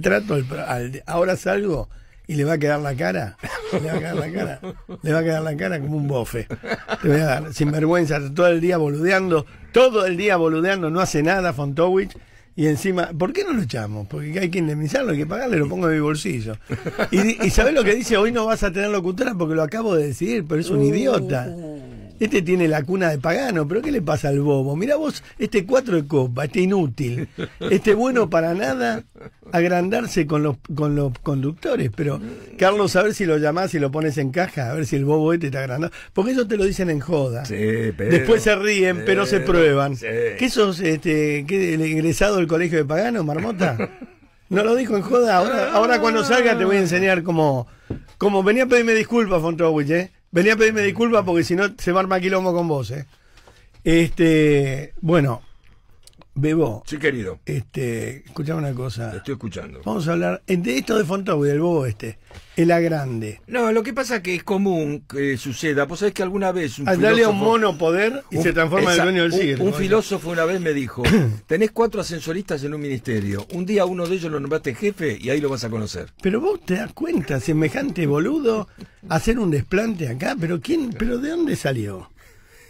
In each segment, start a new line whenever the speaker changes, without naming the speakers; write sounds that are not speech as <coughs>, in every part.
trato al, ahora salgo y le va a quedar la cara, le va a quedar la cara, le va a quedar la cara como un bofe. sinvergüenza sin vergüenza, todo el día boludeando, todo el día boludeando, no hace nada Fontowich Y encima, ¿por qué no lo echamos? Porque hay que indemnizarlo, hay que pagarle, lo pongo en mi bolsillo. Y, y ¿sabés lo que dice? Hoy no vas a tener locutora porque lo acabo de decir, pero es un idiota. Uh. Este tiene la cuna de pagano, pero ¿qué le pasa al bobo? Mira vos, este cuatro de copa, este inútil, este bueno para nada, agrandarse con los, con los conductores. Pero, Carlos, a ver si lo llamás y lo pones en caja, a ver si el bobo este está agrandado. Porque eso te lo dicen en joda.
Sí, pero, Después
se ríen, pero, se prueban. Sí. ¿Qué sos, este, qué, el egresado del colegio de pagano, marmota? No lo dijo en joda. Ahora, ahora cuando salga te voy a enseñar cómo. como venía a pedirme disculpas, Fontrowich, ¿eh? Venía a pedirme disculpas porque si no se va a armar quilombo con vos, ¿eh? Este, bueno, Bebó. Sí, querido. Este, escuchame una cosa. estoy escuchando. Vamos a hablar de esto de y del bobo este. El agrande.
No, lo que pasa es que es común que suceda. Vos sabés que alguna vez un ah, Dale un mono y se transforma en el dueño del siglo. Un, filósofo una vez me dijo, <clears throat> tenés cuatro ascensoristas en un ministerio. Un día uno de ellos lo nombraste jefe y ahí lo vas a conocer.
Pero vos te das cuenta, semejante boludo, hacer un desplante acá. Pero quién, pero ¿de dónde salió?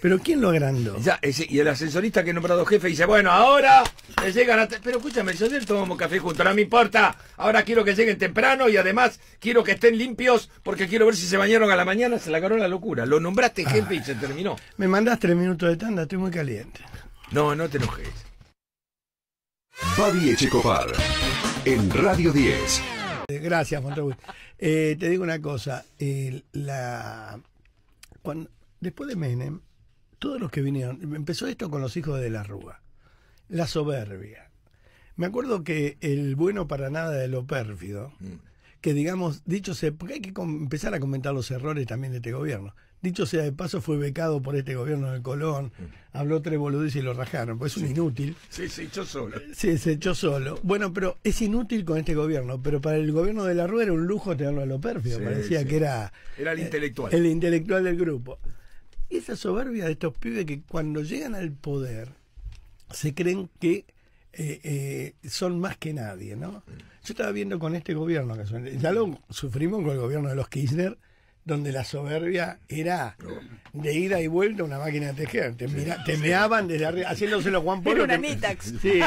Pero ¿quién lo agrandó? Ya,
y el ascensorista que he nombrado jefe dice, bueno, ahora te llegan a... Pero escúchame, yo ayer tomamos café juntos, no me importa. Ahora quiero que lleguen temprano y además quiero que estén limpios porque quiero ver si se bañaron a la mañana, se la agarró la locura. Lo nombraste ah. jefe y se terminó.
Me mandaste tres minutos de tanda, estoy muy caliente.
No, no te enojes. Fabi Echecopar, en Radio
10. Gracias, Montagut. Eh, te digo una cosa, la... Cuando... después de Menem, todos los que vinieron, empezó esto con los hijos de la Rúa, la soberbia. Me acuerdo que el bueno para nada de lo pérfido, mm. que digamos, dicho sea, porque hay que empezar a comentar los errores también de este gobierno. Dicho sea de paso, fue becado por este gobierno de Colón, mm. habló tres boludeces y lo rajaron, pues es un inútil.
Sí, se echó solo.
Sí, se echó solo. Bueno, pero es inútil con este gobierno, pero para el gobierno de la Rúa era un lujo tenerlo a lo pérfido, parecía que era... Era el eh, intelectual. el intelectual del grupo y esa soberbia de estos pibes que cuando llegan al poder se creen que eh, eh, son más que nadie, ¿no? Yo estaba viendo con este gobierno, ya lo sufrimos con el gobierno de los Kirchner, donde la soberbia era de ida y vuelta una máquina de tejer. Te, desde arriba, los Juan Polo. Era una Sí,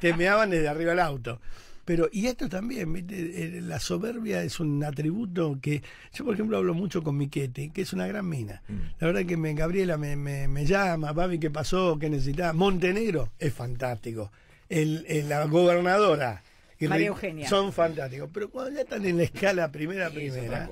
Te desde arriba el auto. Pero, y esto también, eh, eh, la soberbia es un atributo que. Yo, por ejemplo, hablo mucho con Miquete, que es una gran mina. Mm. La verdad que me, Gabriela me, me, llama, papi, ¿qué pasó? ¿Qué necesitaba, Montenegro es fantástico. El, la gobernadora. María Eugenia. Son fantásticos. Pero cuando ya están en la escala primera, primera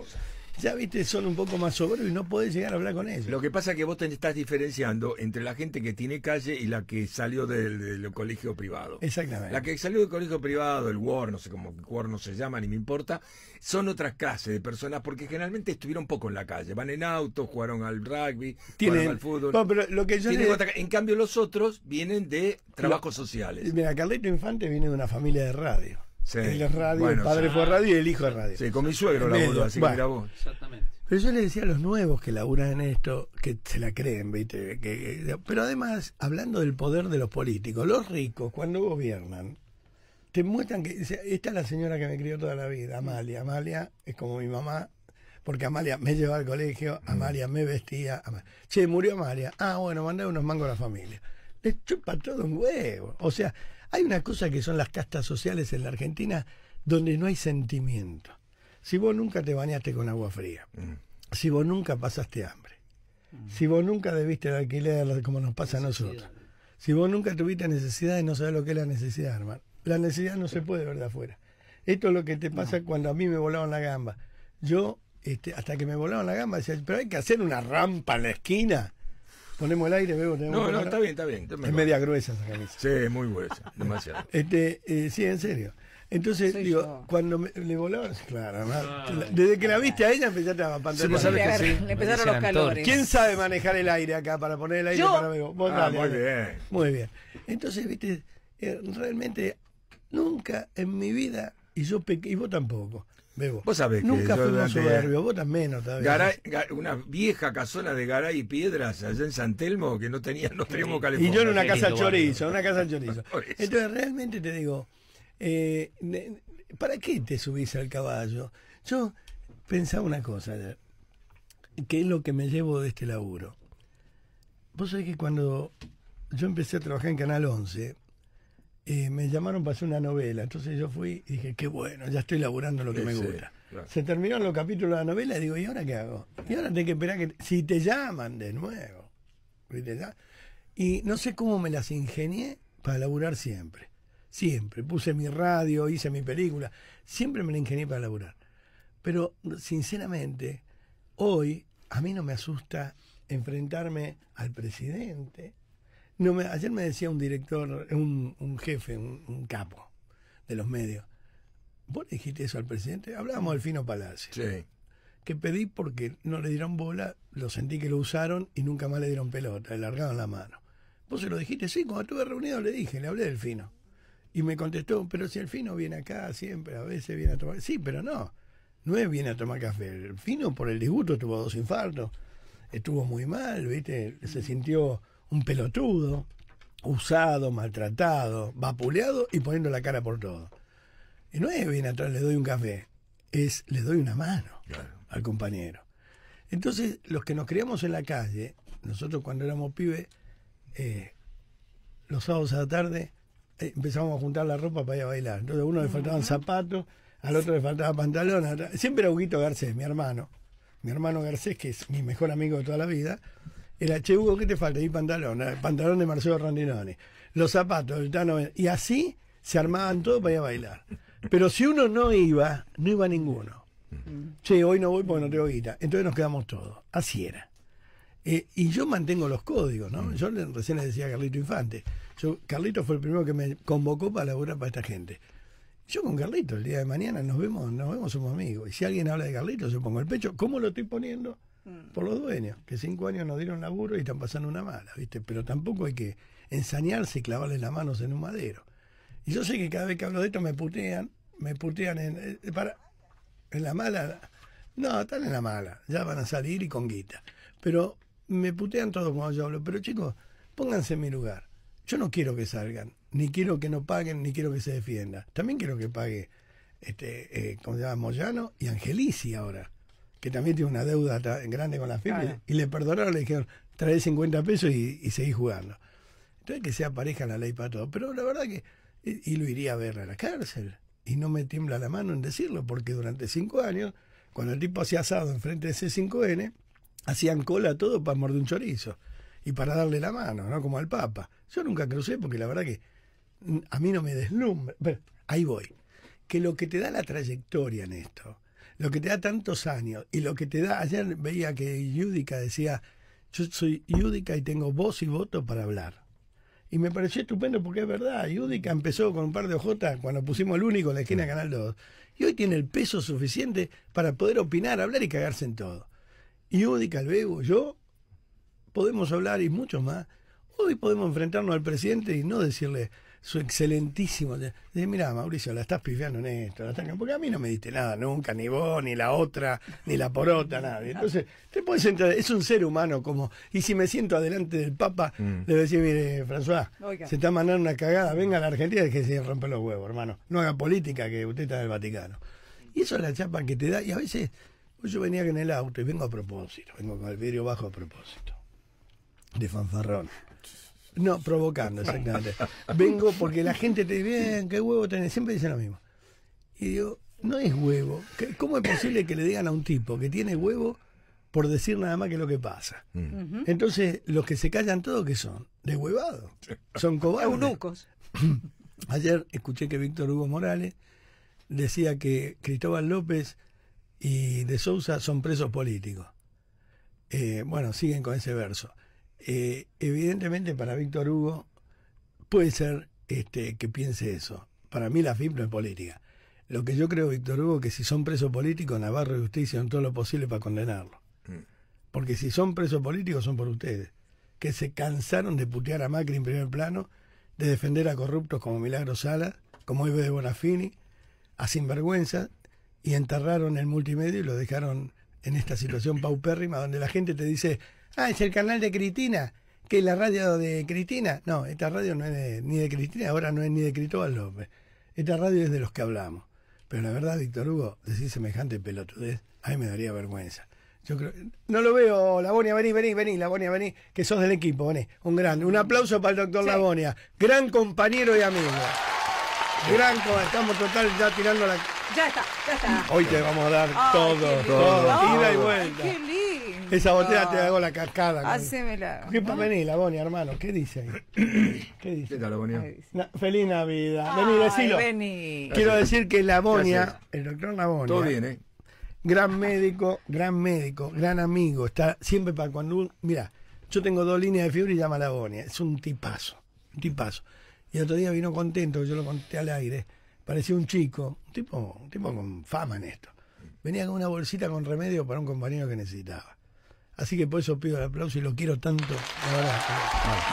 ya viste, son un poco
más soberbios y no podés llegar a hablar con ellos. Lo que pasa es que vos te estás diferenciando entre la gente que tiene calle y la que salió del, colegio privado. Exactamente. La que salió del colegio privado, el WAR, no sé cómo WAR no se llama, ni me importa, son otras clases de personas porque generalmente estuvieron poco en la calle. Van en auto, jugaron al rugby, Tienen, jugaron al fútbol. lo que yo En cambio, los otros vienen de trabajos sociales.
Mira, Carlito Infante viene de una familia de radio el padre fue radio y el hijo es radio. Sí, con mi suegro laburó, así Exactamente. Pero yo le decía a los nuevos que laburan en esto, que se la creen, ¿viste? Que, pero además, hablando del poder de los políticos, los ricos, cuando gobiernan, te muestran que. Esta es la señora que me crió toda la vida, Amalia. Amalia es como mi mamá, porque Amalia me llevaba al colegio, mm. Amalia me vestía. Che, murió Amalia. Ah, bueno, mandé unos mangos a la familia. Le chupa todo un huevo. O sea, hay una cosa que son las castas sociales en la Argentina donde no hay sentimiento. Si vos nunca te bañaste con agua fría, mm. si vos nunca pasaste hambre, mm. si vos nunca debiste el alquiler como nos pasa a nosotros, si vos nunca tuviste necesidad y no sabés lo que es la necesidad, hermano. La necesidad no se puede ver de afuera. Esto es lo que te pasa cuando a mí me volaron la gamba. Yo, este, hasta que me volaron la gamba, decía, pero hay que hacer una rampa en la esquina ponemos el aire, veo. No, no, está bien,
está bien. es media gruesa esa camisa. Sí, es muy gruesa, <laughs> demasiado.
Este, eh, sí, en serio. Entonces, digo, cuando le volaba, claro, ah, desde que la viste a ella empezaste a pantalla. le, empezaron los calores. ¿Quién sabe manejar el aire acá para poner el aire para ver ah, muy bien. Muy bien. Entonces, viste, eh, realmente nunca en mi vida, y yo y vos tampoco, Vos sabés Nunca fuimos soberbio, vos también
una vieja casona de Garay y Piedras allá en San Telmo que no tenía, no teníamos calefón. Y yo en una casa chorizo,
una casa chorizo. Entonces realmente te digo, eh, ¿para qué te subís al caballo? Yo pensaba una cosa, qué es lo que me llevo de este laburo. Vos sabés que cuando yo empecé a trabajar en Canal 11, eh, me llamaron para hacer una novela. Entonces yo fui y dije, qué bueno, ya estoy laburando lo que me gusta. Se terminaron los capítulos de la novela y digo, ¿y ahora qué hago? Y ahora tengo que esperar que... Si te llaman de nuevo. Y no sé cómo me las ingenié para laburar siempre. Siempre. Puse mi radio, hice mi película. Siempre me la ingenié para laburar. Pero, sinceramente, hoy a mí no me asusta enfrentarme al presidente, no me, ayer me decía un director, un, jefe, un, capo de los medios. ¿Vos le dijiste eso al presidente? Hablábamos del Fino Palacio. Sí. Que pedí porque no le dieron bola, lo sentí que lo usaron y nunca más le dieron pelota, le largaron la mano. ¿Vos se lo dijiste? Sí, cuando estuve reunido le dije, le hablé del Fino. Y me contestó, pero si el Fino viene acá siempre, a veces viene a tomar. Sí, pero no. No es viene a tomar café. El Fino, por el disgusto, tuvo dos infartos. Estuvo muy mal, ¿viste? Se sintió un pelotudo, usado, maltratado, vapuleado y poniendo la cara por todo. Y no es bien atrás, le doy un café, es le doy una mano al compañero. Entonces, los que nos criamos en la calle, nosotros cuando éramos pibes, eh, los sábados a la tarde eh, empezamos a juntar la ropa para ir a bailar. Entonces, a uno le faltaban zapatos, al otro le faltaba pantalones. Siempre era Huguito Garcés, mi hermano. Mi hermano Garcés, que es mi mejor amigo de toda la vida, el che, Hugo, ¿qué te falta? Y pantalón, el eh, pantalón de Marcelo Rondinoni los zapatos, el tano, y así se armaban todos para ir a bailar. Pero si uno no iba, no iba ninguno. Che, hoy no voy porque no tengo guita. Entonces nos quedamos todos. Así era. Eh, y yo mantengo los códigos, ¿no? Yo recién les decía a Carlito Infante. Yo, Carlito fue el primero que me convocó para laburar para esta gente. Yo con Carlito, el día de mañana nos vemos, nos vemos, somos amigos. Y si alguien habla de Carlito, yo pongo el pecho. ¿Cómo lo estoy poniendo? Mm. por los dueños, que cinco años nos dieron laburo y están pasando una mala, ¿viste? Pero tampoco hay que ensañarse y clavarle las manos en un madero. Y yo sé que cada vez que hablo de esto me putean, me putean en, eh, para, en la mala. No, están en la mala, ya van a salir y con guita. Pero me putean todos cuando yo hablo, pero chicos, pónganse en mi lugar. Yo no quiero que salgan, ni quiero que no paguen, ni quiero que se defiendan. También quiero que pague, este, eh, como se llama, Moyano y Angelici ahora que también tiene una deuda grande con las firmas, y le perdonaron, le dijeron, trae 50 pesos y, y jugando. Entonces que sea pareja la ley para todo, pero la verdad que, y, lo iría a ver a la cárcel, y no me tiembla la mano en decirlo, porque durante cinco años, cuando el tipo hacía asado enfrente de C5N, hacían cola todo para morder un chorizo, y para darle la mano, ¿no? Como al Papa. Yo nunca crucé, porque la verdad que mm, a mí no me deslumbra, pero ahí voy, que lo que te da la trayectoria en esto, lo que te da tantos años y lo que te da, ayer veía que Yudica decía, yo soy Yudica y tengo voz y voto para hablar. Y me pareció estupendo porque es verdad, Yudica empezó con un par de ojotas cuando pusimos el único en la esquina Canal 2. Y hoy tiene el peso suficiente para poder opinar, hablar y cagarse en todo. Yudica, luego yo, podemos hablar y mucho más. Hoy podemos enfrentarnos al presidente y no decirle, su excelentísimo. Dice, mira, Mauricio, la estás pifiando en esto, la porque a mí no me diste nada nunca, ni vos, ni la otra, ni la porota, nadie. Entonces, te puedes entrar, es un ser humano como. Y si me siento adelante del Papa, mm. le voy a decir, mire, François, se está mandando una cagada, venga a la Argentina y que se rompe los huevos, hermano. No haga política, que usted está en el Vaticano. Y eso es la chapa que te da, y a veces. Pues yo venía en el auto y vengo a propósito, vengo con el vidrio bajo a propósito, de fanfarrón. No, provocando, exactamente. Vengo porque la gente te dice, qué huevo tiene? siempre dicen lo mismo. Y digo, no es huevo. ¿Cómo es posible que le digan a un tipo que tiene huevo por decir nada más que lo que pasa? Mm. Entonces, los que se callan todos, ¿qué son? De huevado. Son cobardes. <clears throat> Ayer escuché que Víctor Hugo Morales decía que Cristóbal López y de Sousa son presos políticos. Eh, bueno, siguen con ese verso. Eh, evidentemente para Víctor Hugo puede ser este, que piense eso. Para mí la FIP no es política. Lo que yo creo, Víctor Hugo, que si son presos políticos, Navarro y justicia hicieron todo lo posible para condenarlo. Mm. Porque si son presos políticos son por ustedes, que se cansaron de putear a Macri en primer plano, de defender a corruptos como Milagro Sala, como Ibe de Bonafini, a sinvergüenza, y enterraron el multimedio y lo dejaron en esta situación paupérrima donde la gente te dice, Ah, es el canal de Cristina. ¿Que la radio de Cristina? No, esta radio no es ni de Cristina, ahora no es ni de Cristóbal López. Esta radio es de los que hablamos. Pero la verdad, Víctor Hugo, decir semejante pelotudez, a me daría vergüenza. Yo creo, no lo veo, Labonia, vení, vení, vení, Labonia, vení, que sos del equipo, vení. Un gran, un aplauso para el doctor Labonia, gran compañero y amigo. Gran estamos total ya tirando la.
Ya está, ya está.
Hoy te vamos a dar todo, todo, ida y vuelta.
qué lindo. Esa botella te hago
la cascada.
Hacémela. ¿Qué para vení,
la Bonia, hermano? ¿Qué dice ahí? <coughs> ¿Qué dice? ¿Qué tal, Labonia? Na- feliz Navidad.
Vení, decilo. Quiero
decir que la Bonia, el doctor Bonia... Todo bien, ¿eh? gran médico, gran médico, gran amigo, está siempre para cuando... Mira, yo tengo dos líneas de fiebre y llama la Bonia. es un tipazo, un tipazo. Y otro día vino contento, que yo lo conté al aire. Parecía un chico, un tipo, un tipo con fama en esto. Venía con una bolsita con remedio para un compañero que necesitaba. Así que por eso pido el aplauso y lo quiero tanto.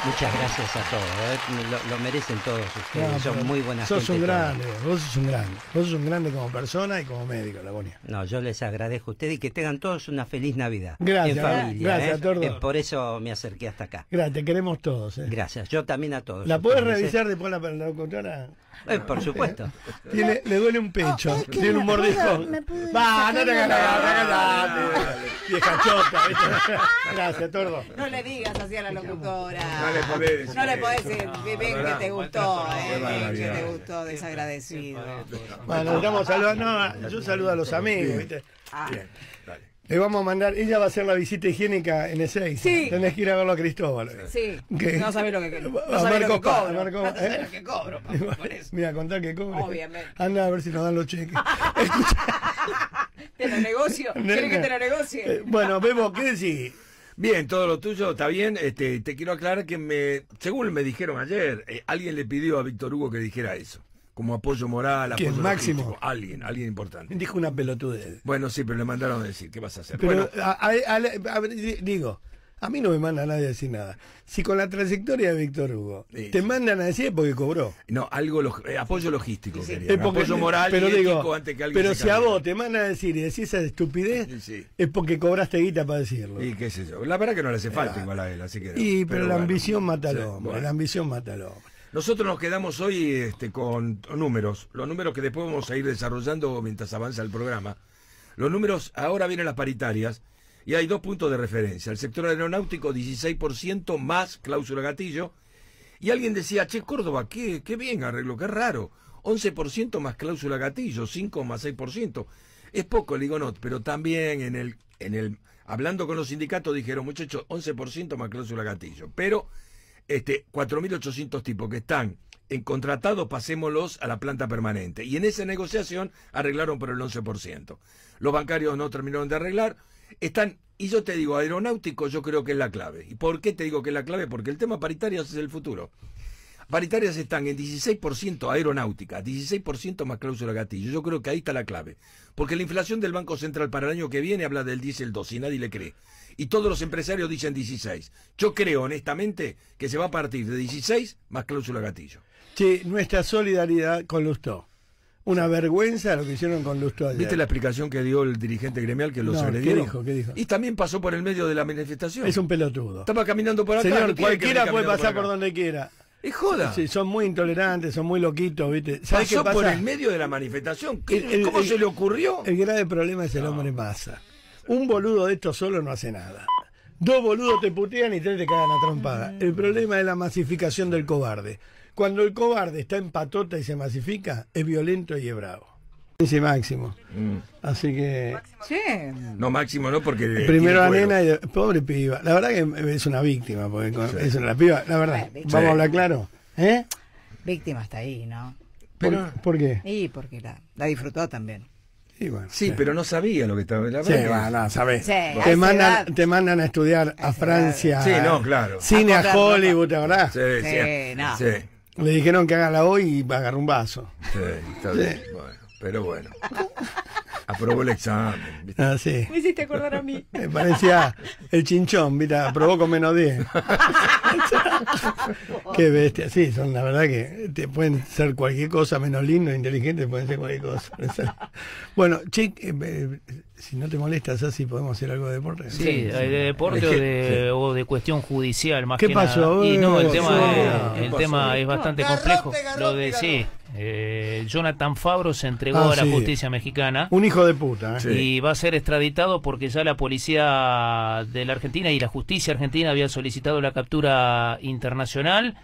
muchas gracias a todos.
¿eh? Lo, merecen todos ustedes. son muy buenas Sos un grande,
vos sos un grande. Vos sos un grande como persona y como médico,
Lagonia. No, yo les agradezco a ustedes y que tengan todos una feliz Navidad. Gracias. gracias a ¿eh? todos. Eh, por eso me acerqué hasta acá.
Gracias, queremos todos.
Gracias. Yo también a todos. ¿La puedes revisar
después la, la doctora?
por supuesto. <laughs> Tiene,
le duele un pecho, ah, tiene un mordisco. Va, no te ganas, Vieja chota,
<laughs> Gracias, tordo. No le digas así a la locutora. No le podés decir. No le podés decir. Ven que te gustó, eh. que te gustó, desagradecido. Bueno, estamos saludando. No, yo saludo a los amigos, ¿viste? Ah. Bien, dale.
Le vamos a mandar, ella va a hacer la visita higiénica en el 6. Sí. Tenés que ir a verlo a Cristóbal.
Sí. No sabés lo que, a Marco, cobro. A Marco, no lo que cobro,
<laughs> Mira, contar que cobro. Obviamente. Anda a ver si nos dan los cheques. <laughs>
<laughs> te lo
negocio.
¿Quieres que te lo
negocie?
Eh, bueno, vemos
¿qué decís? Bien, todo lo tuyo está bien. Este, te quiero aclarar que me, según me dijeron ayer, eh, alguien le pidió a Víctor Hugo que dijera eso como apoyo moral, apoyo máximo? alguien, alguien importante.
Dijo una pelotudez.
Bueno, sí, pero le mandaron a decir, ¿qué vas a hacer?
digo, a mí no me manda nadie a decir nada. Si con la trayectoria de Víctor Hugo te mandan a decir porque cobró.
No, algo eh, apoyo logístico quería, apoyo moral pero digo, Pero si a vos
te mandan a decir y decís esa estupidez, es porque cobraste guita para decirlo.
Y qué sé yo. La verdad que no le hace falta ah. igual a él, así que. Y pero, la ambición mata la
ambición mata
nosotros nos quedamos hoy este, con números, los números que después vamos a ir desarrollando mientras avanza el programa. Los números, ahora vienen las paritarias y hay dos puntos de referencia. El sector aeronáutico, 16% más cláusula gatillo. Y alguien decía, che, Córdoba, qué, qué bien arreglo, qué raro. 11% más cláusula gatillo, 5 más 6%. Es poco, le digo, pero también en el, en el, hablando con los sindicatos dijeron, muchachos, 11% más cláusula gatillo. Pero este, 4.800 tipos que están en contratados, pasémoslos a la planta permanente. Y en esa negociación arreglaron por el 11%. Los bancarios no terminaron de arreglar. Están, y yo te digo, aeronáuticos yo creo que es la clave. ¿Y por qué te digo que es la clave? Porque el tema paritarias es el futuro. Paritarias están en 16% aeronáutica, 16% más cláusula gatillo. Yo creo que ahí está la clave. Porque la inflación del Banco Central para el año que viene habla del el 2 y nadie le cree y todos los empresarios dicen 16. Yo creo, honestamente, que se va a partir de 16 más cláusula gatillo.
Sí, nuestra solidaridad con Lustó. Una vergüenza lo que hicieron con Lustó ayer. ¿Viste
la explicación que dio el dirigente gremial que lo no, ¿qué dijo, ¿Qué dijo? Y también pasó por el medio de la manifestación. Es un pelotudo. Estaba caminando por acá. Señor, cualquiera puede pasar por, donde quiera.
Es joda. Sí, son muy intolerantes, son muy loquitos, ¿viste? pasó por el
medio de la manifestación. ¿Cómo se le
ocurrió? El grave problema es el hombre masa. Un boludo de estos solo no hace nada. Dos boludos te putean y tres te cagan a trompada. El problema es la masificación del cobarde. Cuando el cobarde está en patota y se masifica, es violento y es bravo. Dice Máximo. Mm. Así que. Sí.
No, Máximo no, porque. Primero la nena
Pobre piba. La verdad que es una víctima. Porque piba. La verdad. Vamos a hablar claro.
¿eh? Víctima está ahí, ¿no? Pero, ¿Por, qué? Y porque la, la disfrutó también
sí, pero no sabía lo que estaba. La te, mandan,
te
mandan a estudiar a Francia. Sí, no, claro. Cine a, Hollywood, ¿verdad? Sí, sí. Le dijeron que haga la hoy y agarró un vaso.
Sí, está bien. Bueno, pero bueno. <laughs>
aprobó el examen. Ah, Me hiciste acordar a mí. Me parecía el chinchón, mira, aprobó con menos 10. <laughs> Qué bestia, sí, son la verdad que te pueden ser cualquier cosa menos lindo, e inteligente, pueden ser cualquier cosa. <laughs> bueno, che, eh, eh, si no te molestas, así podemos hacer algo de deporte. Sí, eh, de deporte
O, de, cuestión judicial más que nada. no, el tema, es, bastante complejo. Lo de sí. Eh, Jonathan Fabro se entregó ah, a la justicia mexicana.
Un hijo de puta. ¿eh? Y
va a ser extraditado porque ya la policía de la Argentina y la justicia argentina había solicitado la captura internacional.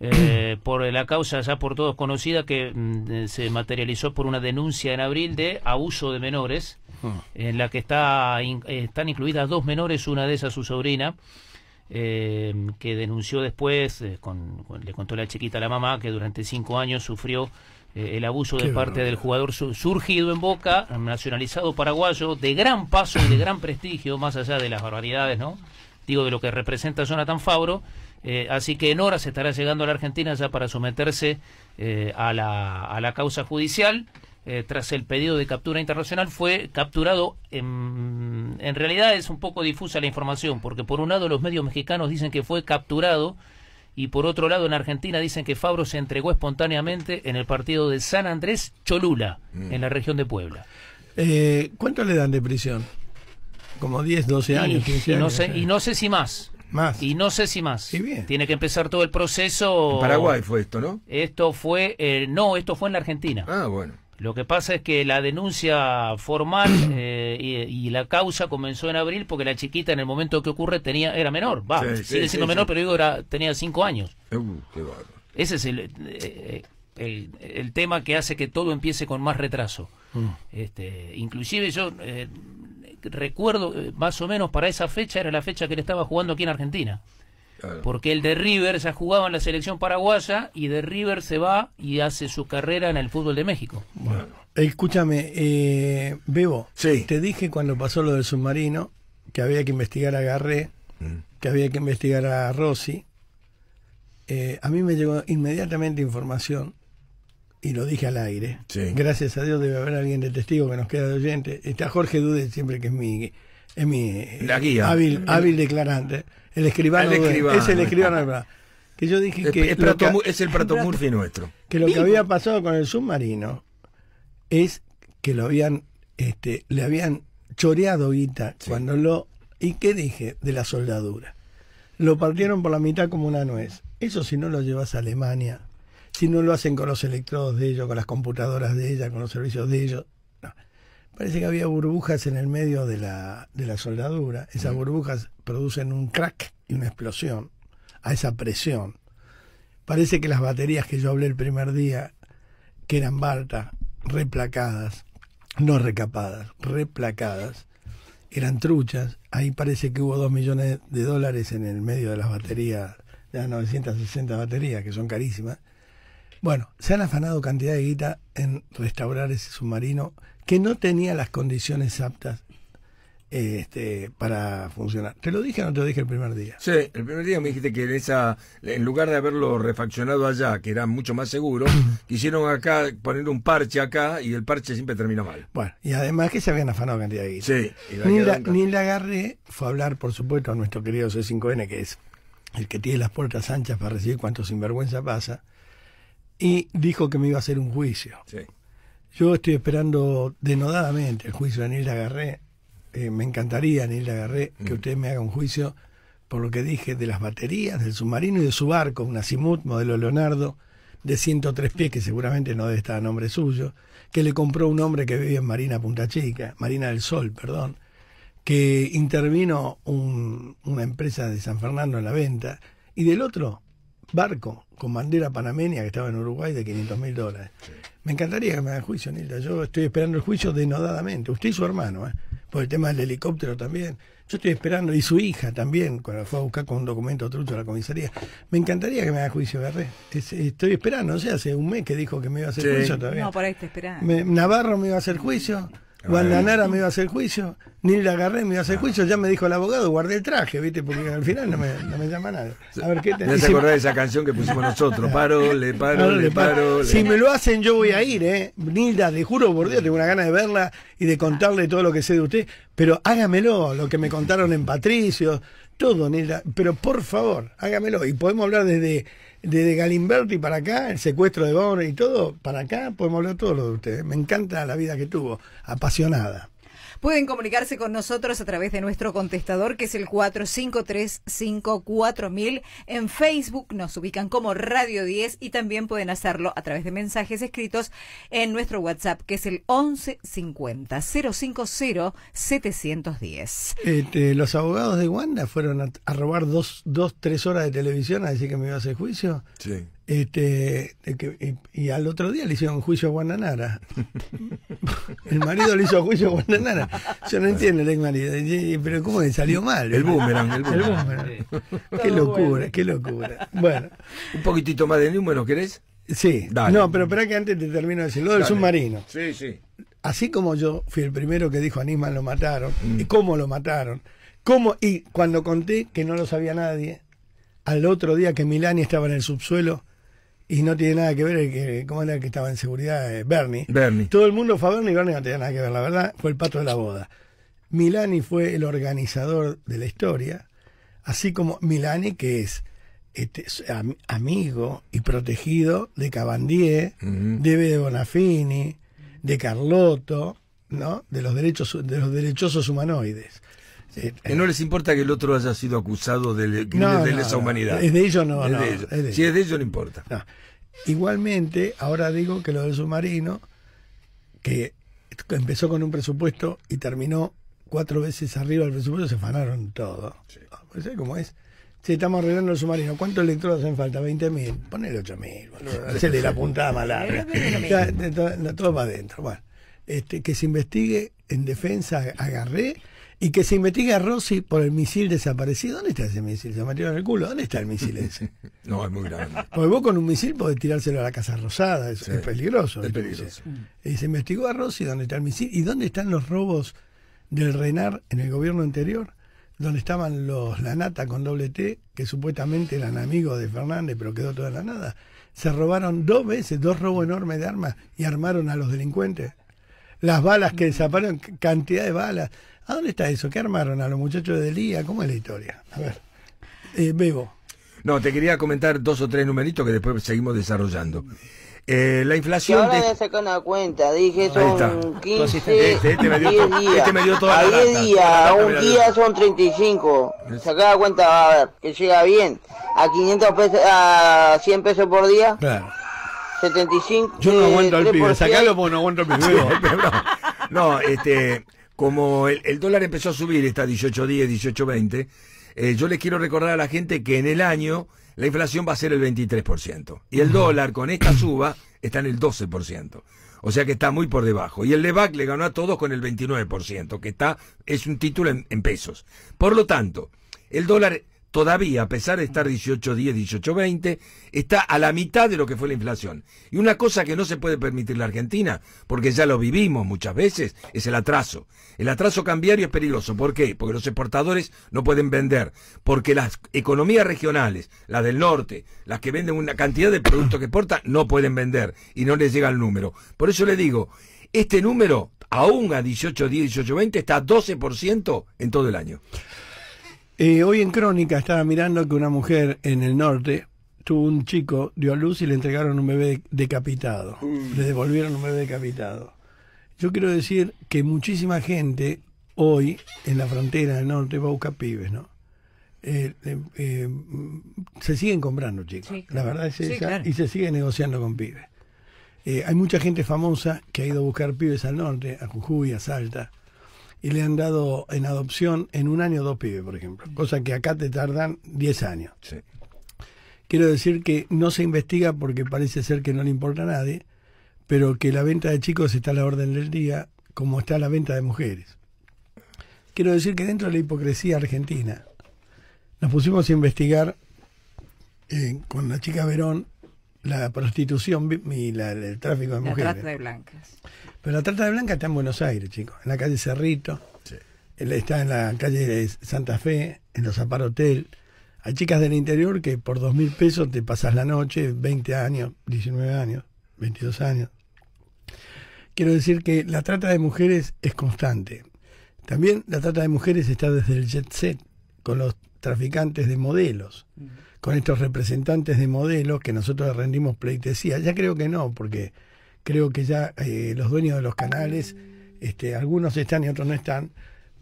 Eh, <clears throat> por la causa ya por todos conocida que mm, eh, se materializó por una denuncia en abril de abuso de menores, ah. en la que está están incluidas dos menores, una de esas su sobrina eh, que denunció después, eh, le contó la chiquita a la mamá, que durante cinco años sufrió eh, el abuso de parte del jugador surgido en Boca, nacionalizado paraguayo, de gran paso y de gran prestigio, más allá de las barbaridades, ¿no? Digo, de lo que representa Jonathan Fabro. Eh, así que en horas estará llegando a la Argentina ya para someterse a la, a la causa judicial. Eh, tras el pedido de captura internacional, fue capturado. En, realidad es un poco difusa la información, porque por un lado los medios mexicanos dicen que fue capturado y por otro lado en Argentina dicen que Fabro se entregó espontáneamente en el partido de San Andrés Cholula, mm. en la región de Puebla.
Eh, ¿Cuánto le dan de prisión? Como 10, 12 años, y
no Sé, eh. y no sé si más. Más. Y no sé si más. Tiene que empezar todo el proceso. En Paraguay fue esto, ¿no? Esto fue, no, esto fue en la Argentina. Ah, bueno. Lo que pasa es que la denuncia formal <coughs> eh, y, la causa comenzó en abril porque la chiquita en el momento que ocurre tenía era menor. Va, sigue siendo menor, pero digo, era, tenía cinco años. Uh, Ese es eh, eh, el, el, tema que hace que todo empiece con más retraso. Mm. Este, inclusive yo recuerdo, más o menos para esa fecha, era la fecha que le estaba jugando aquí en Argentina. Porque el de River ha jugado en la selección paraguaya y de River se va y hace su carrera en el fútbol de México.
Bueno. Eh, escúchame, eh, Bebo, te dije cuando pasó lo del submarino que había que investigar a Garré, mm. que había que investigar a Rossi. Eh, a mí me llegó inmediatamente información y lo dije al aire. Gracias a Dios debe haber alguien de testigo que nos queda de oyente. Está Jorge Dude siempre que es mi, es mi hábil, hábil declarante. El escribano. Es el escribano, Que yo dije que. Es, el <laughs> Prato Murphy nuestro. Que lo que había pasado con el submarino es que lo habían, este, le habían choreado guita cuando lo. ¿Y qué dije? De la soldadura. Lo partieron por la mitad como una nuez. Eso si no lo llevas a Alemania, si no lo hacen con los electrodos de ellos, con las computadoras de ella, con los servicios de ellos, parece que había burbujas en el medio de la, de la soldadura. Esas burbujas producen un crack y una explosión a esa presión. Parece que las baterías que yo hablé el primer día, que eran baltas, replacadas, no recapadas, replacadas, eran truchas. Ahí parece que hubo dos millones de dólares en el medio de las baterías, de las 960 baterías, que son carísimas. Bueno, se han afanado cantidad de guita en restaurar ese submarino que no tenía las condiciones aptas este, para funcionar. ¿Te lo dije o no te lo dije el primer día?
Sí, el primer día me dijiste que en, esa, en lugar de haberlo refaccionado allá, que era mucho más seguro, <clears throat> quisieron acá poner un parche acá y el parche siempre terminó
mal. Bueno, y además que se habían afanado cantidad de Sí, ni, ni agarré, fue a hablar, por supuesto, a nuestro querido C5N, que es el que tiene las puertas anchas para recibir cuánto sinvergüenza pasa, y dijo que me iba a hacer un juicio. Sí. Yo estoy esperando denodadamente el juicio de nilda Agarré. Eh, me encantaría, Anilda Garré que mm. usted me haga un juicio por lo que dije de las baterías, del submarino y de su barco, un Azimut modelo Leonardo, de 103 pies, que seguramente no debe estar a nombre suyo, que le compró un hombre que vive en Marina Punta Chica, Marina del Sol, perdón, que intervino una empresa de San Fernando en la venta, y del otro, barco con bandera panameña que estaba en Uruguay de 500 mil dólares. Me encantaría que me hagan juicio, Nilda. Yo estoy esperando el juicio denodadamente. Usted y su hermano, ¿eh? por el tema del helicóptero también. Yo estoy esperando, y su hija también, cuando fue a buscar con un documento trucho a la comisaría. Me encantaría que me haga juicio, Garré. estoy esperando, o sea, hace un mes que dijo que me iba a hacer juicio todavía. No,
por ahí te
Navarro me iba a hacer juicio. Guandanara me iba a hacer juicio, Nilda Garré me iba a hacer juicio, ya me dijo el abogado, guardé el traje, ¿viste? Porque al final no me, llama nada. A ver qué te ¿No se de
esa canción que pusimos nosotros? Paro, le paro, le paro. Si me lo
hacen, yo voy a ir, ¿eh? Nilda, te juro por Dios, tengo una gana de verla y de contarle todo lo que sé de usted, pero hágamelo, lo que me contaron en Patricio, todo, Nilda, pero por favor, hágamelo. Y podemos hablar desde desde Galimberti para acá, el secuestro de Bonner y todo, para acá podemos hablar todo lo de ustedes. Me encanta la vida que tuvo, apasionada.
Pueden comunicarse con nosotros a través de nuestro contestador, que es el 45354000. En Facebook nos ubican como Radio 10 y también pueden hacerlo a través de mensajes escritos en nuestro WhatsApp, que es el 1150 050 710.
los abogados de Wanda fueron a, robar dos, dos, tres horas de televisión a decir que me iba a hacer juicio. Sí. Este, que, y, al otro día le hicieron juicio a Guananara. <laughs> el marido le hizo juicio a Guananara. Yo no entiendo el marido. Pero ¿cómo le salió mal? El boomerang. El boomerang. qué locura, qué locura. Bueno. Un poquitito más de número ¿querés? Sí. No, pero espera que antes te termino de decir. Lo del submarino. Sí, sí. Así como yo fui el primero que dijo Nisman lo mataron, mm. y cómo lo mataron, cómo, y cuando conté que no lo sabía nadie, al otro día que Milani estaba en el subsuelo, y no tiene nada que ver el que, ¿cómo era el que estaba en seguridad? Eh, Bernie. Todo el mundo fue a Bernie y Bernie no tenía nada que ver, la verdad, fue el pato de la boda. Milani fue el organizador de la historia, así como Milani, que es este, amigo y protegido de Cabandier, de Bonafini, de Carlotto, ¿no? De los derechos de los derechosos humanoides.
Que eh. no les importa que el otro haya sido acusado de, de lesa humanidad. es de ellos no, Si es de ellos no importa.
Igualmente, ahora digo que lo del submarino, que empezó con un presupuesto y terminó cuatro veces arriba del presupuesto, se fanaron todo. Pues, ¿Cómo es? Si estamos arreglando el submarino, ¿cuántos electrodos hacen falta? ¿20.000? Ponele 8.000. mil se le la puntada más larga. todo, todo para adentro. Bueno, este, que se investigue en defensa, agarré y que se investigue a Rossi por el misil desaparecido. ¿Dónde está ese misil? Se metieron en el culo. ¿Dónde está el misil ese? <laughs> no, es muy grande. Porque vos con un misil podés tirárselo a la Casa Rosada. Es, peligroso. Es peligroso. Y eh, se investigó a Rossi dónde está el misil y dónde están los robos del Renar en el gobierno anterior donde estaban los la nata con doble T, que supuestamente eran amigos de Fernández, pero quedó toda la nada. Se robaron dos veces, dos robos enormes de armas y armaron a los delincuentes. Las balas que desaparecieron, cantidad de balas. ¿A dónde está eso? ¿Qué armaron a los muchachos de Lía? ¿Cómo es la historia? A ver.
Eh, Bebo.
No, te quería comentar dos o tres numeritos que después seguimos desarrollando. Eh, la inflación. Yo ahora de...
sacar una cuenta, dije son 15. Este, este, me dio, 10 este días. este me dio toda a la 10 días, a un día son 35. Sacá la cuenta, a ver, que llega bien. A 500 pesos, a 100 pesos por día. Claro. 75. Yo no eh, aguanto al pibe, sacalo
porque no aguanto al
pibe. no, este como el, dólar empezó a subir, está días 18.20, 20 yo les quiero recordar a la gente que en el año la inflación va a ser el 23%. Y el dólar con esta suba está en el 12%. O sea que está muy por debajo. Y el LEVAC le ganó a todos con el 29%, que está, es un título en pesos. Por lo tanto, el dólar todavía, a pesar de estar 18-10, 18-20, está a la mitad de lo que fue la inflación. Y una cosa que no se puede permitir la Argentina, porque ya lo vivimos muchas veces, es el atraso. El atraso cambiario es peligroso. ¿Por qué? Porque los exportadores no pueden vender, porque las economías regionales, las del norte, las que venden una cantidad de productos que exportan, no pueden vender y no les llega el número. Por eso le digo, este número, aún a 18, 10, 18, 20, está a 12% en todo el año.
Eh, hoy en Crónica estaba mirando que una mujer en el norte tuvo un chico, dio a luz y le entregaron un bebé decapitado. Le devolvieron un bebé decapitado. Yo quiero decir que muchísima gente hoy en la frontera del norte va a buscar pibes, ¿no? Eh, eh, se siguen comprando, chicos. La verdad es esa. Y se sigue negociando con pibes. hay mucha gente famosa que ha ido a buscar pibes al norte, a Jujuy, a Salta y le han dado en adopción en un año dos pibes, por ejemplo, cosa que acá te tardan 10 años. Quiero decir que no se investiga porque parece ser que no le importa a nadie, pero que la venta de chicos está a la orden del día, como está la venta de mujeres. Quiero decir que dentro de la hipocresía argentina, nos pusimos a investigar eh, con la chica Verón la prostitución y el tráfico de mujeres. La trata de blancas. Pero la trata de blancas está en Buenos Aires, chicos, en la calle Cerrito, está en la calle Santa Fe, en los Zapar Hotel. Hay chicas del interior que por dos mil pesos te pasas la noche, 20 años, 19 años, 22 años. Quiero decir que la trata de mujeres es constante. También la trata de mujeres está desde el jet set, con los traficantes de modelos con estos representantes de modelos que nosotros rendimos pleitesía. Ya creo que no, porque creo que ya eh, los dueños de los canales, este, algunos están y otros no están,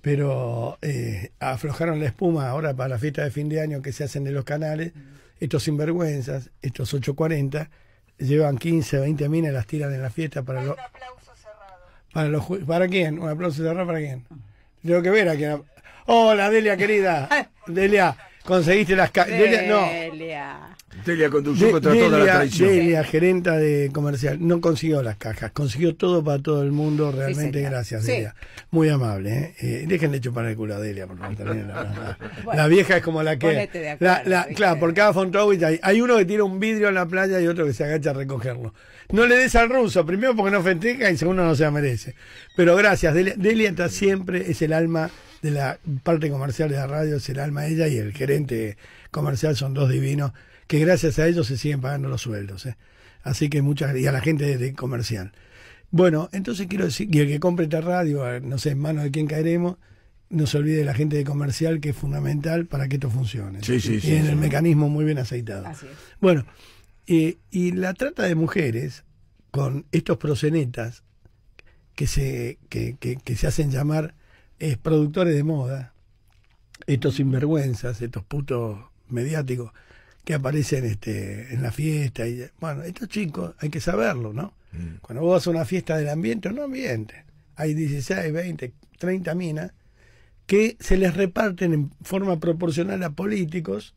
pero eh, aflojaron la espuma ahora para la fiesta de fin de año que se hacen de los canales. Estos sinvergüenzas, estos 840, llevan 15, 20 minas, las tiran en la fiesta para los... Para, los, ¿Para quién? ¿Un aplauso cerrado para quién? Tengo que ver a quién. Hola, Delia, querida. <laughs> Delia, Conseguiste las Delia,
no.
Delia Conducción contra toda la traición.
Delia, gerenta de comercial, no consiguió las cajas, consiguió todo para todo el mundo, realmente gracias, Delia. Muy amable, ¿eh? eh déjenle chupar el culo a Delia, por también. <laughs> La, vieja es como la que. la, claro, por cada Fontrovich hay, hay uno que tira un vidrio en la playa y otro que se agacha a recogerlo. No le des al ruso, primero porque no festeja y segundo no se merece. Pero gracias, Delia, Delia está siempre, es el alma de la parte comercial de la radio es el alma de ella y el gerente comercial son dos divinos que gracias a ellos se siguen pagando los sueldos. ¿eh? Así que muchas y a la gente de, comercial. Bueno, entonces quiero decir, y el que compre esta radio, eh, no sé, en manos de quién caeremos, no se olvide de la gente de comercial que es fundamental para que esto funcione. Sí, sí, el mecanismo muy bien aceitado. Bueno, y la trata de mujeres con estos prosenetas que se, que se hacen llamar es productores de moda, estos sinvergüenzas, estos putos mediáticos que aparecen este, en la fiesta. Y, bueno, estos chicos hay que saberlo, ¿no? Mm. Cuando vos vas a una fiesta del ambiente, no ambiente. Hay 16, 20, 30 minas que se les reparten en forma proporcional a políticos,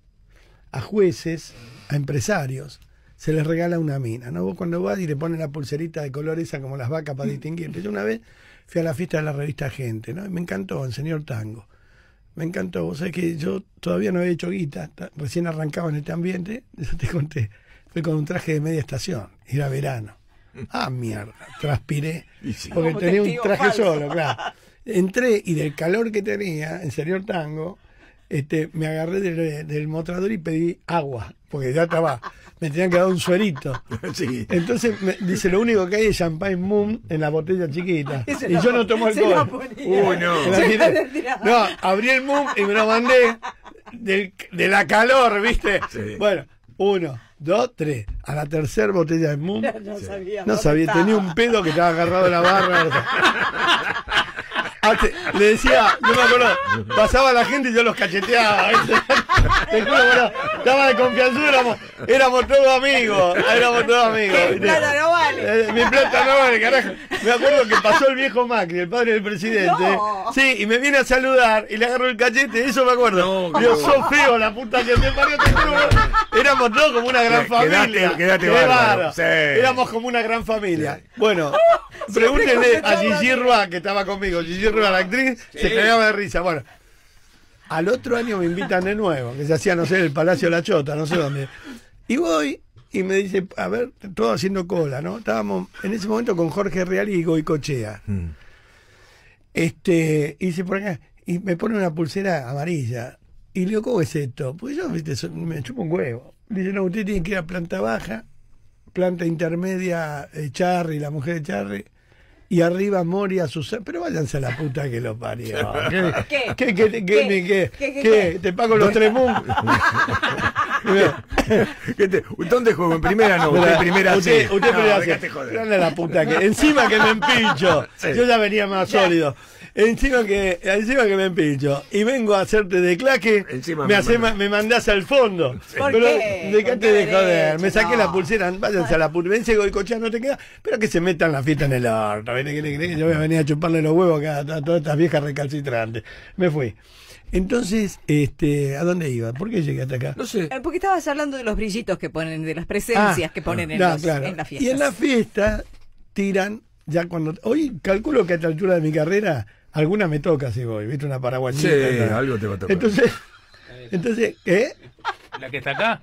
a jueces, a empresarios. Se les regala una mina, ¿no? Vos cuando vas y le ponen la pulserita de color esa como las vacas para mm. distinguir Yo una vez fui a la fiesta de la revista Gente, ¿no? Y me encantó el señor Tango. Me encantó. O sea que yo todavía no había hecho guita, recién arrancaba en este ambiente, <laughs> yo te conté. Fui con un traje de media estación, era verano. Mm. Ah, mierda, transpiré. <laughs> Porque tenía un traje solo, claro. Entré y del calor que tenía en señor Tango, este, me agarré del, del mostrador y pedí agua, porque ya estaba, me tenían que dar un suerito. <laughs> Entonces dice, lo único que hay es champagne moon en la botella chiquita. <laughs> Y, yo no tomo el
uno
no.
no, abrí el moon y me lo mandé de la calor, ¿viste? <laughs> Bueno, uno, dos, tres. A la tercera botella de moon. No,
sabía. No sabía, tenía un
pedo que estaba agarrado en la barra le decía, no me acuerdo, pasaba la gente y yo los cacheteaba. estaba de confianza, éramos, todos amigos. Éramos todos amigos. Mi plata no vale. Eh, mi plata no vale, carajo. Me acuerdo que pasó el viejo Macri, el padre del presidente. Sí, y me viene a saludar y le agarro el cachete, eso me acuerdo. dios yo feo, la puta que me parió, te juro, éramos todos como una gran familia. Quedate, Qué Éramos como una gran familia. Bueno, pregúntenle a Gigi Roa, que estaba conmigo la actriz, se cagaba de risa. Bueno, al otro año me invitan de nuevo, que se hacía, no sé, el Palacio de la Chota, no sé dónde. Y voy y me dice, a ver, todo haciendo cola, ¿no? Estábamos en ese momento con Jorge Real y Goicochea. Mm. Este, y dice por acá, y me pone una pulsera amarilla. Y le digo, ¿cómo es esto? Pues yo, viste, me chupo un huevo. dice, no, usted tiene que ir a planta baja, planta intermedia, eh, Charry, la mujer de Charry y arriba Moria, Susana. Pero váyanse a la puta que lo parió. ¿Qué? ¿Qué? ¿Qué? ¿Qué? ¿Te pago los tres <laughs> ¿Dónde juego? ¿En primera no?
En primera usted, sí? Usted primera no,
grande la puta que... Encima que me empincho. Yo ya venía más sólido encima que, encima que me empincho y vengo a hacerte de claque, me, hace, me mandás al fondo. ¿Por qué? dejate de joder, me saqué la pulsera, váyanse a la pulsera, no te queda, pero que se metan la fiesta en el orto, yo voy a venir a chuparle los huevos a todas estas viejas recalcitrantes. Me fui. Entonces, este, ¿a dónde iba? ¿Por qué llegué hasta acá?
No sé. Eh, porque estabas hablando de los brillitos que ponen, de las presencias ah, que ponen ah, en, los, las fiestas. Y en la
fiesta tiran, ya cuando. Hoy calculo que a esta altura de mi carrera alguna me toca si voy, ¿viste? Una paraguachita. Sí, algo te va a tocar. Entonces, entonces ¿qué?
¿La que está acá?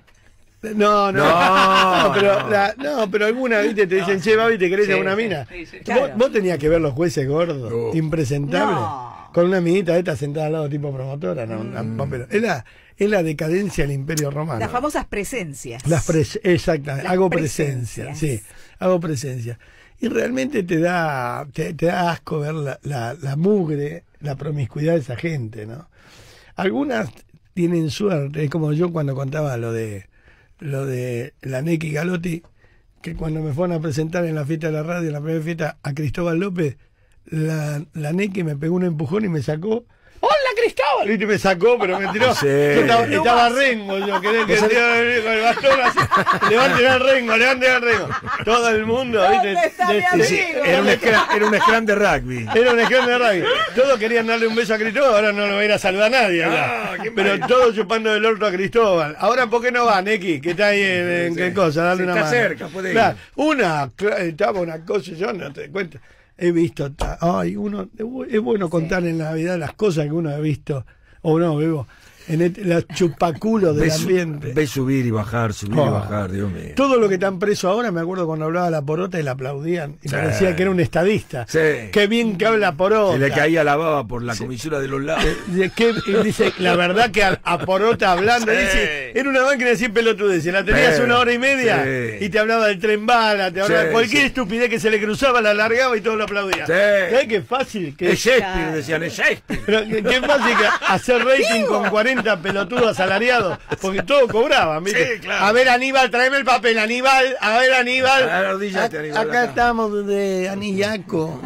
No, no, no, <laughs> pero, La,
no, pero alguna, viste, te dicen, che, Babi, ¿te querés sí, una mina? ¿Vos, tenías que ver los jueces gordos, impresentables, con una minita esta sentada al lado tipo promotora, no, mm. es, la, es la decadencia del imperio romano. Las
famosas presencias.
Las exactamente, hago presencias. presencia, sí, hago presencia y realmente te da, te, da asco ver la, la, mugre, la promiscuidad de esa gente, ¿no? Algunas tienen suerte, es como yo cuando contaba lo de lo de la Neki Galotti, que cuando me fueron a presentar en la fiesta de la radio, en la primera fiesta, a Cristóbal López, la, la Neki me pegó un empujón y me sacó ¡Hola, Cristóbal! Y me sacó, pero me tiró. estaba, estaba rengo, yo quería que el, pues el Levanten al rengo, levanten al rengo. Todo el mundo, ¿viste? era, un scrum, de rugby. Era un scrum de rugby. Todos querían darle un beso a Cristóbal, ahora no lo voy a ir a saludar a nadie. Ah, pero todos chupando del orto a Cristóbal. Ahora, ¿por qué no van, X? Que está ahí en, qué cosa, dale una está mano. cerca, una, estaba una cosa, yo no te cuento he visto, ay, uno, es bueno contar en la vida las cosas que uno ha visto, o no, vivo, en el, la chupaculo del ambiente. Ve subir y bajar, subir y oh. bajar, Dios mío. Todo lo que están preso ahora, me acuerdo cuando hablaba la porota y la aplaudían. Y parecía que era un estadista. Qué bien que
habla porota. Se le caía la baba por la
comisura de los lados. Eh, que, y dice, la verdad que a, porota hablando, dice, era una máquina de 100 pelotudeces. La tenías una hora y media y te hablaba del tren bala, te hablaba de cualquier estupidez que se le cruzaba, la largaba y todo lo aplaudía. ¿Qué, fácil? Que... Es decían, es qué fácil que hacer rating con 40 pelotudo pelotudos porque todos cobraban, A ver, Aníbal, tráeme el papel, Aníbal, a ver, Aníbal. Este, acá, estamos de Anillaco.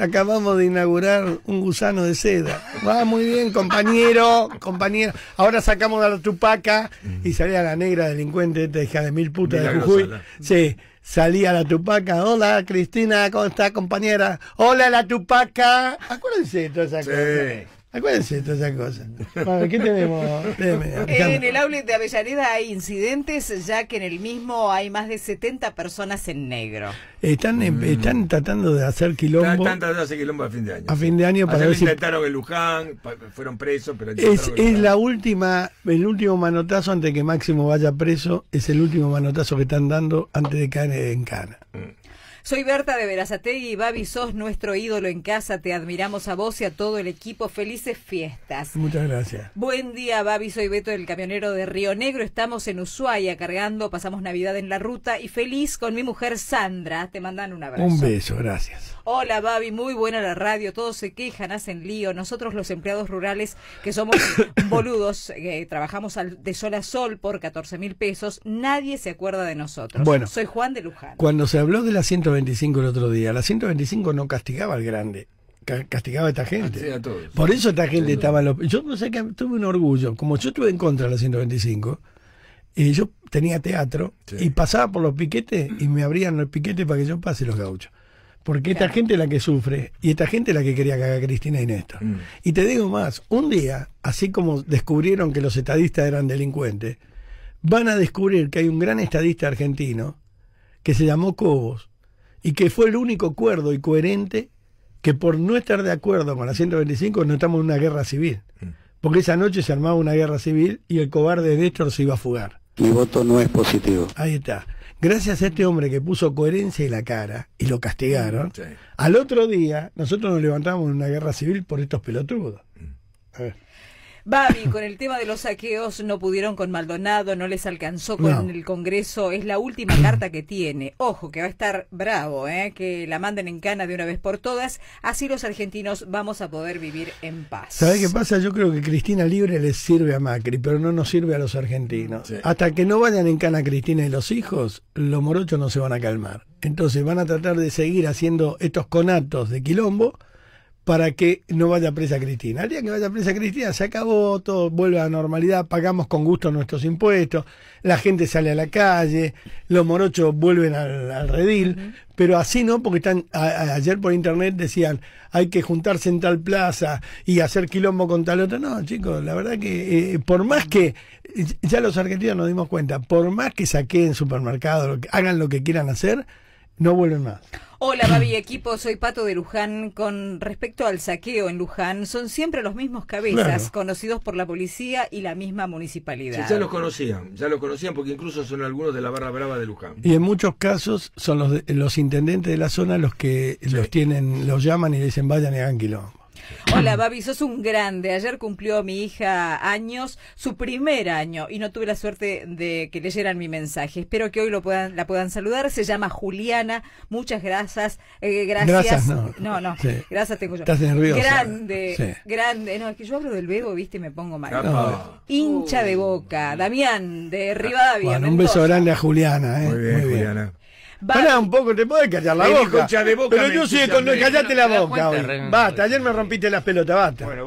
Acabamos de inaugurar un gusano de seda. Va muy bien, compañero, compañero. Ahora sacamos a la tupaca y salía la negra delincuente, esta hija de mil putas de Jujuy. Sí salía la tupaca. Hola, Cristina, ¿cómo está, compañera? Hola, la tupaca. Acuérdense de todas esa Acuérdense de todas esas cosas. ¿qué tenemos? en
el aula de Avellaneda hay incidentes, ya que en el mismo hay más de 70 personas en negro.
Están, están tratando de hacer quilombo. Están, tratando
de hacer quilombo a fin de año.
A fin de año para ver intentaron
en Luján, fueron presos, pero es, es la
última, el último manotazo antes de que Máximo vaya preso, es el último manotazo que están dando antes de caer en cana. Mm.
Soy Berta de Verazategui y Babi, sos nuestro ídolo en casa. Te admiramos a vos y a todo el equipo. Felices fiestas. Muchas gracias. Buen día, Babi. Soy Beto del camionero de Río Negro. Estamos en Ushuaia cargando. Pasamos Navidad en la ruta y feliz con mi mujer Sandra. Te mandan un abrazo. Un beso, gracias. Hola, Babi. Muy buena la radio. Todos se quejan, hacen lío. Nosotros, los empleados rurales, que somos <coughs> boludos, eh, trabajamos de sol a sol por 14 mil pesos, nadie se acuerda de nosotros. Bueno, soy Juan de Luján.
Cuando se habló de la 120 el otro día. La 125 no castigaba al grande, castigaba a esta gente. Por eso esta gente estaba... Los... Yo no sé que tuve un orgullo. Como yo estuve en contra de la 125, y eh, yo tenía teatro y pasaba por los piquetes y me abrían los piquetes para que yo pase los gauchos. Porque esta gente es la que sufre y esta gente es la que quería que haga Cristina y Néstor. Mm. Y te digo más, un día, así como descubrieron que los estadistas eran delincuentes, van a descubrir que hay un gran estadista argentino que se llamó Cobos, y que fue el único acuerdo y coherente que por no estar de acuerdo con la 125 no estamos en una guerra civil. Mm. Porque esa noche se armaba una guerra civil y el cobarde Néstor se iba a fugar. Mi voto no es positivo. Ahí está. Gracias a este hombre que puso coherencia y la cara y lo castigaron, al otro día nosotros nos levantamos en una guerra civil por estos pelotudos. Mm. A ver.
Babi, con el tema de los saqueos no pudieron con Maldonado, no les alcanzó con el Congreso, es la última <clears throat> carta que tiene. Ojo, que va a estar bravo, ¿eh? que la manden en cana de una vez por todas, así los argentinos vamos a poder vivir en paz. ¿Sabes
qué pasa? Yo creo que Cristina Libre les sirve a Macri, pero no nos sirve a los argentinos. Hasta que no vayan en cana Cristina y los hijos, los morochos no se van a calmar. Entonces van a tratar de seguir haciendo estos conatos de quilombo para que no vaya presa Cristina. Al día que vaya presa Cristina, se acabó, todo vuelve a la normalidad, pagamos con gusto nuestros impuestos, la gente sale a la calle, los morochos vuelven al, redil, pero así no, porque están ayer por internet decían, hay que juntarse en tal plaza y hacer quilombo con tal otro. No, chicos, la verdad que eh, por más que, ya los argentinos nos dimos cuenta, por más que saquen supermercados, hagan lo que quieran hacer, no vuelven más.
Hola, Babi equipo, soy Pato de Luján. Con respecto al saqueo en Luján, son siempre los mismos cabezas conocidos por la policía y la misma municipalidad. Sí, ya los
conocían, ya los conocían porque incluso son algunos de la barra brava de Luján. Y en
muchos casos son los, los intendentes de la zona los que los tienen, los llaman y dicen vayan y hagan
Hola, Babi, sos un grande. Ayer cumplió mi hija años, su primer año, y no tuve la suerte de que leyeran mi mensaje. Espero que hoy lo puedan, la puedan saludar. Se llama Juliana. Muchas gracias. Eh, gracias. No, no. Gracias Estás nervioso. Grande, grande. No, es que yo hablo del bebo, viste, y me pongo mal. No. Hincha de boca. Damián, de Rivadavia. Bueno, un beso
grande a Juliana. ¿eh? Muy bien, Muy Juliana. Pará un poco, te podés callar la boca. Concha de boca pero yo sí, con... callate la boca. Basta, ayer me rompiste las pelotas, basta. Bueno,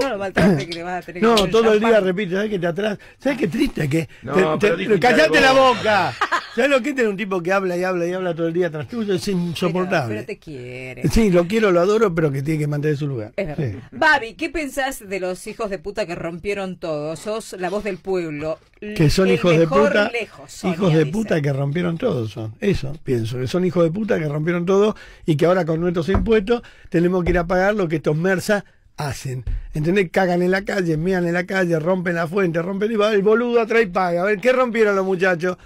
No que le vas a tener No, todo el día
repito, ¿sabes que te atrás? ¿Sabes qué triste que? No, te- callate la
boca. <laughs>
¿Sabes lo que este es un tipo que habla y habla y habla todo el día tras tuyo? Es insoportable. Pero,
te quiere. Sí,
lo quiero, lo adoro, pero que tiene que mantener su lugar. Es verdad.
Babi, ¿qué pensás de los hijos de puta que rompieron todo? Sos la voz del pueblo. Que son hijos de puta. Lejos, hijos
de puta que rompieron todo. Son. Eso, pienso. Que son hijos de puta que rompieron todo y que ahora con nuestros impuestos tenemos que ir a pagar lo que estos mersas hacen. ¿Entendés? Cagan en la calle, mean en la calle, rompen la fuente, rompen y va el boludo atrás y paga. A ver, ¿qué rompieron los muchachos?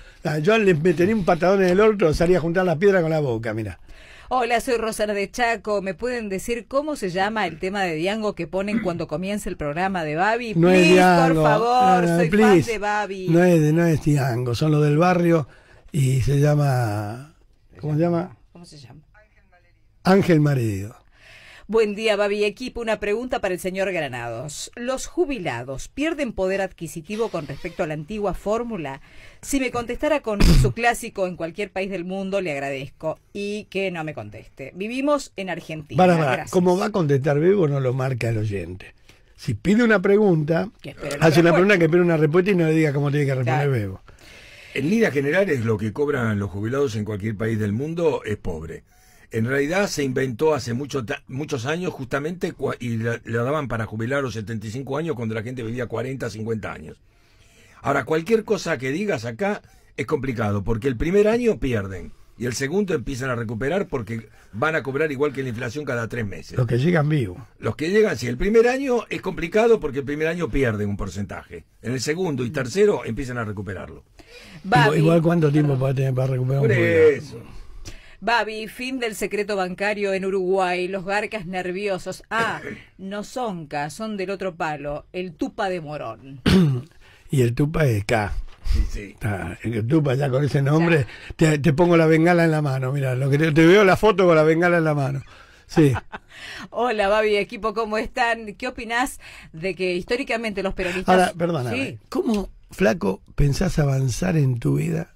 yo les metería un patadón en el otro, salía a juntar las piedras con la boca, mira.
Hola, soy Rosana de Chaco. ¿Me pueden decir cómo se llama el tema de Diango que ponen <clears throat> cuando comienza el programa de Babi? No es Diango. por favor, no, soy de No es,
no Diango, son los del barrio y se llama... ¿Cómo se llama? ¿Cómo se llama? Ángel Marido.
Ángel Buen día, Babi equipo. Una pregunta para el señor Granados. ¿Los jubilados pierden poder adquisitivo con respecto a la antigua fórmula? Si me contestara con <coughs> su clásico en cualquier país del mundo, le agradezco. Y que no me conteste. Vivimos en Argentina. Para,
Como va a contestar Bebo, no lo marca el oyente. Si pide una pregunta, hace una pregunta que pide una respuesta y no le diga cómo tiene que responder Bebo.
En líneas generales, lo que cobran los jubilados en cualquier país del mundo es pobre en realidad se inventó hace mucho, muchos años justamente y le daban para jubilar a los 75 años cuando la gente vivía 40, 50 años. Ahora, cualquier cosa que digas acá es complicado, porque el primer año pierden y el segundo empiezan a recuperar porque van a cobrar igual que la inflación cada tres meses. Los que llegan vivos. Los que llegan, sí. El primer año es complicado porque el primer año pierden un porcentaje. En el segundo y tercero empiezan a recuperarlo. Igual, cuánto tiempo va
tener para recuperar eso.
Babi, fin del secreto bancario en Uruguay, los garcas nerviosos. Ah, <coughs> no son K, son del otro palo, el tupa de Morón.
<coughs> y el tupa es K. Sí, sí. el tupa ya con ese nombre, te, pongo la bengala en la mano, mira, lo que te, veo la foto con la bengala en la mano. Sí.
<laughs> Hola, Babi, equipo, ¿cómo están? ¿Qué opinás de que históricamente los peronistas... Ahora, perdona, eh, ¿cómo,
flaco, pensás avanzar en tu vida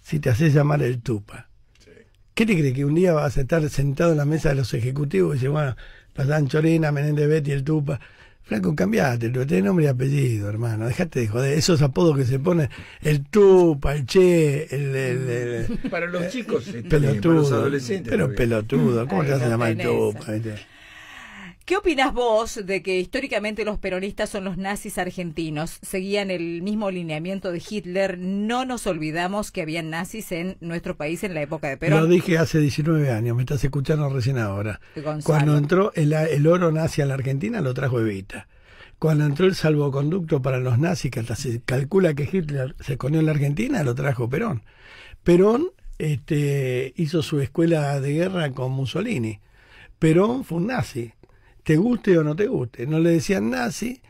si te haces llamar el Tupa? ¿Qué te crees? ¿Que un día vas a estar sentado en la mesa de los ejecutivos y dice bueno, pasan Chorena, Menéndez Betty, el Tupa? Franco, cambiate, tenés nombre y apellido, hermano. Dejate de joder. Esos apodos que se ponen, el Tupa, el Che, el.
para los eh, chicos, pelotudo, para los
adolescentes. Pero pelotudo, ¿cómo te vas a llamar el Tupa?
¿Qué opinas vos de que históricamente los peronistas son los nazis argentinos? Seguían el mismo lineamiento de Hitler. No nos olvidamos que había nazis en nuestro país en la época de Perón. Lo dije
hace 19 años, me estás escuchando recién ahora. Cuando entró el, oro nazi a la Argentina, lo trajo Evita cuando entró el salvoconducto para los nazis, que hasta se calcula que Hitler se escondió en la Argentina, lo trajo Perón. Perón este, hizo su escuela de guerra con Mussolini. Perón fue un nazi te guste o no te guste. No le decían nazi,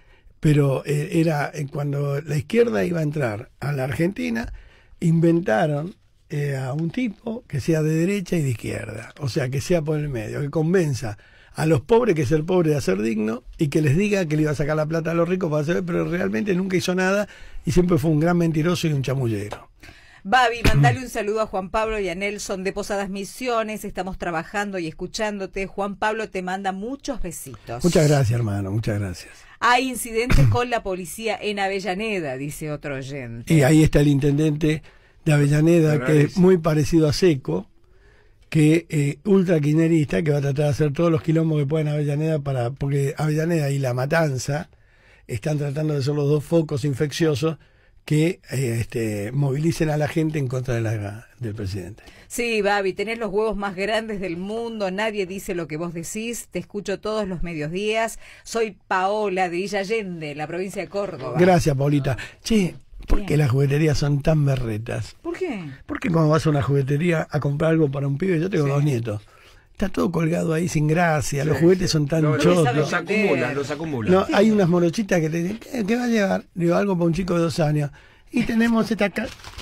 pero eh, era eh, cuando la izquierda iba a entrar a la Argentina, inventaron eh, a un tipo que sea de derecha y de izquierda, o sea, que sea por el medio, que convenza a los pobres que el pobre de ser digno y que les diga que le iba a sacar la plata a los ricos para hacer, pero realmente nunca hizo nada y siempre fue un gran mentiroso y un chamullero.
Babi, mandale un saludo a Juan Pablo y a Nelson de Posadas Misiones. Estamos trabajando y escuchándote. Juan Pablo te manda muchos besitos. Muchas gracias,
hermano. Muchas gracias.
Hay incidentes con la policía en Avellaneda, dice otro oyente.
Y ahí está el intendente de Avellaneda, que es muy parecido a Seco, que eh, ultra que va a tratar de hacer todos los quilombos que pueda en Avellaneda, para, porque Avellaneda y La Matanza están tratando de ser los dos focos infecciosos que eh, este, movilicen a la gente en contra del presidente.
Sí, Babi, tenés los huevos más grandes del mundo, nadie dice lo que vos decís, te escucho todos los medios días. soy Paola de Villa Allende, la provincia de Córdoba. Gracias,
Paulita. Che, ¿por qué las jugueterías son tan berretas? ¿Por qué? Porque cuando vas a una juguetería a comprar algo para un pibe, yo tengo dos nietos está todo colgado ahí sin gracia, los juguetes son tan no, Los acumulan,
los acumulan. No, hay
unas morochitas que te dicen, ¿qué, va a llevar? Digo, algo para un chico de dos años. Y tenemos esta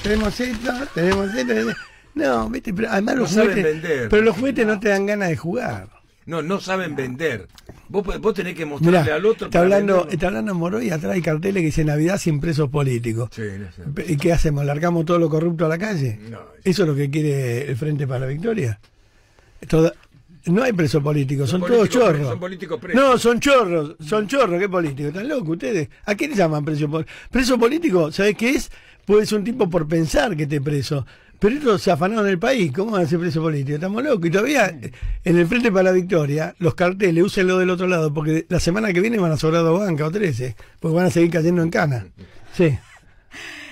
tenemos esto, tenemos esto. No, viste, pero además los no juguetes. Vender. Pero los juguetes no. te dan ganas de jugar.
No, no saben vender. Vos, vos tenés que mostrarle al otro. Está hablando,
está hablando moro y atrás hay carteles que dice Navidad sin presos políticos. Sí, ¿Y qué hacemos? ¿Largamos todo lo corrupto a la calle? No. ¿Eso es lo que quiere el Frente para la Victoria? No hay presos políticos, son, todos chorros. No, son chorros, son chorros, ¿qué políticos? ¿Están locos ustedes? ¿A qué le llaman preso político? Preso político, ¿sabes qué es? Pues ser un tipo por pensar que te preso. Pero estos se afanaron el país, ¿cómo van a ser preso político? Estamos locos. Y todavía en el Frente para la Victoria, los carteles, úsenlo del otro lado, porque la semana que viene van a sobrar dos bancas o trece, porque van a seguir cayendo en cana. Sí. <laughs>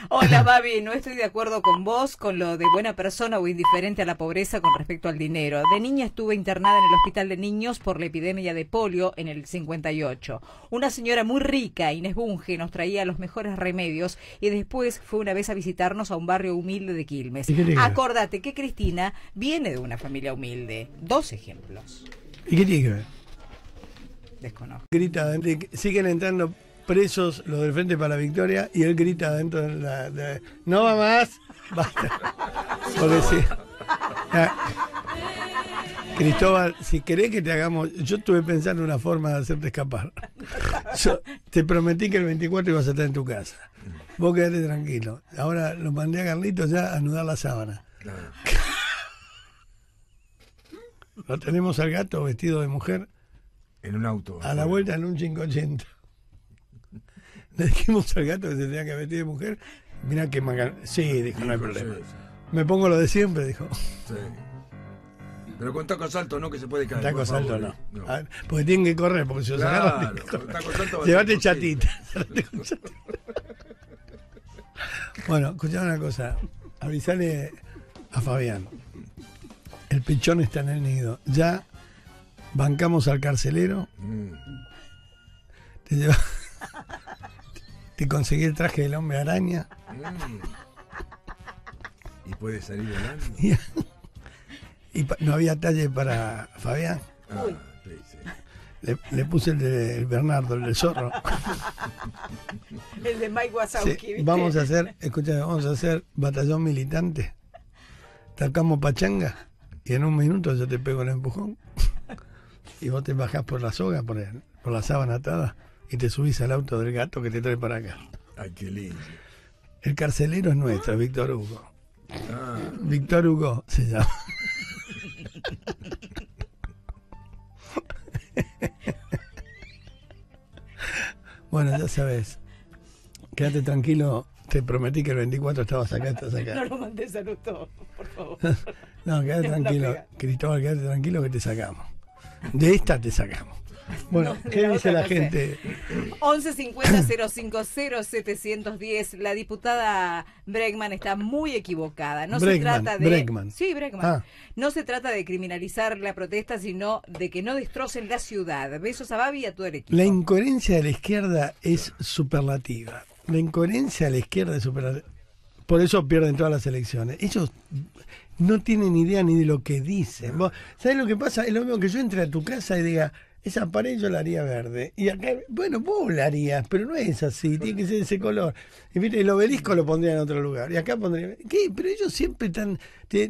Hola, Babi, no estoy de acuerdo con vos con lo de buena persona o indiferente a la pobreza con respecto al dinero. De niña estuve internada en el hospital de niños por la epidemia de polio en el 58. Una señora muy rica, Inés Bunge, nos traía los mejores remedios y después fue una vez a visitarnos a un barrio humilde de Quilmes. Acordate que Cristina viene de una familia humilde. Dos ejemplos. ¿Y qué tiene que ver? Desconozco.
siguen entrando presos los del Frente para la Victoria y él grita dentro de la. no va más, basta. Cristóbal, si querés que te hagamos. Yo estuve pensando una forma de hacerte escapar. te prometí que el 24 ibas a estar en tu casa. Vos quedate tranquilo. Ahora lo mandé a Carlitos ya a anudar la sábana. Lo tenemos al gato vestido de mujer. En un auto. A la vuelta en un 580. <laughs> le dijimos al gato que se tenía que vestir de mujer. Mira que manga. Sí, dijo, no hay problema. Me pongo lo de siempre, dijo.
Sí. Pero con tacos salto no, que se puede caer. taco salto no. no.
porque tienen que correr, porque si los claro, agarran. Con <laughs> Llevate chatita.
<laughs> bueno, escuchá una cosa.
Avisale a Fabián. El pichón está en el nido. Ya bancamos al carcelero. Mm. Te llevas. Te conseguí el traje del hombre araña. Mm. Y puede
salir volando.
<laughs> y, no había talle para Fabián. Ah, le, puse el de Bernardo, el del zorro.
<laughs> el de Mike Wazowski. vamos a hacer,
escúchame, vamos a hacer batallón militante. Tacamos pachanga y en un minuto yo te pego el empujón. <laughs> Y vos te bajás por la soga, por, por la sábana atada y te subís al auto del gato que te trae para acá. Ay, qué lindo. El carcelero es nuestro, ah. Víctor Hugo. Ah. Víctor Hugo se llama. bueno, ya sabes. Quédate tranquilo. Te prometí que el 24 estabas acá, estás acá. No lo
mandes a todo, por favor. no, quédate <laughs> tranquilo.
Cristóbal, quédate tranquilo que te sacamos. De esta te sacamos.
<laughs> Bueno, ¿qué dice la gente? 1150-050-710. La diputada Bregman está muy equivocada. No se trata de. Bregman. Sí, Bregman. Ah. No se trata de criminalizar la protesta, sino de que no destrocen la ciudad. Besos a Babi y a tu el
La incoherencia de la izquierda es superlativa. La incoherencia de la izquierda es superlativa. Por eso pierden todas las elecciones. Ellos no tienen idea ni de lo que dicen. Sabes lo que pasa? Es lo mismo que yo entre a tu casa y diga, esa pared yo la haría verde. Y acá, bueno, vos la harías, pero no es así, tiene que ser ese color. Y mire, el obelisco lo pondría en otro lugar. Y acá pondría. ¿Qué? Pero ellos siempre están.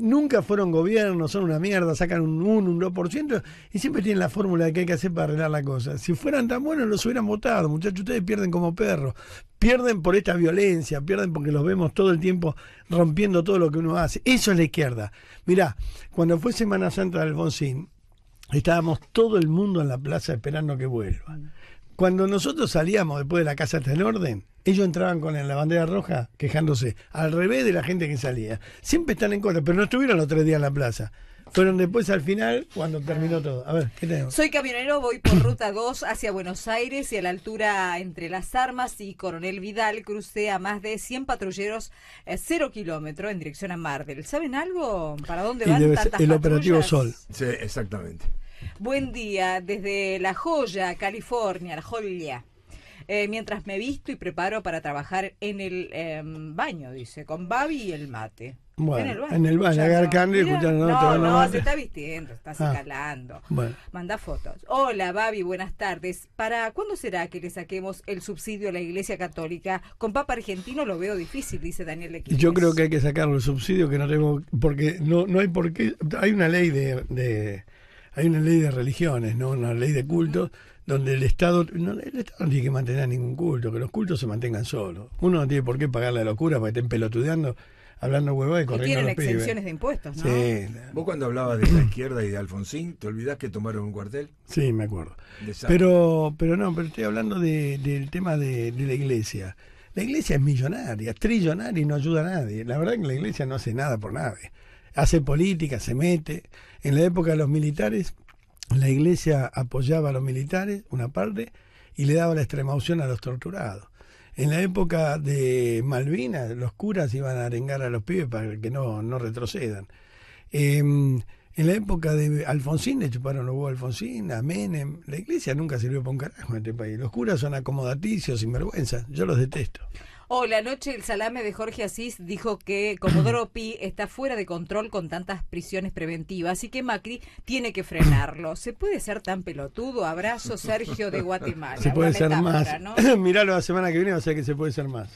nunca fueron gobierno, son una mierda, sacan un 1, un 2%, y siempre tienen la fórmula de qué hay que hacer para arreglar la cosa. Si fueran tan buenos, los hubieran votado. Muchachos, ustedes pierden como perros. Pierden por esta violencia, pierden porque los vemos todo el tiempo rompiendo todo lo que uno hace. Eso es la izquierda. Mirá, cuando fue Semana Santa de Alfonsín, Estábamos todo el mundo en la plaza esperando que vuelva Cuando nosotros salíamos después de la casa hasta en orden, ellos entraban con la bandera roja quejándose, al revés de la gente que salía. Siempre están en cola pero no estuvieron los tres días en la plaza fueron después al final cuando terminó todo. A ver, ¿qué tenemos?
Soy camionero, voy por ruta 2 hacia Buenos Aires y a la altura entre Las Armas y Coronel Vidal crucé a más de 100 patrulleros eh, cero kilómetro en dirección a Mar ¿Saben algo? ¿Para dónde van tantas el operativo
Sol. Sí, exactamente.
Buen día desde La Joya, California, La Jolla. Eh, mientras me visto y preparo para trabajar en el em, baño, dice, con Babi y el mate. Bueno, en el
baño, y no, no, no, se está
vistiendo, está escalando. Ah, Manda fotos. Hola, Babi, buenas tardes. ¿Para cuándo será que le saquemos el subsidio a la Iglesia Católica? Con Papa Argentino lo veo difícil, dice Daniel Lequines.
Yo creo que hay que sacar el subsidio que no tenemos, porque no, no hay por qué. Hay una ley de, hay una ley de religiones, ¿no? Una ley de cultos donde el Estado no, el Estado no tiene que mantener ningún culto, que los cultos se mantengan solos. Uno no tiene por qué pagar la locura para que estén pelotudeando hablando huevos y corriendo. tienen exenciones de impuestos, ¿no? Vos cuando hablabas de la izquierda y de Alfonsín, ¿te olvidás que tomaron un cuartel? Sí, me acuerdo. Pero, pero no, pero estoy hablando del tema de, la iglesia. La iglesia es millonaria, trillonaria y no ayuda a nadie. La verdad es que la iglesia no hace nada por nadie. Hace política, se mete. En la época de los militares, la iglesia apoyaba a los militares, una parte, y le daba la extrema opción a los torturados en la época de Malvinas, los curas iban a arengar a los pibes para que no, retrocedan. Em, en la época de Alfonsín le chuparon los huevos a Alfonsín, a Menem. La iglesia nunca sirvió para un carajo en este país. Los curas son acomodaticios, sinvergüenza. Yo los detesto.
Oh, la noche el salame de Jorge Asís dijo que Comodoro <clears throat> Pi está fuera de control con tantas prisiones preventivas y que Macri tiene que frenarlo. ¿Se puede ser tan pelotudo? Abrazo Sergio de Guatemala. Se puede ser más. Míralo
<clears throat> Miralo la semana que viene, o sea que se puede ser más.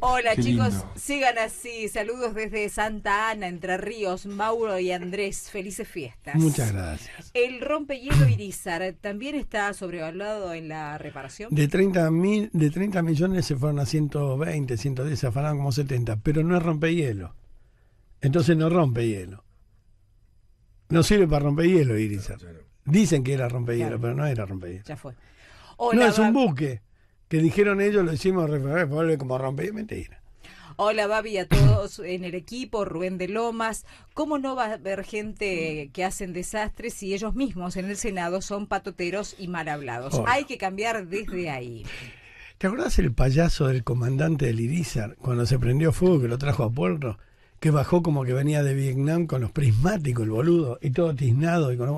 Hola chicos, sigan así. Saludos desde Santa Ana, Entre Ríos, Mauro y Andrés. Felices fiestas. Muchas gracias. El rompehielo Irizar también está sobrevaluado en la reparación. De
30, de 30 millones se fueron a 100 120, 110, se afanaban como 70, pero no es rompehielo. Entonces no rompe hielo. No sirve para rompehielo, hielo, Irizar. Dicen que era rompehielo, pero no era rompehielo. Ya fue. no, es un buque. Que dijeron ellos, lo hicimos como rompehielo. Mentira.
Hola, Babi, a todos en el equipo, Rubén de Lomas. ¿Cómo no va a haber gente que hacen desastres si ellos mismos en el Senado son patoteros y mal hablados? Hay que cambiar desde ahí.
¿Te acordás el payaso del comandante del Irizar cuando se prendió fuego que lo trajo a puerto? Que bajó como que venía de Vietnam con los prismáticos, el boludo, y todo tiznado. Y con...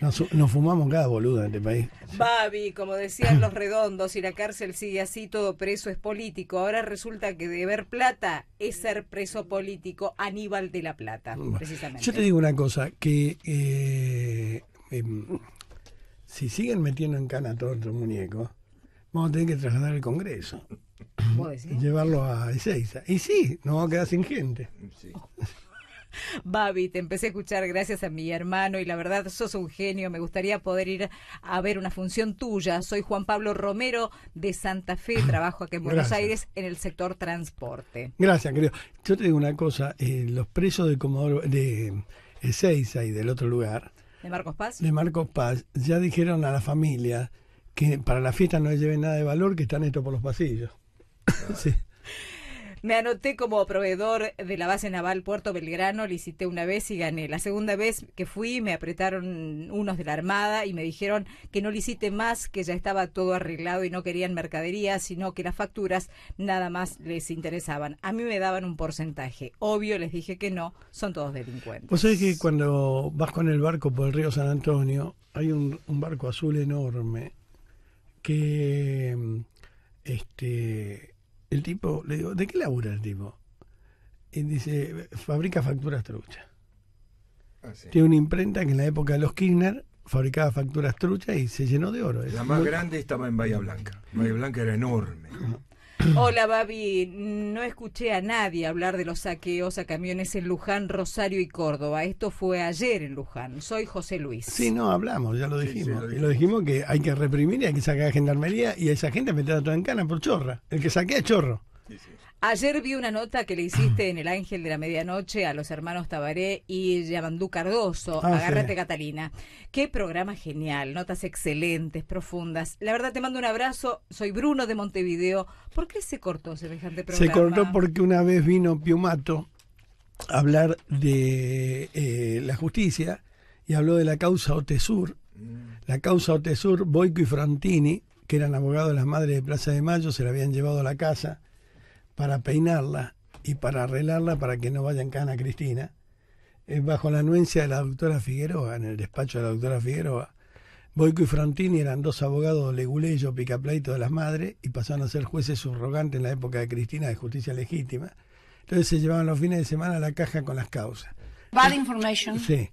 nos, fumamos cada boludo en este país.
Babi, como decían los redondos, y la cárcel sigue así, todo preso es político. Ahora resulta que deber plata es ser preso político, Aníbal de la Plata, precisamente. Yo te
digo una cosa, que eh, em, si siguen metiendo en cana a todos los muñecos vamos a tener que trasladar el Congreso. Y llevarlo a Ezeiza. Y sí, no vamos a quedar sin gente. Sí.
<laughs> Babi, te empecé a escuchar gracias a mi hermano y la verdad sos un genio. Me gustaría poder ir a ver una función tuya. Soy Juan Pablo Romero de Santa Fe, <clears throat> trabajo aquí en Buenos Aires en el sector transporte.
Gracias, querido. Yo te digo una cosa, eh, los presos de Comodoro, de Ezeiza y del otro lugar. De Marcos Paz. De Marcos Paz, ya dijeron a la familia que para la fiesta no lleven nada de valor, que están estos por los pasillos. <laughs>
Me anoté como proveedor de la base naval Puerto Belgrano, licité una vez y gané. La segunda vez que fui me apretaron unos de la Armada y me dijeron que no licite más, que ya estaba todo arreglado y no querían mercadería, sino que las facturas nada más les interesaban. A mí me daban un porcentaje. Obvio, les dije que no, son todos delincuentes.
Vos sabés que cuando vas con el barco por el río San Antonio, hay un barco azul enorme que mm, este, el tipo, le digo, ¿de qué labura el tipo? Y dice, fabrica facturas truchas. Ah, Tiene una imprenta que en la época de los Kirchner fabricaba facturas truchas y se llenó de oro. La más grande
estaba en Bahía Blanca.
Bahía Blanca era enorme.
Hola, Babi. No escuché a nadie hablar de los saqueos a camiones en Luján, Rosario y Córdoba. Esto fue ayer en Luján. Soy José Luis. Sí, no, hablamos,
ya lo dijimos. Y lo, dijimos. que hay que reprimir y hay que sacar a gendarmería y esa gente meterla toda en cana por chorra. El que saquea, chorro. sí.
Ayer vi una nota que le hiciste en El Ángel de la Medianoche a los hermanos Tabaré y Yamandú Cardoso, ah, Agárrate Catalina. Qué programa genial, notas excelentes, profundas. La verdad te mando un abrazo, soy Bruno de Montevideo. ¿Por qué se cortó semejante programa? Se cortó
porque una vez vino Piumato a hablar de eh, la justicia y habló de la causa Otesur. Mm. La causa Otesur, Boico y Frantini, que eran abogados de las madres de Plaza de Mayo, se la habían llevado a la casa para peinarla y para arreglarla para que no vaya en cana Cristina, eh, bajo la anuencia de la doctora Figueroa, en el despacho de la doctora Figueroa. Boico y Frontini eran dos abogados leguleyo, picapleito de las madres, y pasaron a ser jueces subrogantes en la época de Cristina de justicia legítima. Entonces se llevaban los fines de semana a la caja con las causas.
Bad information.
Sí,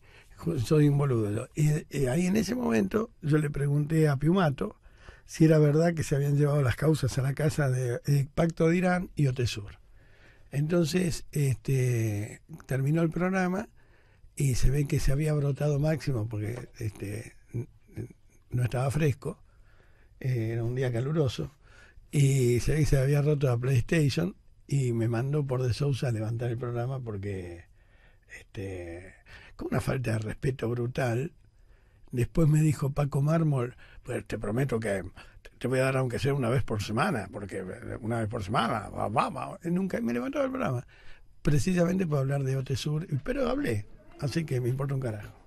soy un boludo. y eh, ahí en ese momento yo le pregunté a Piumato, si era verdad que se habían llevado las causas a la casa del de, Pacto de Irán y Otesur. Entonces, este, terminó el programa y se ve que se había brotado máximo porque este, no estaba fresco, eh, era un día caluroso, y se ve que se había roto la PlayStation y me mandó por de Sousa a levantar el programa porque, este, con una falta de respeto brutal, Después me dijo Paco Mármol, pues te prometo que te voy a dar aunque sea una vez por semana, porque eh, una vez por semana, va, nunca me levantó del programa, precisamente para hablar de OTESUR, pero hablé, así que me importa un carajo.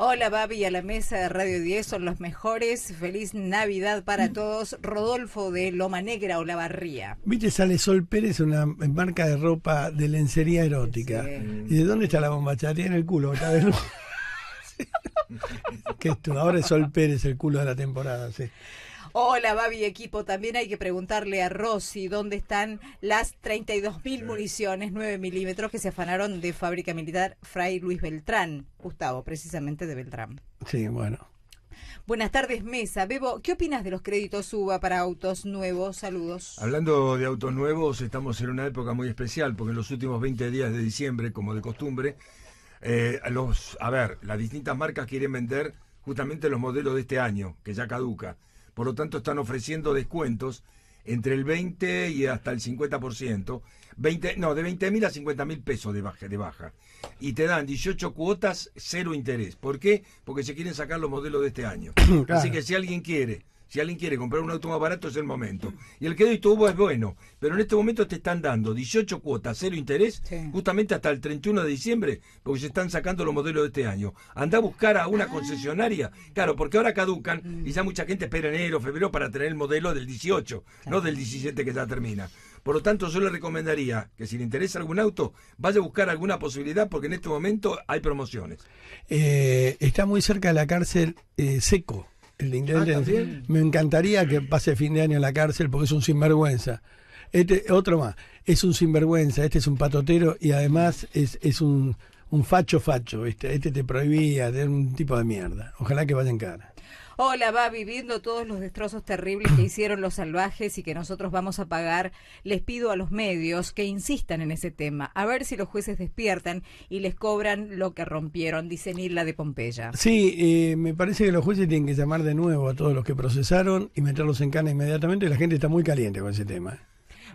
Hola Babi, a la mesa de Radio 10 son los mejores. Feliz Navidad para mm. todos. Rodolfo de Loma Negra o La Barría.
Viste, sale Sol Pérez, una marca de ropa de lencería erótica. ¿Y de dónde está la bombacha? Tiene el culo, está de <laughs> <laughs> que esto, ahora es Sol Pérez el culo de la temporada,
Hola, Babi equipo. También hay que preguntarle a Rossi dónde están las mil municiones 9 milímetros que se afanaron de fábrica militar Fray Luis Beltrán. Gustavo, precisamente de Beltrán. Sí, bueno. Buenas tardes, Mesa. Bebo, ¿qué opinas de los créditos UBA para autos nuevos? Saludos.
Hablando de autos nuevos, estamos en una época muy especial, porque en los últimos 20 días de diciembre, como de costumbre, eh, los, a ver, las distintas marcas quieren vender justamente los modelos de este año, que ya caduca. Por lo tanto, están ofreciendo descuentos entre el 20 y hasta el 50%. 20, no, de 20 mil a 50 mil pesos de baja, de baja. Y te dan 18 cuotas, cero interés. ¿Por qué? Porque se quieren sacar los modelos de este año. <coughs> Así que si alguien quiere si alguien quiere comprar un auto más barato es el momento. Y el que hoy tuvo es bueno, pero en este momento te están dando 18 cuotas, cero interés, justamente hasta el 31 de diciembre, porque se están sacando los modelos de este año. Anda a buscar a una ah. concesionaria, claro, porque ahora caducan mm. y ya mucha gente espera enero, febrero para tener el modelo del 18, no del 17 que ya termina. Por lo tanto, yo le recomendaría que si le interesa algún auto, vaya a buscar alguna posibilidad porque en este momento hay promociones.
Eh, está muy cerca de la cárcel eh, Seco. Ah, me encantaría que pase fin de año en la cárcel porque es un sinvergüenza. Este, otro más, es un sinvergüenza, este es un patotero y además es, es un, facho facho, Este, este te prohibía, es un tipo de mierda. Ojalá que vaya en
cara hola, va viviendo todos los destrozos terribles que hicieron los salvajes y que nosotros vamos a pagar, les pido a los medios que insistan en ese tema, a ver si los jueces despiertan y les cobran lo que rompieron, dice Nila de Pompeya.
Sí, eh, me parece que los jueces tienen que llamar de nuevo a todos los que procesaron y meterlos en cana inmediatamente, la gente está muy caliente con ese tema.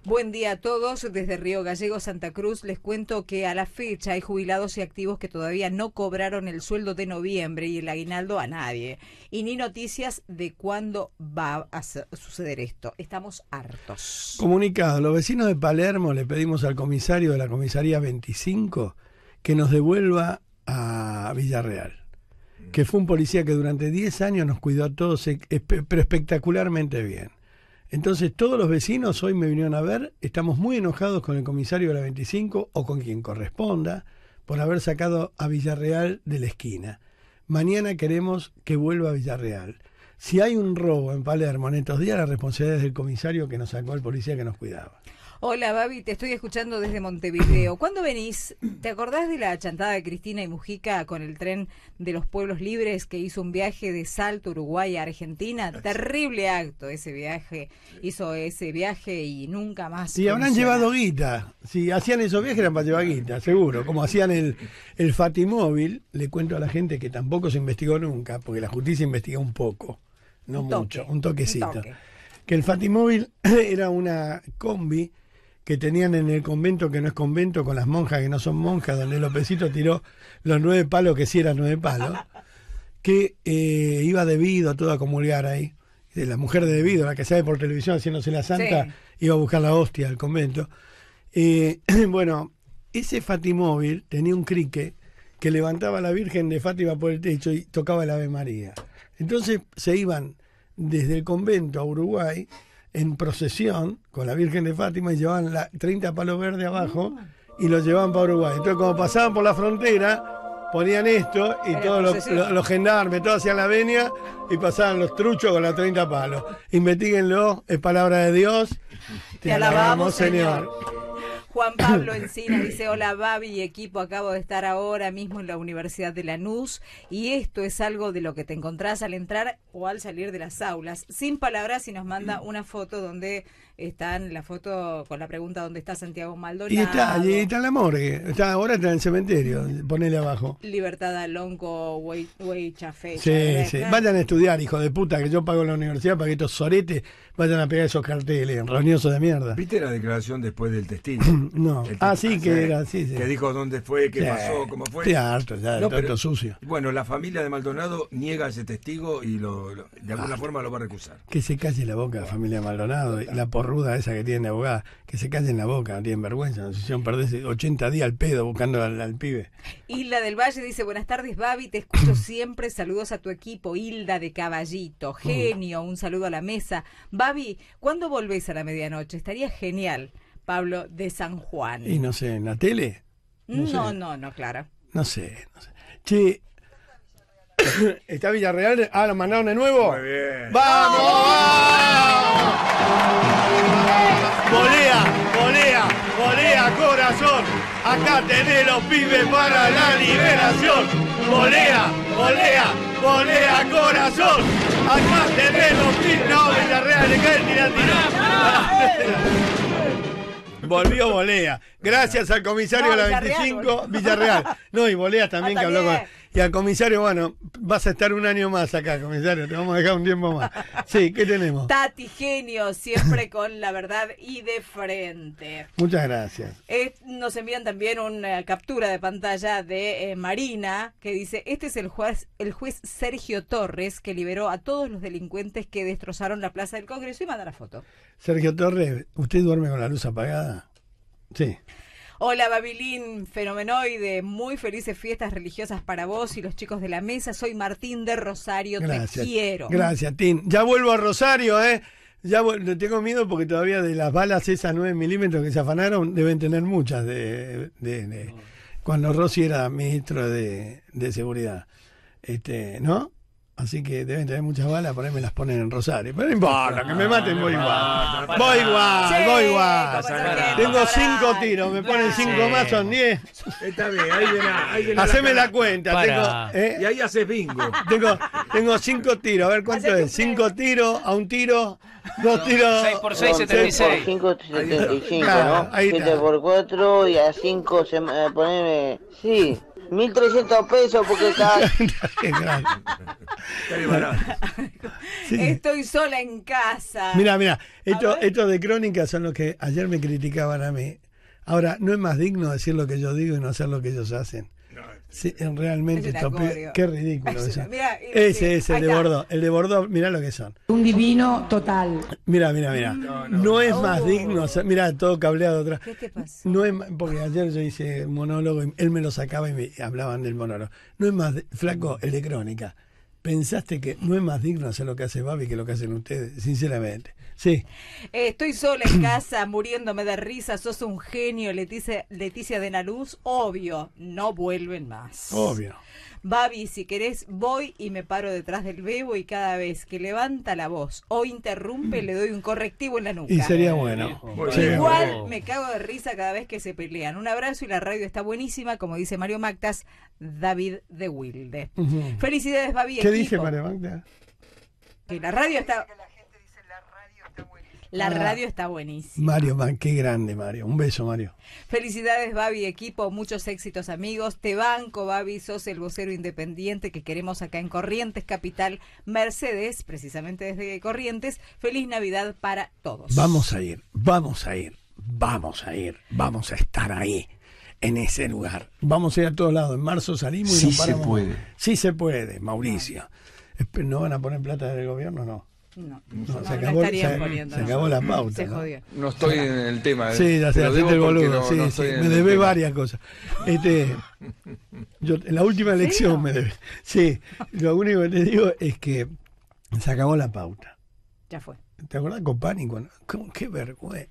Buen día a todos. Desde Río Gallego, Santa Cruz, les cuento que a la fecha hay jubilados y activos que todavía no cobraron el sueldo de noviembre y el aguinaldo a nadie. Y ni noticias de cuándo va a suceder esto. Estamos hartos.
Comunicado. Los vecinos de Palermo le pedimos al comisario de la comisaría 25 que nos devuelva a Villarreal que fue un policía que durante 10 años nos cuidó a todos, e-, espectacularmente bien. Entonces todos los vecinos hoy me vinieron a ver, estamos muy enojados con el comisario de la 25 o con quien corresponda por haber sacado a Villarreal de la esquina. Mañana queremos que vuelva a Villarreal. Si hay un robo en Palermo en estos días, la responsabilidad es del comisario que nos sacó al policía que nos cuidaba.
Hola, Babi, te estoy escuchando desde Montevideo. ¿Cuándo venís? ¿Te acordás de la chantada de Cristina y Mujica con el tren de los pueblos libres que hizo un viaje de Salto, Uruguay a Argentina? Terrible acto ese viaje. Hizo ese viaje y nunca más. Y habrán llevado
guita. Si hacían esos viajes eran para llevar guita, seguro. Como hacían el, el Fatimóvil, le cuento a la gente que tampoco se investigó nunca, porque la justicia investigó un poco, no mucho, un toquecito. Que el Fatimóvil <clears throat> era una combi que tenían en el convento que no es convento, con las monjas que no son monjas, donde Lópezito tiró los nueve palos que sí eran nueve palos, que eh, iba debido a toda a comulgar ahí. Eh, la mujer de debido, la que sabe por televisión haciéndose la santa, iba a buscar la hostia al convento. Eh, <clears throat> bueno, ese Fatimóvil tenía un crique que levantaba a la Virgen de Fátima por el techo y tocaba el Ave María. Entonces se iban desde el convento a Uruguay en procesión con la Virgen de Fátima y llevaban la 30 palos verde abajo y lo llevaban para Uruguay. Entonces, cuando pasaban por la frontera, ponían esto y todos los, gendarmes, todos hacían la venia y pasaban los truchos con la 30 palos. Investíguenlo, es palabra de Dios. Te, alabamos, señor.
Juan Pablo Encina dice, hola Babi y equipo, acabo de estar ahora mismo en la Universidad de Lanús y esto es algo de lo que te encontrás al entrar o al salir de las aulas. Sin palabras y nos manda una foto donde están la foto con la pregunta dónde está Santiago Maldonado. Y está, y
está la morgue, eh. está, ahora está en el cementerio, ponele abajo.
Libertad Alonco, Wey, Chafé. Sí, sí. Vayan
a estudiar, hijo de puta, que yo pago la universidad para que estos soretes vayan a pegar esos carteles, reuniosos de mierda. ¿Viste
la declaración después del testigo? <laughs> no. ah, sí, que era, sí, sí. Que dijo dónde fue, qué pasó, cómo fue. Sí, ya, no, sucio. Bueno, la familia de Maldonado niega ese testigo
y de alguna ah. forma lo va a recusar. Que se calle la boca la familia de Maldonado, la porro ruda esa que tienen de abogada, que se callen la boca, no tienen vergüenza, no se hicieron 80 días al pedo buscando al, pibe.
Hilda del Valle dice, buenas tardes Babi, te escucho <clears throat> siempre, saludos a tu equipo, Hilda de Caballito, mm. genio, un saludo a la mesa. Babi, ¿cuándo volvés a la medianoche? Estaría genial, Pablo de San Juan. Y no
sé, ¿en la tele? No, no, no, claro No sé, no sé. ¿Está Villarreal? Ah, lo mandaron de nuevo. Muy bien. ¡Vamos! Volea, volea, volea, corazón. Acá tenés los pibes para la liberación. Volea, volea, volea, corazón. Acá tenés los pibes. No, Villarreal, le cae el Volvió Bolea. Gracias al comisario de la 25, Villarreal. No, y Bolea también ah, que habló con. Y al comisario, bueno, vas a estar un año más acá, comisario, te vamos a dejar un tiempo más. Sí, ¿qué tenemos?
Tati, genio, siempre con la verdad y de frente.
Muchas gracias.
nos envían también una captura de pantalla de eh, Marina que dice, este es el juez, el juez Sergio Torres que liberó a todos los delincuentes que destrozaron la Plaza del Congreso y manda la foto.
Sergio Torres, ¿usted duerme con la luz apagada? Sí.
Hola Babilín, fenomenoide, muy felices fiestas religiosas para vos y los chicos de la mesa. Soy Martín de Rosario, te quiero. Gracias,
Tim. Ya vuelvo a Rosario, ¿eh? Ya tengo miedo porque todavía de las balas esas 9 milímetros que se afanaron deben tener muchas de, cuando Rossi era ministro de, de seguridad. Este, ¿No? Así que deben tener muchas balas, por ahí me las ponen en Rosario. Pero no importa, que me maten, voy igual. Voy igual, voy igual. Tengo cinco tiros, me ponen cinco más, son diez. Está bien,
ahí llena, Haceme la, la cuenta. Tengo,
¿eh? Y ahí haces bingo. <laughs> Tengo, tengo cinco tiros, a ver cuánto es. Cinco tiros, a un tiro, dos tiros. 6 por 6, 76. 6 ¿no? 7
por 4 y a 5 se eh, poneme. Sí. 1.300 pesos porque <laughs> está...
Estoy sola en casa.
Mira, mira, estos esto de crónica son los que ayer me criticaban a mí. Ahora, no es más digno decir lo que yo digo y no hacer lo que ellos hacen. Sí, realmente qué ridículo ese es el de Bordeaux, el de Bordeaux, mira lo que son. Un divino total. Mira, mira, mira. No, es más oh. digno, o mira, todo cableado atrás. No es, porque ayer yo hice monólogo y él me lo sacaba y me hablaban del monólogo. No es más flaco el de crónica. Pensaste que no es más digno hacer lo que hace Babi que lo que hacen ustedes, sinceramente. Sí.
estoy sola en casa, <clears throat> muriéndome de risa, sos un genio, Leticia, Leticia de Luz obvio, no vuelven más. Obvio. Babi, si querés, voy y me paro detrás del bebo y cada vez que levanta la voz o interrumpe, le doy un correctivo en la nuca. Y sería bueno. Igual me cago de risa cada vez que se pelean. Un abrazo y la radio está buenísima, como dice Mario Mactas, David de Wilde. Felicidades, Babi. ¿Qué dije, Mario Magdas? Que la radio está... La ah. radio está buenísima. Mario,
man, qué grande, Mario. Un beso, Mario.
Felicidades, Babi, equipo. Muchos éxitos, amigos. Te banco, Babi. Sos el vocero independiente que queremos acá en Corrientes, capital Mercedes, precisamente desde Corrientes. Feliz Navidad para todos.
Vamos a ir, vamos a ir, vamos a ir, vamos a estar ahí en ese lugar. Vamos a ir a todos lados. En marzo salimos y nos paramos. se puede. Sí se puede, Mauricio. ¿No van a poner plata del gobierno? No. No, no, se acabó, se, acabó la pauta. No estoy en el tema. Sí, ya se el sí, me debe varias cosas. Este,
yo, la última elección me debe
Sí, lo único que te digo es que se acabó la pauta. Ya fue. ¿Te acuerdas con pánico? Qué vergüenza.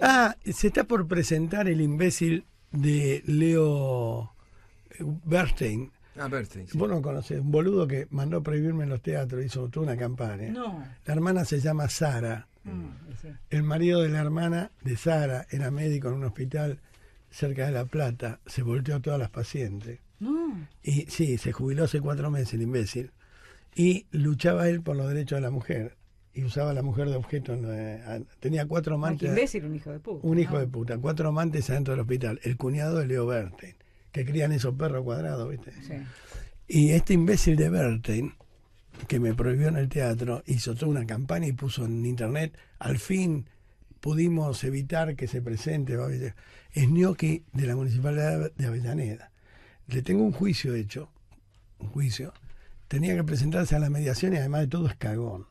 ah, se está por presentar el imbécil de Leo eh, Bernstein
Ah, ver, Vos
no conocés, un boludo que mandó prohibirme en los teatros, hizo toda una campaña. No. La hermana se llama Sara. Mm, el marido de la hermana de Sara era médico en un hospital cerca de La Plata, se volteó a todas las pacientes. No. Y sí, se jubiló hace cuatro meses el imbécil. Y luchaba él por los derechos de la mujer. Y usaba a la mujer de objeto. tenía cuatro amantes. Un imbécil,
un hijo de puta. Un hijo de
puta. Cuatro amantes adentro del hospital. El cuñado de Leo Bernstein que crían esos perros cuadrados, ¿viste? Sí. Y este imbécil de Bertin, que me prohibió en el teatro, hizo toda una campaña y puso en internet, al fin pudimos evitar que se presente, es gnocchi de la Municipalidad de Avellaneda. Le tengo un juicio hecho, un juicio, tenía que presentarse a la mediación y además de todo es cagón.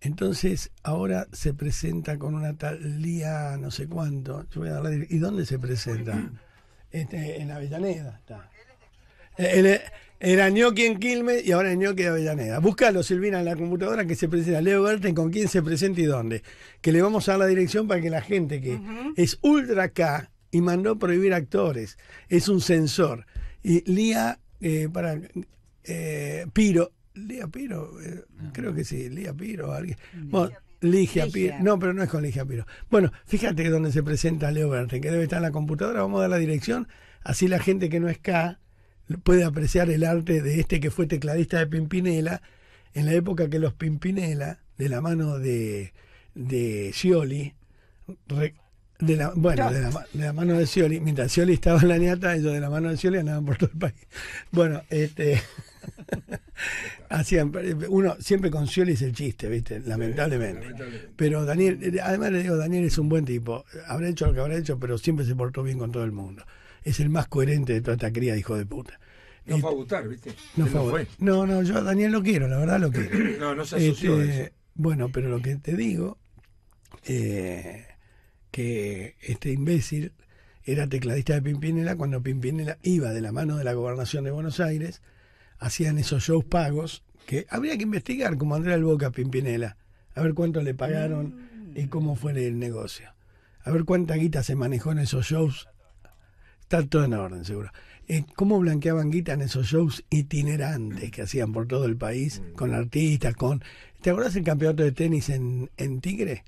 Entonces, ahora se presenta con una tal no sé cuánto. Yo voy a darle. ¿Y dónde se presenta? <clears throat> Este, en Avellaneda era ñoqui en Quilmes y ahora es ñoqui de Avellaneda. Búscalo, Silvina, en la computadora que se presenta. Leo Berten, con quién se presenta y dónde. Que le vamos a dar la dirección para que la gente que es ultra K y mandó prohibir actores, es un censor. Y Lía, eh, para eh, Piro, Lía Piro, eh, creo que sí, Lía Piro, alguien. Ligia, Piro. No, pero no es con Ligia Piro. Bueno, fíjate que donde se presenta Leo Bernstein, que debe estar en la computadora. Vamos a dar la dirección. Así la gente que no es K puede apreciar el arte de este que fue tecladista de Pimpinela en la época que los Pimpinela, de la mano de, de Scioli, de la, bueno, de la, mano de Scioli, mientras Scioli estaba en la niata, ellos de la mano de Scioli andaban por todo el país. Bueno, este. <laughs> <laughs> uno siempre con es el chiste, ¿viste? Lamentablemente. Pero Daniel, eh, además le digo, Daniel es un buen tipo. Habrá hecho lo que habrá hecho, pero siempre se portó bien con todo el mundo. Es el más coherente de toda esta cría de hijo de puta. No fue a gustar este, ¿viste? No, fue, no, no, yo a Daniel lo quiero, la verdad lo quiero. <clears throat>
no, no este,
Bueno, pero lo que te digo, eh, que este imbécil era tecladista de Pimpinela cuando Pimpinela iba de la mano de la gobernación de Buenos Aires hacían esos shows pagos que habría que investigar, como Andrea Alboca, Boca Pimpinela, a ver cuánto le pagaron mm. y cómo fue el negocio. A ver cuánta guita se manejó en esos shows. Está todo en orden, seguro. Eh, ¿Cómo blanqueaban guita en esos shows itinerantes que hacían por todo el país, mm. con artistas, con... ¿Te acuerdas el campeonato de tenis en, Tigre?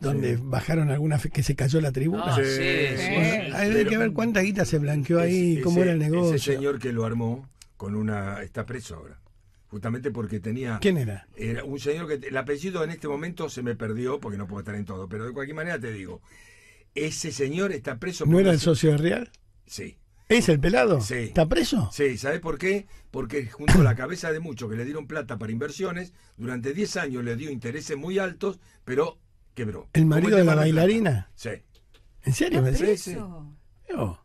donde bajaron alguna que se cayó la tribuna. Ah, hay que ver cuánta guita se blanqueó ahí, cómo era el negocio. Ese
señor que lo armó con una está preso ahora justamente porque
tenía. ¿Quién era?
Era un señor que. El apellido en este momento se me perdió porque no puedo estar en todo, pero de cualquier manera te digo: ese señor está preso. ¿No era el socio de Real? Sí.
¿Es el pelado? Sí. ¿Está preso?
Sí, ¿sabes por qué? Porque junto a la cabeza de muchos que le dieron plata para inversiones, durante 10 años le dio intereses muy altos, pero quebró. ¿El marido de la bailarina? Sí.
¿En serio? ¿Está oh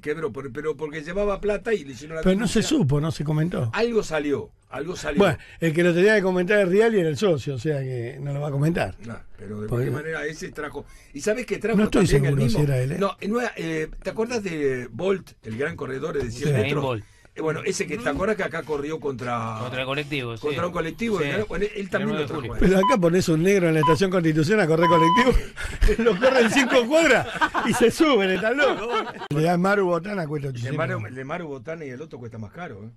pero, pero, porque llevaba plata y le hicieron la Pero no se
supo, no se comentó.
Algo salió, algo salió. Bueno,
el que lo tenía que comentar es Real y era el socio, o sea que no lo va a comentar. No,
pero de cualquier manera ese trajo. ¿Y sabes qué trajo? No estoy seguro si era él. ¿eh? No, eh, ¿te acuerdas de Bolt, el gran corredor de 100 metros? Eh, bueno, ese que te acordás que acá corrió contra. Contra
colectivos. Contra
un colectivo. él también lo trajo. Pero
acá pones un negro en la estación Constitución a correr colectivo, <laughs> lo corren cinco cuadras y se suben, está loco. Le da Maru Botana cuesta el de, Maru, el
de Maru Botana y el otro cuesta más caro, ¿eh?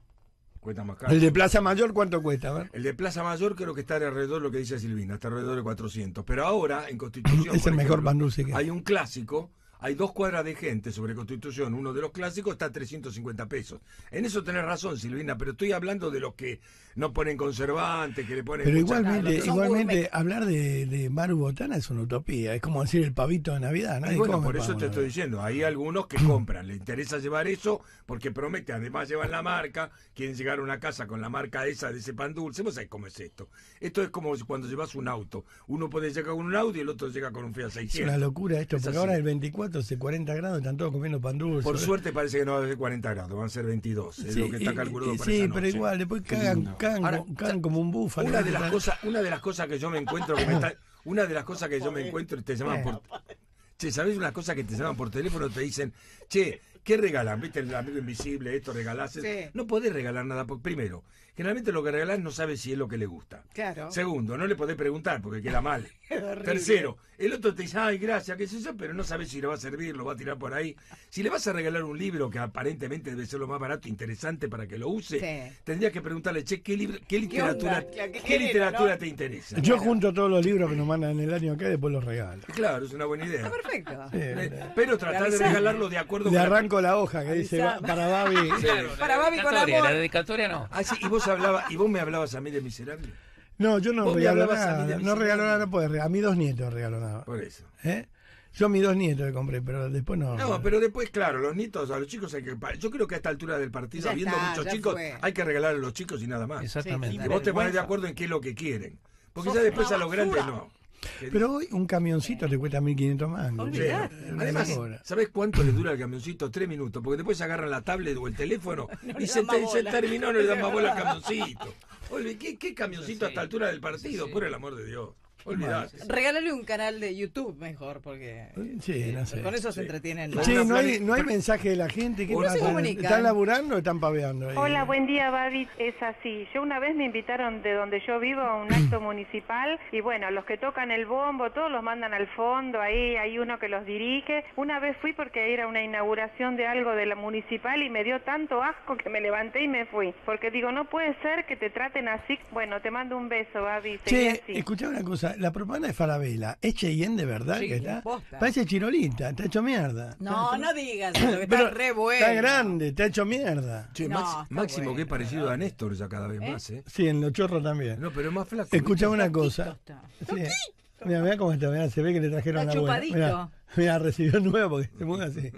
Cuesta más caro. ¿El de Plaza Mayor
cuánto cuesta? Ver?
El de Plaza Mayor creo que está alrededor de lo que dice Silvina, está alrededor de 400. Pero ahora, en Constitución. <laughs> es el ejemplo, mejor Hay un clásico hay dos cuadras de gente sobre Constitución, uno de los clásicos, está a 350 pesos. En eso tenés razón, Silvina, pero estoy hablando de los que no ponen conservantes, que le ponen... Pero igualmente, igualmente
hablar de, de Maru Botana es una utopía, es como decir el pavito de Navidad. por eso te estoy
diciendo, hay algunos que compran, Le interesa llevar eso porque promete, además llevan la marca, quieren llegar a una casa con la marca esa de ese pan dulce, vos sabés cómo es esto. Esto es como cuando llevas un auto, uno puede llegar con un auto y el otro llega con un Fiat 600. Es una locura esto, pero ahora el
24 hace 40 grados, están todos comiendo pan dulce. Por
suerte parece que no va a ser 40 grados, van a ser 22, es lo que está calculado para Sí, pero igual, después cagan,
can, como un búfalo. Una de, las
cosas, una de las cosas que yo me encuentro que me está, una de las cosas que yo me encuentro y te llaman por Che, ¿sabés Unas cosas que te llaman por teléfono? Te dicen, che, ¿qué regalan? ¿Viste el amigo invisible? Esto regalás. No podés regalar nada. Porque, primero, generalmente lo que regalás no sabes si es lo que le gusta. Claro. Segundo, no le podés preguntar porque queda mal. Tercero, el otro te dice, ay, gracias, qué sé yo, pero no sabes si le va a servir, lo va a tirar por ahí. Si le vas a regalar un libro que aparentemente debe ser lo más barato, e interesante para que lo use, tendrías que preguntarle, che, ¿qué, libro, literatura, ¿Qué, literatura te interesa? Yo junto
todos los libros que nos mandan en el año acá y después los regalo.
Claro, es una buena idea. Está ah, perfecto. Eh, eh, pero tratar de regalarlo de acuerdo Le
arranco la... hoja que dice para Babi.
para Babi con amor. La dedicatoria no. Ah, sí, y vos, y vos me hablabas a mí de miserable.
No, yo no regalo nada. No regalo nada, no pues, A mí dos nietos regalo nada. Por eso. ¿Eh? Yo a mis dos nietos le compré, pero después no. No, pero
después, claro, los nietos, a los chicos hay que. Yo creo que a esta altura del partido, habiendo viendo muchos chicos, hay que regalar a los chicos y nada más. Exactamente. y vos te pones de acuerdo en qué es lo que quieren. Porque ya después a los grandes no.
Pero hoy un camioncito te cuesta 1.500 más. Además,
sabes cuánto le dura el camioncito? Tres minutos, porque después se agarra la tablet o el teléfono <laughs> y se, terminó, no le da más bola <laughs> camioncito. Oye, ¿qué, camioncito a esta altura del partido? Por el amor de Dios.
Regálale un canal de YouTube mejor, porque mm, sí, eh, no con eso se entretienen. Sí, no hay, no
mensaje de la gente. que ¿Están laburando o están paveando? Hola,
buen día, Babi. Es
así. Yo una vez me invitaron de donde yo vivo a un <clears throat> acto municipal y bueno, los que tocan el bombo, todos los mandan al fondo, ahí hay uno que los dirige. Una vez fui porque era una inauguración de algo de la municipal y me dio tanto asco que me levanté y me fui. Porque digo, no puede ser que te traten así. Bueno, te mando un beso, Babi. Sí, escucha una
cosa la, propaganda de Falabella, ¿es Cheyenne de verdad sí, que está? Parece Chirolita, está hecho mierda.
No, no digas, <clears throat> Pero está re bueno.
Está grande, está hecho mierda. Che,
máximo que es parecido a Néstor ya cada vez ¿Eh? más, ¿eh?
Sí, en los chorro también.
No, pero es más flaco. Escucha una
cosa. Sí. Mira, mira cómo está, se ve que le trajeron está la chupadito. Mira, mira, recibió nueva porque se pone así.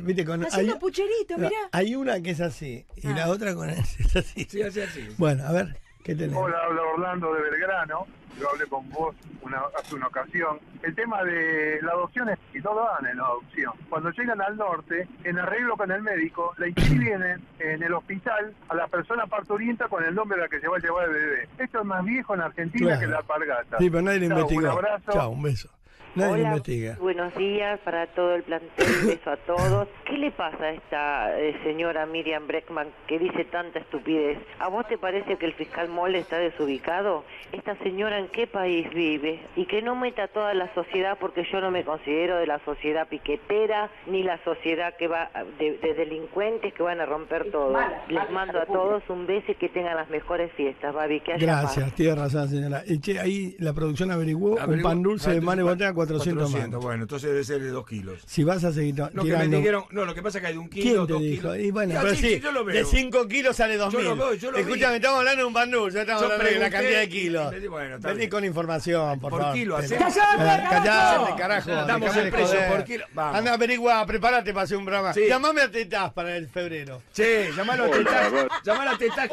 <laughs> Viste, con, hay,
pucherito, mirá. Hay
una que es así y la ah. otra con es así. Sí,
así, así. Bueno, a
ver, ¿qué tenemos?
Hola, habla Orlando de Belgrano yo hablé con vos una, hace una ocasión, el tema de la adopción es que no dan en la adopción. Cuando llegan al
norte, en arreglo con el médico, la inscriben en, el hospital a la persona
parturienta
con el nombre de la que se va a llevar el bebé. Esto es más viejo en Argentina que la Pargata. Sí, pero nadie lo investigó. Un abrazo. Chao, un beso. Nadie Hola, buenos días para todo el plantel, beso a todos. ¿Qué le pasa a esta eh, señora Miriam Breckman que dice tanta estupidez? ¿A vos te parece que el fiscal Moll está desubicado? ¿Esta señora en qué país vive? Y que no meta a toda la sociedad porque yo no me considero de la sociedad piquetera ni la sociedad que va de, delincuentes que van a romper todo. Les mando a todos un beso y que tengan las mejores fiestas, Babi. Gracias,
paz. señora. Y ahí la producción averiguó, El un pan dulce de mano 400, Bueno,
entonces debe ser de 2 kilos.
Si vas a seguir no, Lo que me dijeron, no, lo que pasa es que hay de 1 kilo, 2 kilos. Y bueno, pero sí, de 5 kilos sale 2000. Yo Escúchame, estamos hablando de un bandul, ya estamos hablando de la cantidad de kilos. Vení con información, por, favor. Por kilo, hacemos. ¡Cállate, carajo! carajo! Damos el precio por kilo. Vamos. Anda, averigua, prepárate para hacer un programa. Sí. Llamame a Tetás para el febrero.
Che, llamalo a Tetás. Llamalo a Tetás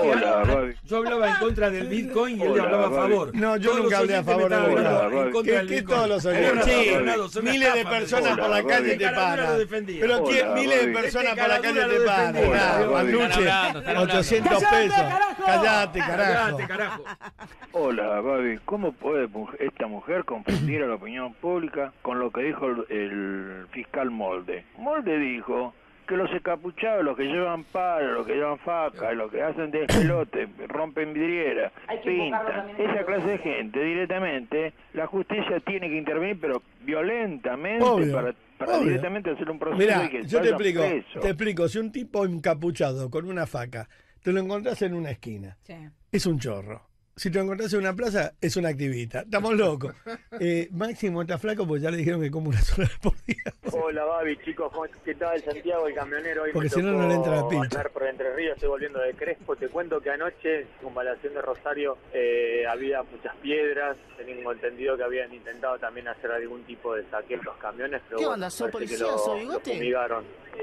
yo hablaba en contra del Bitcoin y él hablaba a favor. No, yo nunca hablé a favor de Bitcoin. ¿Qué todos los oyentes? sí, miles de personas este por la calle te paran.
Pero miles de personas por la calle te paran. Manuche, 800 pesos. ¡Cállate, carajo.
Hola, Babi, ¿cómo puede esta mujer confundir a la opinión pública con lo que dijo el fiscal Molde? Molde dijo que los encapuchados, los que llevan palos, los que llevan faca, los que hacen despelote, <coughs> rompen vidriera, pintan, esa clase de gente directamente, la justicia tiene que intervenir, pero violentamente para directamente hacer un proceso Mira, yo te explico, te
explico, si un tipo encapuchado con una faca te lo encontrás en una esquina, es un chorro si te encontrás en una plaza, es una activista. Estamos locos. <laughs> Eh, Máximo está flaco porque ya le dijeron que como una sola vez por día.
Hola, Babi, chicos. ¿Qué tal? Santiago, el camionero. Hoy porque si no, no le entra la pincha. por Entre Ríos, estoy volviendo de Crespo. Te cuento que anoche, con balación de Rosario, eh, había muchas piedras. Tengo entendido que habían intentado también hacer algún tipo de saqueo en los camiones. ¿Qué onda? ¿Son policías o bigote?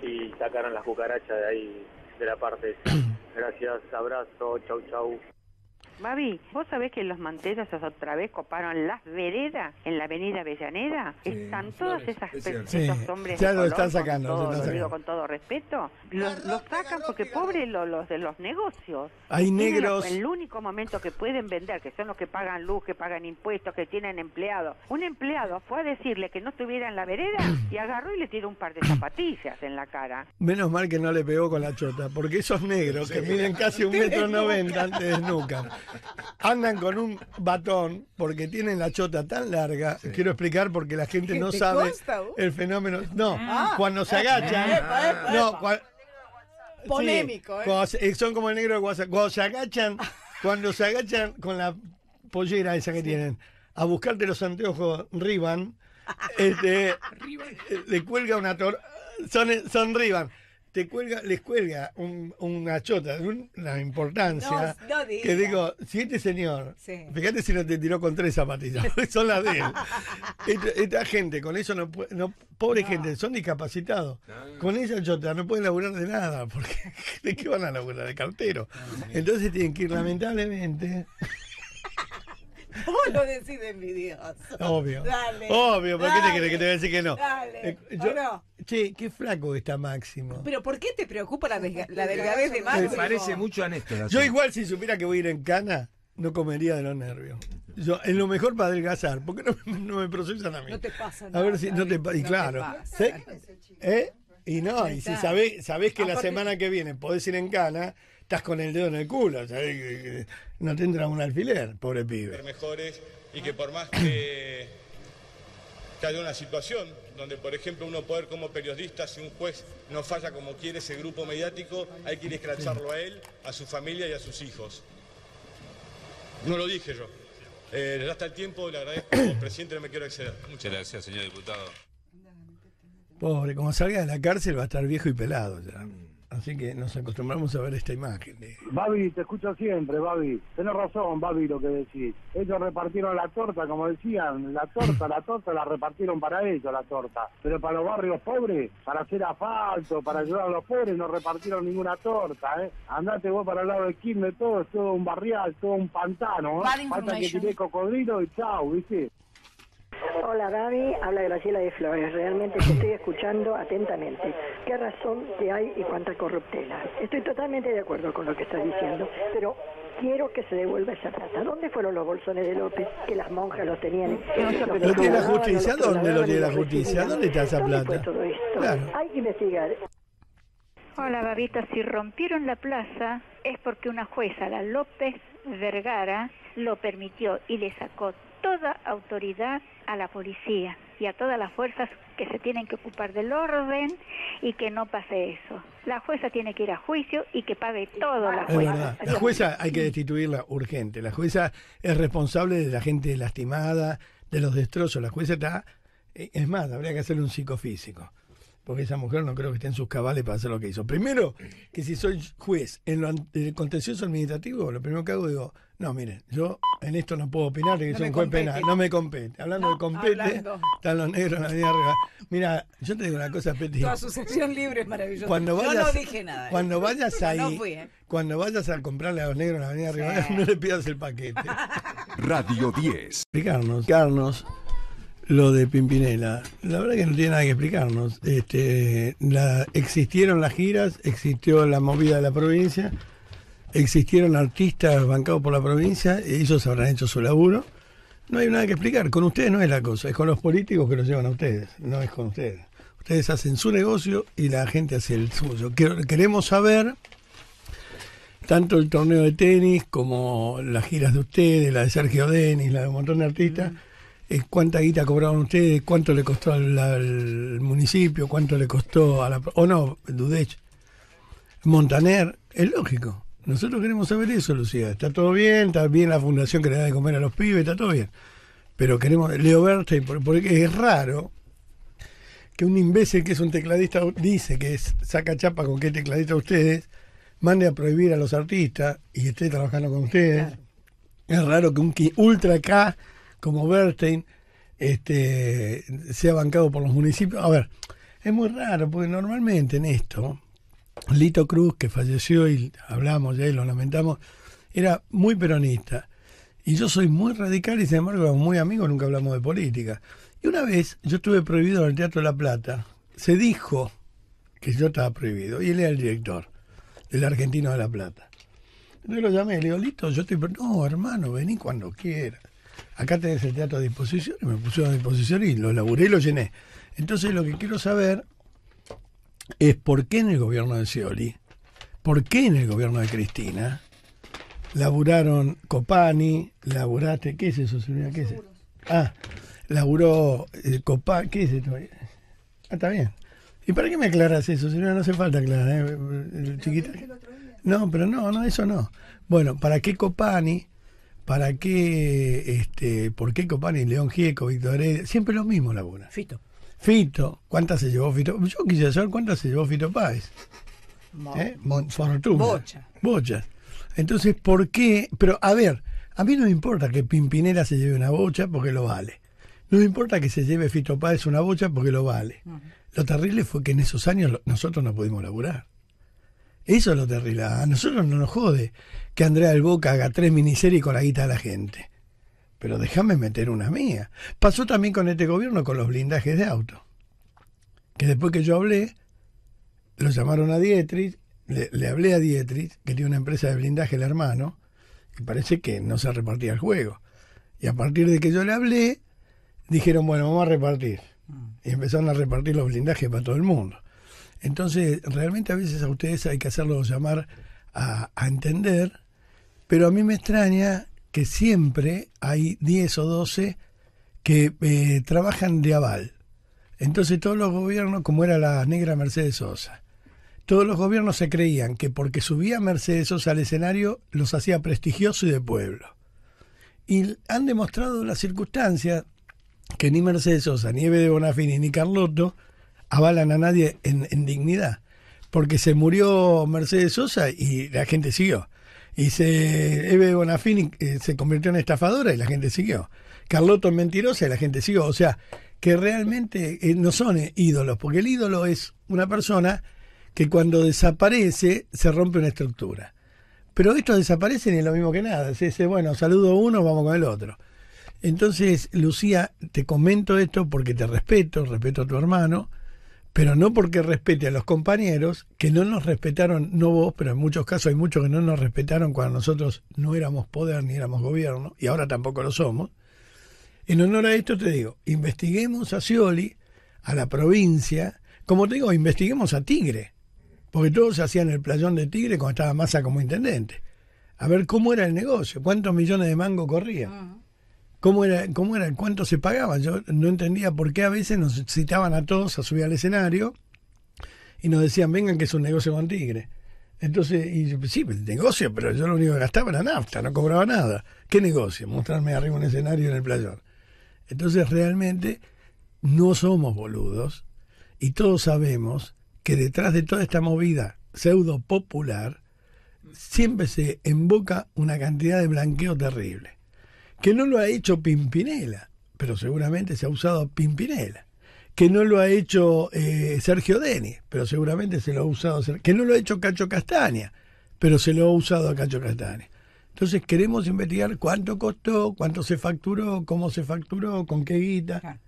y sacaron las cucarachas de ahí, de la parte. <clears throat> Gracias, abrazo, chau, chau. Babi, ¿vos sabés que los manteros otra vez coparon las veredas en la avenida Avellaneda? están todas esas personas, esos hombres ya lo están sacando, con todo,
Lo digo
con todo respeto, los, sacan porque Pobre los, de los negocios.
Hay negros. El, el
único momento que pueden vender, que son los que pagan luz, que pagan impuestos, que tienen empleados. Un empleado fue a decirle que no estuviera en la vereda <clears throat> y agarró y le tiró un par de zapatillas en la cara.
Menos mal que no le pegó con la chota, porque esos negros que miden casi un <laughs> metro noventa antes de andan con un batón porque tienen la chota tan larga. Quiero explicar porque la gente no sabe el fenómeno. No, ah. cuando se agachan. no, ¿eh? Son como el negro de WhatsApp. Cuando se agachan, <laughs> cuando se agachan con la pollera esa que tienen a buscarte los anteojos riban, este, <laughs> eh, le cuelga una tor son, son te cuelga, les cuelga una chota de una importancia. que digo, si este señor, fíjate si no te tiró con tres zapatillas, <laughs> son las de él. <laughs> esta, gente, con eso no, no pobre gente, son discapacitados. Con esa chota no pueden laburar de nada, porque <laughs> ¿de qué van a laburar? De cartero. Entonces tienen que ir, lamentablemente.
¿Cómo <laughs> lo decís de Dios. Obvio. Dale. Obvio, ¿por qué te crees que te voy a decir que no? Dale. Eh, yo, ¿O no?
Che, qué flaco está Máximo.
Pero ¿por qué te preocupa la, <laughs> delgadez de Máximo? Me parece
mucho a Néstor. Yo igual si supiera que voy a ir en cana, no comería de los nervios. Yo, es lo mejor para adelgazar, porque no me, <laughs> no me procesan a mí. No te pasa nada. A ver si no te y claro. ¿Eh? Y no, y si sabés, sabés que la semana que viene podés ir en cana, estás con el dedo en el culo, ¿sabes? Eh, eh, no tendrá un alfiler, pobre pibe. Mejores y que por más <coughs> que, haya una situación donde, por ejemplo, uno poder como periodista, si un juez no falla como quiere ese grupo mediático, hay que ir a él, a su familia y a sus hijos. No lo dije yo. Eh, hasta el tiempo, le agradezco, <coughs> presidente, no me quiero exceder. Muchas gracias, señor diputado. Pobre, como salga de la cárcel va a estar viejo y pelado ya. Así que nos acostumbramos a ver esta imagen. De... Babi, te escucho siempre, Babi. Tenés razón, Babi, lo que decís. Ellos repartieron la torta, como decían, la torta, la torta la repartieron para ellos, la torta. Pero para los barrios pobres, para hacer asfalto, para ayudar a los pobres, no repartieron ninguna torta, ¿eh? Andate vos para el lado de de todo es todo un barrial, todo un pantano, ¿eh? Falta que tiré cocodrilo y chau, ¿viste?
Hola Gaby, habla Graciela de Flores. Realmente te estoy escuchando atentamente. ¿Qué razón que hay y cuánta corruptela? Estoy totalmente de acuerdo con lo que estás diciendo, pero
quiero que se devuelva esa plata. ¿Dónde fueron los bolsones de López que las monjas los tenían?
tiene la justicia? ¿Dónde lo tiene la justicia? ¿Dónde está esa plata?
Hay que investigar. Hola Babita, si rompieron la plaza es porque una jueza, la López Vergara, lo permitió y le sacó toda autoridad a la policía y a todas las fuerzas que se tienen que ocupar del orden y que no pase eso. La jueza tiene que ir a juicio y que pague todo la jueza. La jueza
hay que destituirla urgente. La jueza es responsable de la gente lastimada, de los destrozos. La jueza está... Eh, es más, habría que hacerle un psicofísico porque esa mujer no creo que esté en sus cabales para hacer lo que hizo. Primero, que si soy juez en lo, en el contencioso administrativo, lo primero que hago digo, no, miren, yo en esto no puedo opinar, que no no me compete. Hablando de compete, están los negros en la avenida arriba. Mira, yo te digo una cosa, Peti. Tu
sucesión libre es maravillosa. Cuando vayas, yo no dije nada. ¿eh? Cuando vayas ahí, ¿eh?
cuando vayas a comprarle a los negros en la avenida arriba, <laughs> no le pidas el paquete. <laughs> Radio 10. Explicarnos, explicarnos lo de Pimpinela. La verdad que no tiene nada que explicarnos. Este, existieron las giras, existió la movida de la provincia existieron artistas bancados por la provincia, y ellos habrán hecho su laburo. No hay nada que explicar, con ustedes no es la cosa, es con los políticos que los llevan a ustedes, no es con ustedes. Ustedes hacen su negocio y la gente hace el suyo. Queremos saber tanto el torneo de tenis como las giras de ustedes, la de Sergio Denis, la de un montón de artistas, eh, cuánta guita cobraban ustedes, cuánto le costó al, al, municipio, cuánto le costó a la... o no, Dudech, Montaner, es lógico. Nosotros queremos saber eso, Lucía. Está todo bien, está bien la fundación que le da de comer a los pibes, está todo bien. Pero queremos, Leo Bernstein, porque es raro que un imbécil que es un tecladista, dice que es, saca chapa con qué tecladista ustedes, mande a prohibir a los artistas y esté trabajando con ustedes. Es raro que un ultra K como Bernstein este, sea bancado por los municipios. A ver, es muy raro, porque normalmente en esto Lito Cruz, que falleció y hablamos ya y lo lamentamos, era muy peronista. Y yo soy muy radical y sin embargo muy amigo, nunca hablamos de política. Y una vez yo estuve prohibido en el Teatro de La Plata, se dijo que yo estaba prohibido, y él era el director del Argentino de La Plata. Entonces lo llamé, le digo, Lito, yo estoy, no, hermano, vení cuando quieras. Acá tenés el teatro a disposición, y me pusieron a disposición y lo laburé y lo llené. Entonces lo que quiero saber es por qué en el gobierno de Scioli, por qué en el gobierno de Cristina, laburaron Copani, laburaste, ¿qué es eso, señora? ¿Qué es Ah, laburó Copani, ¿qué es eso? Ah, eh, ah, está bien. ¿Y para qué me aclaras eso, señora? No hace falta aclarar, ¿eh? Chiquita. No, pero no, no, eso no. Bueno, ¿para qué Copani? ¿Para qué, este, por qué Copani, León Gieco, Víctor Heredia? Siempre lo mismo laburan Fito. Fito, ¿cuántas se llevó Fito? Yo quisiera saber cuántas se llevó Fito Páez. ¿Eh? Bocha. Bocha. Entonces, ¿por qué? Pero, a ver, a mí no me importa que Pimpinera se lleve una bocha porque lo vale. No me importa que se lleve Fito Páez una bocha porque lo vale. Lo terrible fue que en esos años nosotros no pudimos laburar. Eso es lo terrible. A nosotros no nos jode que Andrea del Boca haga tres miniseries con la guita de la gente pero déjame meter una mía. Pasó también con este gobierno con los blindajes de auto, que después que yo hablé, lo llamaron a Dietrich, le, hablé a Dietrich, que tiene una empresa de blindaje, el hermano, ...que parece que no se repartía el juego. Y a partir de que yo le hablé, dijeron, bueno, vamos a repartir. Mm. Y empezaron a repartir los blindajes para todo el mundo. Entonces, realmente a veces a ustedes hay que hacerlos llamar a entender, pero a mí me extraña que siempre hay 10 o 12 que eh, trabajan de aval. Entonces todos los gobiernos, como era la negra Mercedes Sosa, todos los gobiernos se creían que porque subía Mercedes Sosa al escenario los hacía prestigiosos y de pueblo. Y han demostrado las circunstancias que ni Mercedes Sosa, ni Eve de Bonafini, ni Carlotto avalan a nadie en, en dignidad. Porque se murió Mercedes Sosa y la gente siguió. Y se, Eve Bonafini eh, se convirtió en estafadora y la gente siguió. Carlotto en mentirosa y la gente siguió. O sea, que realmente eh, no son ídolos, porque el ídolo es una persona que cuando desaparece se rompe una estructura. Pero estos desaparecen y es lo mismo que nada. Se dice, bueno, saludo uno, vamos con el otro. Entonces, Lucía, te comento esto porque te respeto, respeto a tu hermano pero no porque respete a los compañeros que no nos respetaron, no vos, pero en muchos casos hay muchos que no nos respetaron cuando nosotros no éramos poder ni éramos gobierno, y ahora tampoco lo somos. En honor a esto te digo, investiguemos a Scioli, a la provincia, como te digo, investiguemos a Tigre, porque todos hacían el playón de Tigre cuando estaba Massa como intendente. A ver cómo era el negocio, cuántos millones de mango corría. Ah cómo era, cómo era, cuánto se pagaba. Yo no entendía por qué a veces nos citaban a todos a subir al escenario y nos decían, vengan que es un negocio con Tigre. Entonces, y sí, el negocio, pero yo lo único que gastaba era nafta, no cobraba nada. ¿Qué negocio? Mostrarme arriba un escenario en el playón. Entonces, realmente, no somos boludos y todos sabemos que detrás de toda esta movida pseudo popular siempre se emboca una cantidad de blanqueo terrible que no lo ha hecho Pimpinela, pero seguramente se ha usado Pimpinela, que no lo ha hecho eh, Sergio Denis, pero seguramente se lo ha usado, que no lo ha hecho Cacho Castaña, pero se lo ha usado a Cacho Castaña. Entonces queremos investigar cuánto costó, cuánto se facturó, cómo se facturó, con qué guita.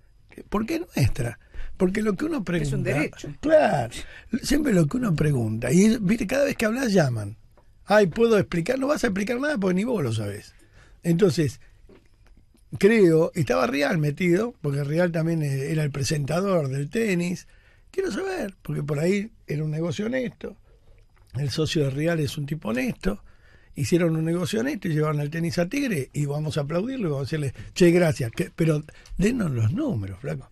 ¿Por qué nuestra? Porque lo que uno pregunta. Es un derecho. Claro. Siempre lo que uno pregunta. Y cada vez que hablas llaman. Ay, puedo explicar. No vas a explicar nada porque ni vos lo sabes Entonces, creo, estaba Real metido, porque Real también eh, era el presentador del tenis. Quiero saber, porque por ahí era un negocio honesto. El socio de Real es un tipo honesto. Hicieron un negocio honesto y llevaron el tenis a Tigre y vamos a aplaudirlo y vamos a decirle, che, gracias. pero denos los números, flaco.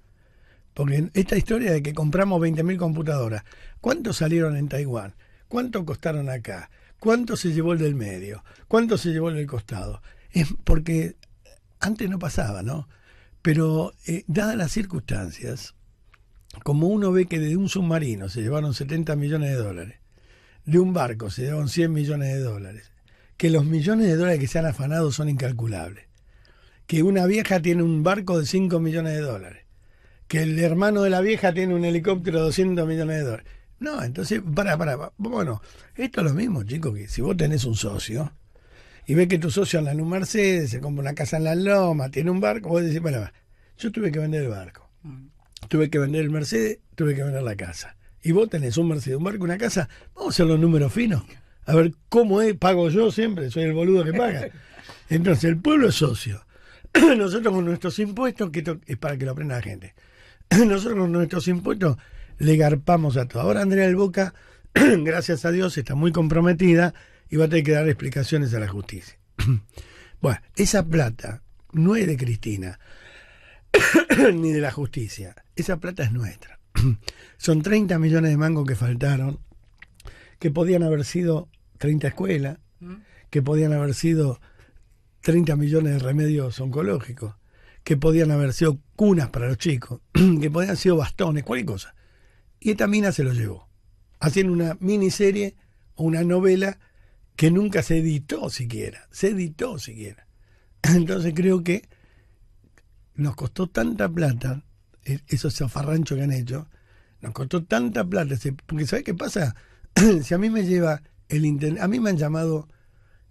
Porque esta historia de que compramos 20.000 computadoras, ¿cuánto salieron en Taiwán? ¿Cuánto costaron acá? ¿Cuánto se llevó el del medio? ¿Cuánto se llevó el del costado? Es porque antes no pasaba, ¿no? Pero eh, dadas las circunstancias, como uno ve que de un submarino se llevaron 70 millones de dólares, de un barco se llevaron 100 millones de dólares, que los millones de dólares que se han afanado son incalculables, que una vieja tiene un barco de 5 millones de dólares, que el hermano de la vieja tiene un helicóptero de 200 millones de dólares. No, entonces, para, para, para. Bueno, esto es lo mismo, chicos, que si vos tenés un socio, y ves que tu socio anda en un Mercedes, se compra una casa en la Loma, tiene un barco, vos decís, bueno, yo tuve que vender el barco, mm. tuve que vender el Mercedes, tuve que vender la casa. Y vos tenés un Mercedes, un barco, una casa, vamos a hacer los números finos. A ver cómo es, pago yo siempre, soy el boludo que paga. <laughs> Entonces, el pueblo es socio. <clears throat> Nosotros con nuestros impuestos, que esto es para que lo aprenda la gente, <clears throat> nosotros con nuestros impuestos le garpamos a todo. Ahora Andrea del Boca, <clears throat> gracias a Dios, está muy comprometida y va a tener que dar explicaciones a la justicia. <clears throat> bueno, esa plata no es de Cristina <clears throat> ni de la justicia, esa plata es nuestra. <clears throat> Son 30 millones de mangos que faltaron, que podían haber sido 30 escuelas, mm. que podían haber sido 30 millones de remedios oncológicos, que podían haber sido cunas para los chicos, que podían haber sido bastones, cualquier cosa. Y esta mina se lo llevó, haciendo una miniserie o una novela que nunca se editó siquiera, se editó siquiera. <clears throat> Entonces creo que nos costó tanta plata, e, esos zafarranchos que han hecho, nos costó tanta plata, porque ¿sabes qué pasa? <clears throat> si a mí me lleva el intendente, a mí me han llamado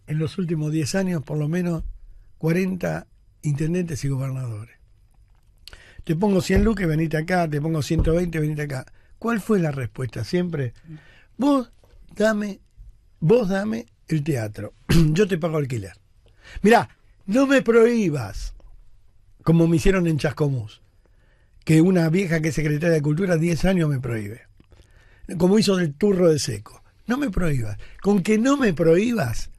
en los últimos 10 años por lo menos 40 intendentes y gobernadores. Te pongo 100 lucas, venite acá, te pongo 120, venite acá. ¿Cuál fue la respuesta siempre? Vos dame, vos dame teatro. <clears throat> Yo te pago alquiler. Mirá, no me prohíbas, como me hicieron en Chascomús, que una vieja que es secretaria de Cultura 10 años me prohíbe. Como hizo el turro de seco. No me prohíbas. Con que no me prohíbas,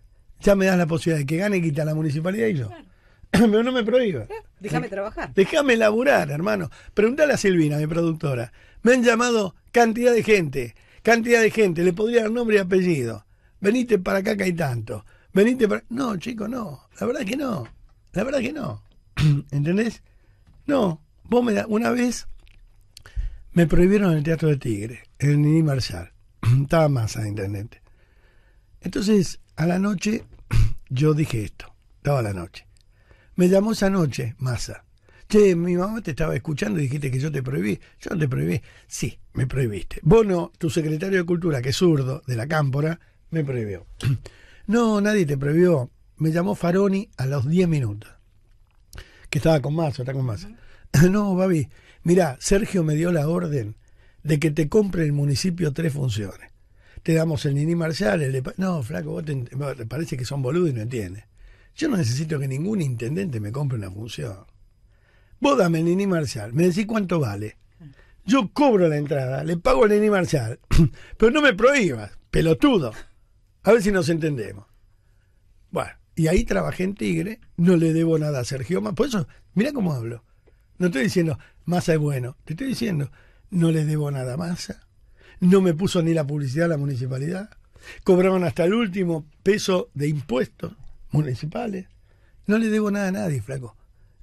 ya me das la posibilidad de que gane y quita la municipalidad y yo. <clears throat> Pero no me prohíbas. Eh,
déjame trabajar.
Déjame laburar, hermano. Pregúntale a Silvina, mi productora. Me han llamado cantidad de gente, cantidad de gente. Le podría dar nombre y apellido venite para acá que hay tanto, venite para... No, chico, no, la verdad que no, la verdad que no, <clears throat> ¿entendés? No, vos me da... Una vez me prohibieron el Teatro de Tigre, en el Nini Marshall, <clears throat> estaba más intendente. Entonces, a la noche, <clears throat> yo dije esto, estaba la noche. Me llamó esa noche, Massa. Che, mi mamá te estaba escuchando y dijiste que yo te prohibí. Yo no te prohibí. Sí, me prohibiste. Vos no, tu secretario de Cultura, que es zurdo, de la Cámpora, me prohibió. <clears throat> No, nadie te prohibió. Me llamó Faroni a los 10 minutos. Que estaba con más, está con más. No, Babi, mira, Sergio me dio la orden de que te compre el municipio tres funciones. Te damos el Nini Marcial, No, flaco, vos te, parece que son boludos y no entiendes. Yo no necesito que ningún intendente me compre una función. Vos dame el Nini Marcial, me decís cuánto vale. Yo cobro la entrada, le pago el Nini Marcial, <clears throat> pero no me prohíbas, pelotudo. A ver si nos entendemos. Bueno, y ahí trabajé en Tigre, no le debo nada a Sergio Massa. Por eso, mira cómo hablo. No estoy diciendo, Massa es bueno, te estoy diciendo, no le debo nada a Massa. No me puso ni la publicidad a la municipalidad. Cobraron hasta el último peso de impuestos municipales. No le debo nada a nadie, flaco.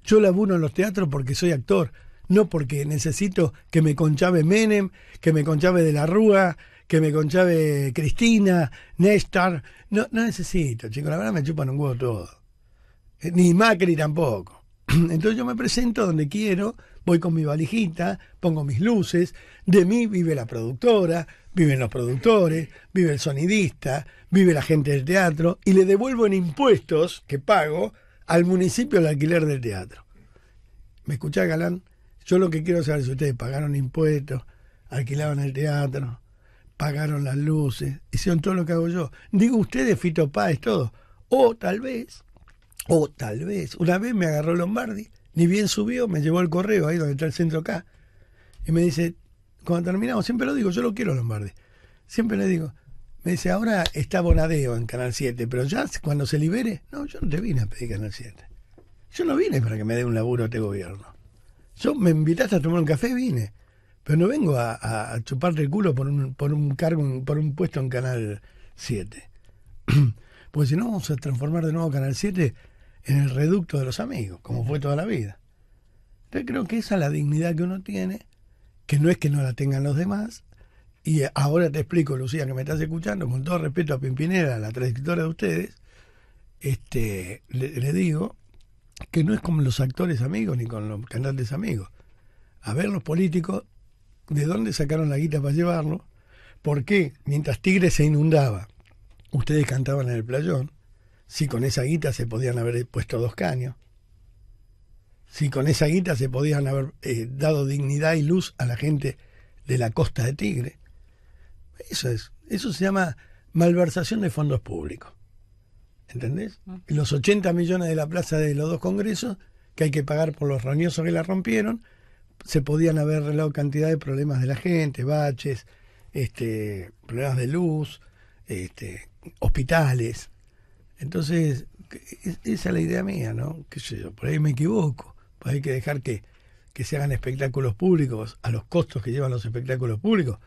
Yo laburo en los teatros porque soy actor, no porque necesito que me conchave Menem, que me conchave de la Rúa, que me conchave Cristina, Néstor. No, no necesito, chicos, la verdad me chupan un huevo todo. Eh, ni Macri tampoco. <clears throat> Entonces yo me presento donde quiero, voy con mi valijita, pongo mis luces, de mí vive la productora, viven los productores, vive el sonidista, vive la gente del teatro, y le devuelvo en impuestos que pago al municipio el alquiler del teatro. ¿Me escuchás, Galán? Yo lo que quiero saber es si ustedes pagaron impuestos, alquilaron el teatro, pagaron las luces, hicieron todo lo que hago yo. Digo ustedes, Fito paz, todo. O tal vez, o tal vez, una vez me agarró Lombardi, ni bien subió, me llevó el correo ahí donde está el centro acá, y me dice, cuando terminamos, siempre lo digo, yo lo quiero Lombardi, siempre le digo, me dice, ahora está Bonadeo en Canal 7, pero ya cuando se libere, no, yo no te vine a pedir Canal 7. Yo no vine para que me dé un laburo a este gobierno. Yo me invitaste a tomar un café, vine. Pero no vengo a, chuparte el culo por un, cargo, por un puesto en Canal 7. <clears throat> Porque si no, vamos a transformar de nuevo Canal 7 en el reducto de los amigos, como fue toda la vida. Entonces creo que esa es la dignidad que uno tiene, que no es que no la tengan los demás. Y ahora te explico, Lucía, que me estás escuchando, con todo respeto a Pimpinera, la trayectoria de ustedes, este, le, digo que no es como los actores amigos ni con los cantantes amigos. A ver, los políticos de dónde sacaron la guita para llevarlo, por qué, mientras Tigre se inundaba, ustedes cantaban en el playón, si con esa guita se podían haber puesto dos caños, si con esa guita se podían haber eh, dado dignidad y luz a la gente de la costa de Tigre. Eso es, eso se llama malversación de fondos públicos. ¿Entendés? Ah. Los 80 millones de la plaza de los dos congresos que hay que pagar por los roñosos que la rompieron, se podían haber arreglado cantidad de problemas de la gente, baches, este, problemas de luz, este, hospitales. Entonces, esa es la idea mía, ¿no? Por ahí me equivoco. Pues hay que dejar que, que se hagan espectáculos públicos a los costos que llevan los espectáculos públicos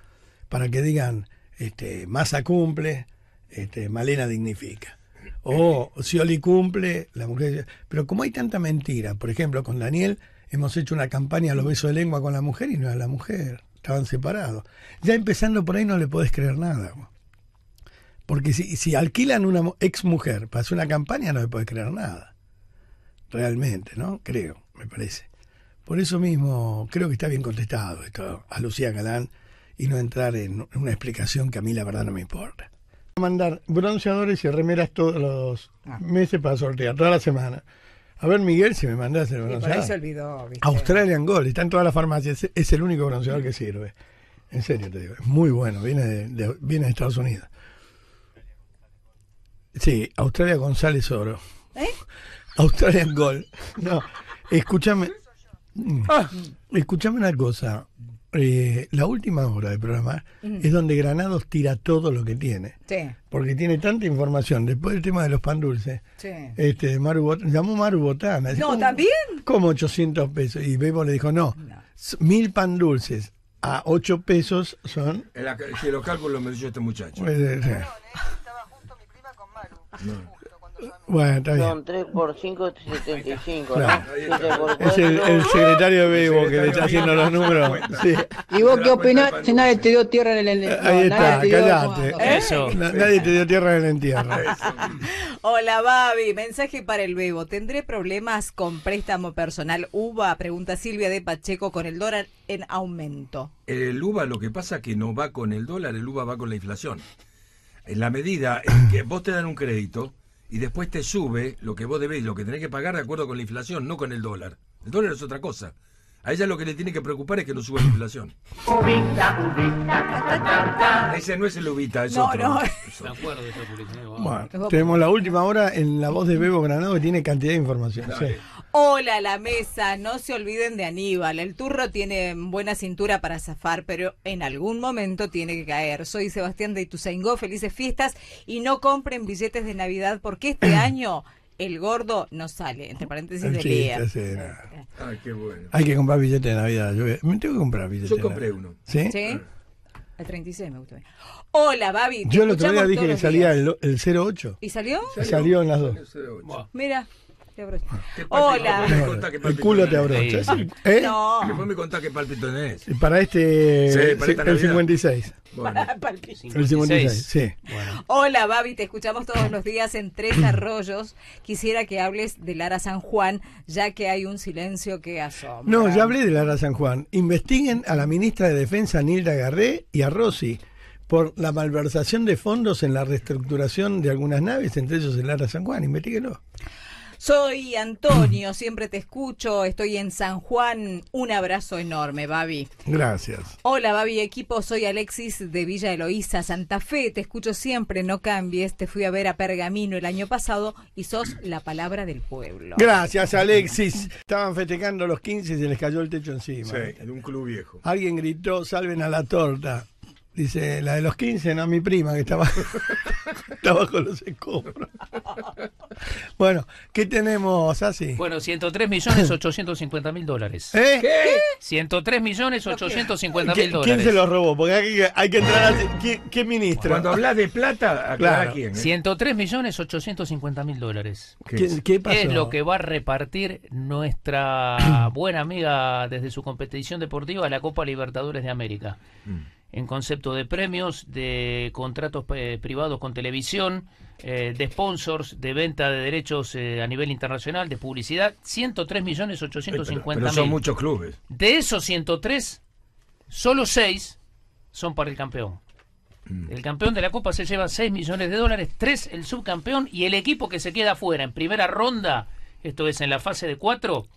para que digan, este, Massa cumple, este, Malena dignifica. O sioli cumple, la mujer... Pero como hay tanta mentira, por ejemplo, con Daniel hemos hecho una campaña a los besos de lengua con la mujer y no era la mujer, estaban separados. Ya empezando por ahí no le podés creer nada. Porque si, alquilan una ex mujer para hacer una campaña no le podés creer nada. Realmente, ¿no? Creo, me parece. Por eso mismo creo que está bien contestado esto a Lucía Galán y no entrar en una explicación que a mí la verdad no me importa. Mandar bronceadores y remeras todos los ah. meses para sortear, toda la semana. A ver, Miguel, si me mandás el bronceador. ahí se olvidó. Australian Gold, está en todas las farmacias. Es, el único bronceador que sirve. En serio te digo, es muy bueno. Viene de, viene de Estados Unidos. Sí, Australia González Oro. ¿Eh? <laughs> Australian Gold. No, escúchame. Ah, mm, escúchame una cosa. Eh, la última hora del programa es donde Granados tira todo lo que tiene. Sí. Porque tiene tanta información. Después del tema de los pan dulces, este, Maru llamó Maru Botana. No, también. Como 800 pesos. Y Bebo le dijo, no, mil pan dulces a 8 pesos son...
si los cálculos me
dijo este muchacho. Eh, estaba justo mi prima con Maru. Bueno, está bien.
Son 3 por 5, 75, ¿no? Es el,
secretario de vivo que le está haciendo los números.
¿Y vos qué opinás? Si nadie te dio tierra en el entierro. Ahí está, callate. Eso. Nadie
te dio tierra en el entierro.
Hola, Babi. Mensaje para el Bebo. ¿Tendré problemas con préstamo personal UVA? Pregunta Silvia de Pacheco con el dólar en aumento.
El UVA lo que pasa es que no va con el dólar, el UVA va con la inflación. En la medida en que vos te dan un crédito y después te sube lo que vos debés, lo que tenés que pagar de acuerdo con la inflación, no con el dólar. El dólar es otra cosa. A ella lo que le tiene que preocupar es que no suba la inflación. Ese no es el Ubita, es otro. bueno,
tenemos la última hora en la voz de Bebo Granado que tiene cantidad de información.
Hola, la mesa. No se olviden de Aníbal. El turro tiene buena cintura para zafar, pero en algún momento tiene que caer. Soy Sebastián de Ituzaingó. Felices fiestas y no compren billetes de Navidad porque este <clears throat> año el gordo no sale. Entre paréntesis de día.
Ah, Hay que comprar billetes de Navidad. Yo me tengo que comprar billetes. Yo compré uno. ¿Sí? ¿Sí?
El 36 me gustó. Hola, Babi. Yo el otro día dije que salía
el, 08.
¿Y salió? Salió, salió en las dos. Mira. Ah. Hola.
El culo te abrocha
¿Eh?
Después me qué tenés.
Para este. el 56.
Bueno. El
56, sí.
Hola, Babi, te escuchamos todos los días en Tres Arroyos. Quisiera que hables de Lara San Juan, ya que hay un silencio que asombra.
No, ya hablé de Lara San Juan. Investiguen a la ministra de Defensa, Nilda Garré, y a Rossi por la malversación de fondos en la reestructuración de algunas naves, entre ellos el Lara San Juan. investiguenlo
soy Antonio, siempre te escucho, estoy en San Juan. Un abrazo enorme, Babi. Gracias. Hola, Babi, equipo, soy Alexis de Villa Eloísa, Santa Fe, te escucho siempre, no cambies. Te fui a ver a Pergamino el año pasado y sos la palabra del pueblo. Gracias, Alexis.
Estaban festejando los 15 y se les cayó el techo encima. Sí, en un club viejo. Alguien gritó, salven a la torta. Dice, la de los 15, no mi prima que estaba, <laughs>
estaba con los escombros.
bueno, ¿qué tenemos así?
Bueno, 103 millones 850 mil dólares. ¿Eh? ¿Qué? 103 millones 850 mil dólares. ¿Quién se
los robó? Porque hay que, hay que entrar a... ¿Qué ministro? Cuando hablas de plata, aclara quién.
103 ¿eh? millones 850 mil dólares. ¿Qué, ¿Qué Es lo que va a repartir nuestra <clears throat> buena amiga desde su competición deportiva, la Copa Libertadores de América. Mm en concepto de premios, de contratos eh, privados con televisión, eh, de sponsors, de venta de derechos eh, a nivel internacional, de publicidad, 103 millones 850 pero, son muchos clubes. De esos 103, solo 6 son para el campeón. Mm. El campeón de la Copa se lleva 6 millones de dólares, 3 el subcampeón y el equipo que se queda afuera en primera ronda, esto es en la fase de 4,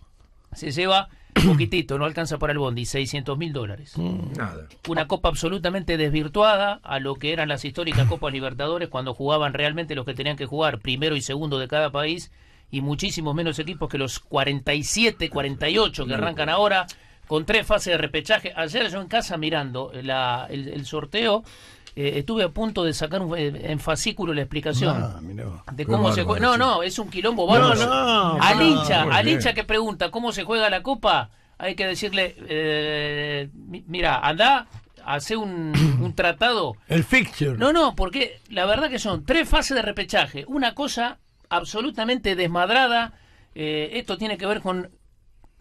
se lleva poquitito, no alcanza para el bondi, 600 mil dólares.
Mm, nada.
Una copa absolutamente desvirtuada a lo que eran las históricas Copas Libertadores cuando jugaban realmente los que tenían que jugar, primero y segundo de cada país, y muchísimos menos equipos que los 47, 48 que arrancan ahora, con tres fases de repechaje. Ayer yo en casa mirando el sorteo, eh, estuve a punto de sacar eh, en fascículo la explicación ah, de cómo se juega. No, no, es un quilombo al hincha, al que pregunta cómo se juega la copa, hay que decirle, mira, anda, hace un, tratado.
El fixture.
No, no, porque la verdad que son tres fases de repechaje. Una cosa absolutamente desmadrada. Eh, esto tiene que ver con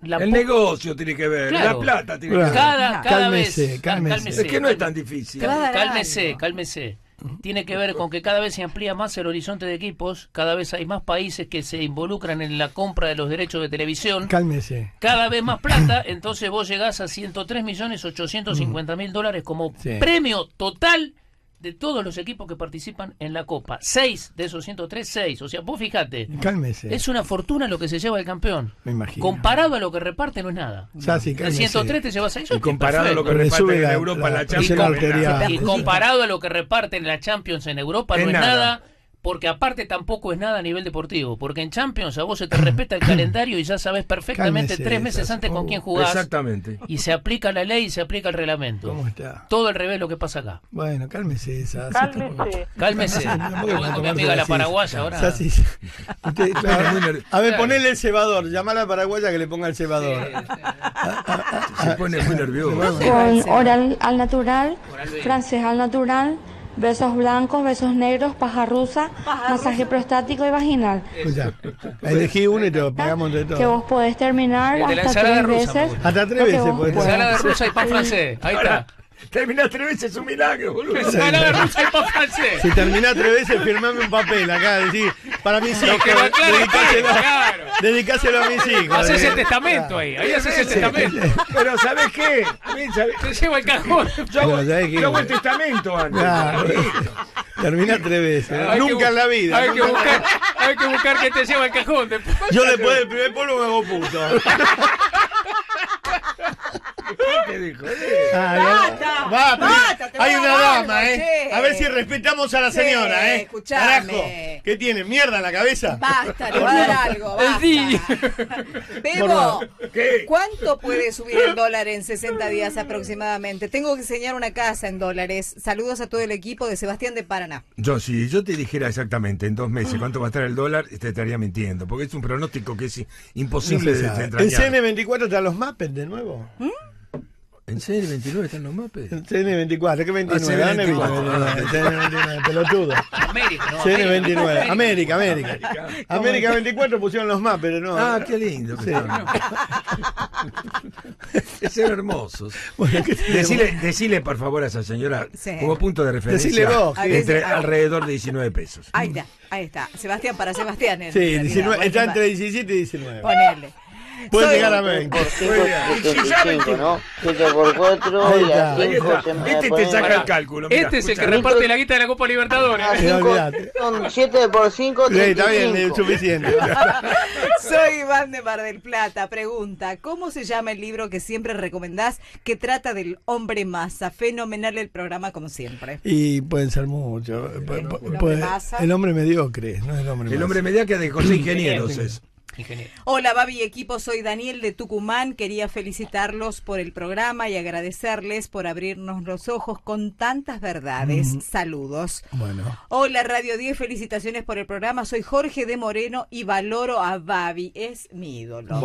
el negocio
tiene que ver, la plata tiene que ver. cálmese, cálmese. Es que no es tan difícil. Cálmese,
cálmese. Tiene que ver con que cada vez se amplía más el horizonte de equipos, cada vez hay más países que se involucran en la compra de los derechos de televisión.
Cálmese.
Cada vez más plata, entonces vos llegás a 103 millones 850 mil dólares como premio total de todos los equipos que participan en la Copa. 6 de esos 103, 6 O sea, vos fíjate Es una fortuna lo que se lleva el campeón. Me imagino. Comparado a lo que reparte no es nada. el 103 te lleva seis. Y comparado a lo que reparte en Europa Y, comparado a lo que reparten la Champions en Europa no es nada porque aparte tampoco es nada a nivel deportivo, porque en Champions a vos se te respeta el <clears throat> calendario y ya sabes perfectamente tres meses antes con quién jugás. Exactamente. Y se aplica la ley y se aplica el reglamento. Todo el revés lo que pasa acá.
Bueno, cálmese
esa. Cálmese. Cálmese. mi amiga la paraguaya ahora.
a ver, ponele el cebador, llama a la paraguaya que le ponga el cebador. Ah, ah, ah, se pone muy nervioso.
oral
al natural, francés al natural besos blancos, besos negros, paja rusa, masaje prostático y vaginal.
Escucha, elegí uno y te lo pegamos de todos. Que vos
podés terminar hasta, tres veces,
hasta tres veces. Hasta tres veces. de rusa y pa' francés. Ahí está. Terminá tres veces es un milagro, boludo.
de rusa y pa' francés. Si terminás tres veces,
firmame un papel acá. Decir, para mí sí, que Dedicáselo
a mis hijos. Haces el testamento ahí. Ahí haces el testamento. Pero ¿sabes qué? Te llevo el cajón. Yo hago, el testamento antes.
Termina tres veces. ¿eh? Nunca en la vida. Hay
que, buscar, hay que buscar que te lleva el cajón. yo Yo después del primer polvo me hago puto.
<laughs> Ah, basta hay una dama, ¿eh? A ver si respetamos a la señora, ¿eh? ¿Qué tiene? ¿Mierda en la cabeza? Basta, le va a dar algo,
eh,
basta. <laughs> ¿cuánto puede subir el dólar en 60 días aproximadamente? Tengo que enseñar una casa en dólares. Saludos a todo el equipo de Sebastián de Paraná.
Yo, si yo te dijera exactamente en dos meses cuánto va a estar el dólar, te estaría mintiendo, porque es un pronóstico que es imposible En
CN24 te los mapes de nuevo. ¿Mm? ¿En cn 29 están los mapes? CN 24, ¿qué 29? Ah, CN 29, CN 29, pelotudo.
América, no, CN 29, América, América. América, América
24 pusieron los mapes, pero no. Ah, qué lindo. Sí.
<laughs> ser hermosos. Bueno, decile, decile, por favor, a esa señora, como punto de referencia, decile vos, entre alrededor de 19 pesos.
Ahí está, ahí está. Sebastián para Sebastián. sí, 19, está entre
17 y 19.
Ponerle. Puede llegar a 20.
¿no? 7 por 4 Este te saca el cálculo. este es el que reparte
la guita de la Copa Libertadores.
Son 7 por 5, Está bien, es suficiente.
<laughs> Soy Iván de Mar del Plata. Pregunta, ¿cómo se llama el libro que siempre recomendás que trata del hombre masa? Fenomenal el programa como siempre.
Y pueden ser muchos. El, hombre mediocre, no es el hombre El hombre mediocre de José Ingenieros
es.
Hola, Babi equipo, soy Daniel de Tucumán. Quería felicitarlos por el programa y agradecerles por abrirnos los ojos con tantas verdades. Saludos. Hola, Radio 10, felicitaciones por el programa. Soy Jorge de Moreno y valoro a Babi, es mi ídolo.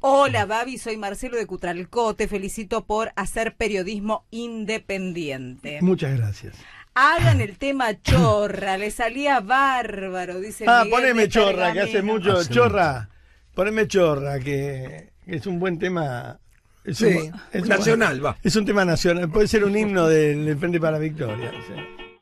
Hola, Babi, soy Marcelo de Cutralcote. Te felicito por hacer periodismo independiente. Muchas gracias. Hagan el tema chorra, le salía bárbaro, dice Ah, poneme chorra, que hace mucho.
Chorra, poneme chorra, que es un buen tema. sí, nacional, va. Es un tema nacional, puede ser un himno del, Frente para la Victoria.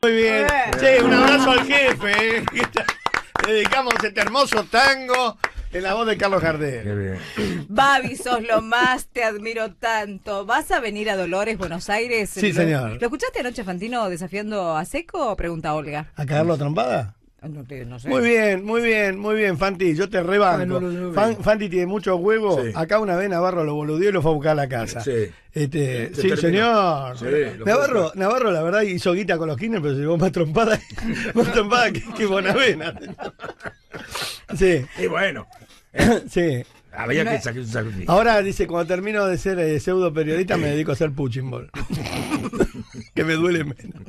Muy bien. Sí, un abrazo al jefe. Eh. <laughs> le Dedicamos este hermoso
tango en la voz de Carlos Jardel. Qué bien. Babi, sos lo más, te admiro tanto. ¿Vas a venir a Dolores, Buenos Aires? Sí, señor. ¿Lo escuchaste anoche, Fantino, desafiando a Seco? Pregunta Olga. ¿A
cagarlo a trompada?
Ah, muy
bien, muy bien, muy bien, Fanti. Yo te rebanco. Ah, Fanti tiene mucho huevo. Acá una vez Navarro lo boludió y lo fue a buscar a la casa. Sí. Este, sí, señor. Navarro, Navarro, la verdad, hizo guita con los kines, pero se llevó más trompada, <laughs> más trompada que, Bonavena. <laughs> Sí. Y bueno. Sí. Ah, Ahora dice, cuando termino de ser eh, pseudo periodista me dedico a ser punching <laughs> que me duele menos.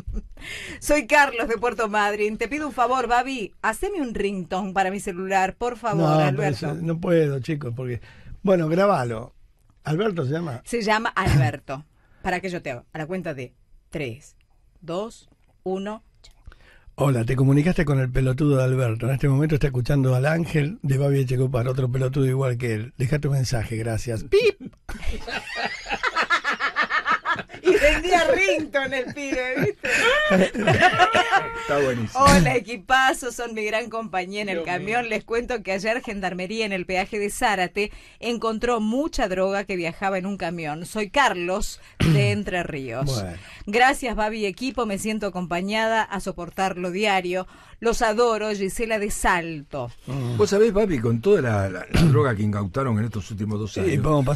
Soy Carlos de Puerto Madryn. Te pido un favor, Babi. Haceme un ringtone para mi celular, por favor, Alberto.
no puedo, chicos, porque. Bueno, grabalo. Alberto se llama. Se
llama Alberto. para que yo te haga. A la cuenta de 3, 2, 1.
Hola, te comunicaste con el pelotudo de Alberto. En este momento está escuchando al ángel de Babi Checopar, otro pelotudo igual que él. Deja tu mensaje, gracias.
¡Pip! <laughs> y vendía en el pibe, ¿viste?
Está buenísimo.
Hola,
equipazo, son mi gran compañía en el camión. Les cuento que ayer Gendarmería en el peaje de Zárate encontró mucha droga que viajaba en un camión. Soy Carlos de <clears throat> Entre Ríos. Gracias, Babi equipo, me siento acompañada a soportarlo diario. Los adoro, Gisela de Salto.
Mm.
Vos sabés, papi, con toda la, droga que incautaron en estos últimos dos años. ¿cómo,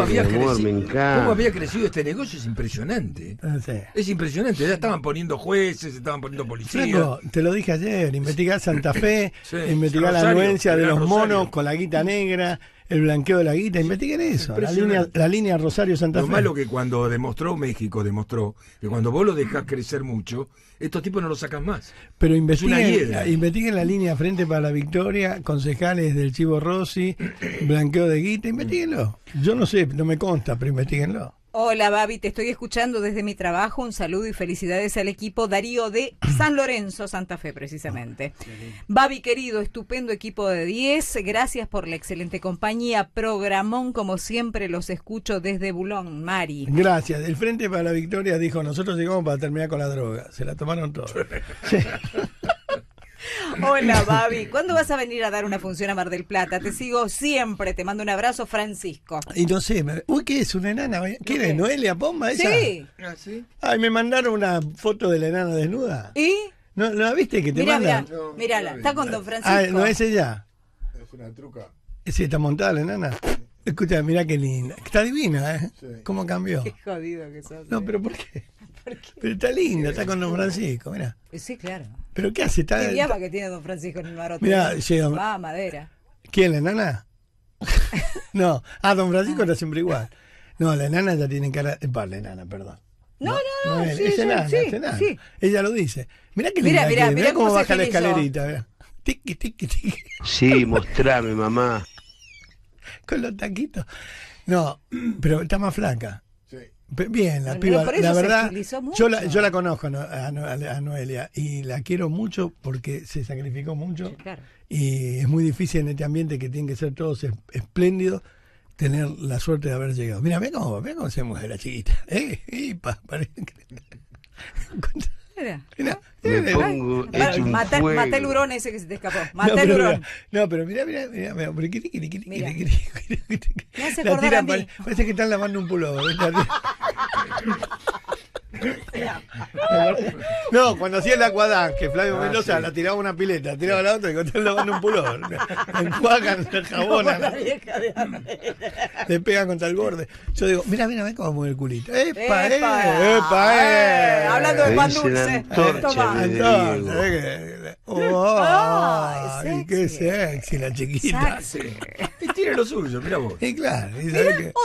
había crecido, este negocio? Es impresionante. Ah, es impresionante. Ya estaban poniendo jueces, estaban poniendo policías.
te lo dije ayer, investigar Santa Fe, investigar la anuencia de los monos con la guita negra el blanqueo de la guita. Investiguen eso. La línea, la línea Rosario Santa Fe. Lo malo
que cuando demostró México, demostró que cuando vos lo dejás crecer mucho, estos tipos no lo sacan más. Pero investiguen,
investiguen la línea Frente para la Victoria, concejales del Chivo Rossi, blanqueo de guita, investiguenlo. Yo no sé, no me consta, pero investiguenlo.
Hola Babi, te estoy escuchando desde mi trabajo. Un saludo y felicidades al equipo Darío de San Lorenzo, Santa Fe precisamente. Ah, Babi querido, estupendo equipo de 10. Gracias por la excelente compañía. Programón, como siempre, los escucho desde Bulón, Mari. Gracias. El
Frente para la Victoria dijo, nosotros llegamos para terminar con la droga. Se la tomaron todos. <laughs>
Hola, Babi. ¿Cuándo vas a venir a dar una función a Mar del Plata? Te sigo siempre. Te mando un abrazo, Francisco. Y
no sé, uy, ¿qué es? ¿Una enana? ¿Quién es? ¿Noelia Pomba esa?
Ah, sí. Ay, me mandaron una
foto de la enana desnuda. ¿Y? ¿No, la viste que te mandan?
Mírala, está con don ah, Francisco.
Ah, ¿no es ella?
Es una truca.
Sí, está montada la enana. Escucha, mirá qué linda. Está divina, ¿eh? ¿Cómo cambió? Qué
jodido que sos. No, eh. pero ¿por qué?
Pero está linda, está con don Francisco, mira. Eh, sí, claro. ¿Pero qué hace? Está, ¿Qué llama
que tiene don Francisco en el barro? Mira, llega. Va, madera.
¿Quién, la nana? <laughs> no, ah, don Francisco ah. está siempre igual. No, la nana ya tiene cara. Para la nana, perdón. No, no, no. sí, sí, sí, Ella lo dice. mira que mirá, mira cómo, baja la escalerita. Mirá. Tiki, tiki, Sí, mostrame, mamá. Con los taquitos. No, pero está más flaca. Bien, la la verdad, yo la, conozco a, Noelia y la quiero mucho porque se sacrificó mucho y es muy difícil en este ambiente que tienen que ser todos espléndidos tener la suerte de haber llegado. Mira, ve cómo, se la chiquita. <laughs> ¿eh?
<laughs> maté el hurón ese que se te escapó. no, el hurón.
no, pero mirá, mirá, mira. Me hace mí. Parece que están lavando un pulo <laughs> No, cuando hacía el acuadán, que Flavio ah, Mendoza la tiraba una pileta, tiraba la otra y contaba con un pulón. <laughs> Enjuagan, de jabón. Te pegan contra el borde. Yo digo, mira, mira, cómo mueve el culito. ¡Epa, eh! ¡Epa, eh, eh! Hablando de pan dulce. Toma. ¡Oh! <laughs> Ay, ¡Qué sexy la chiquita! Y tiene lo suyo, mira vos. Y claro. Y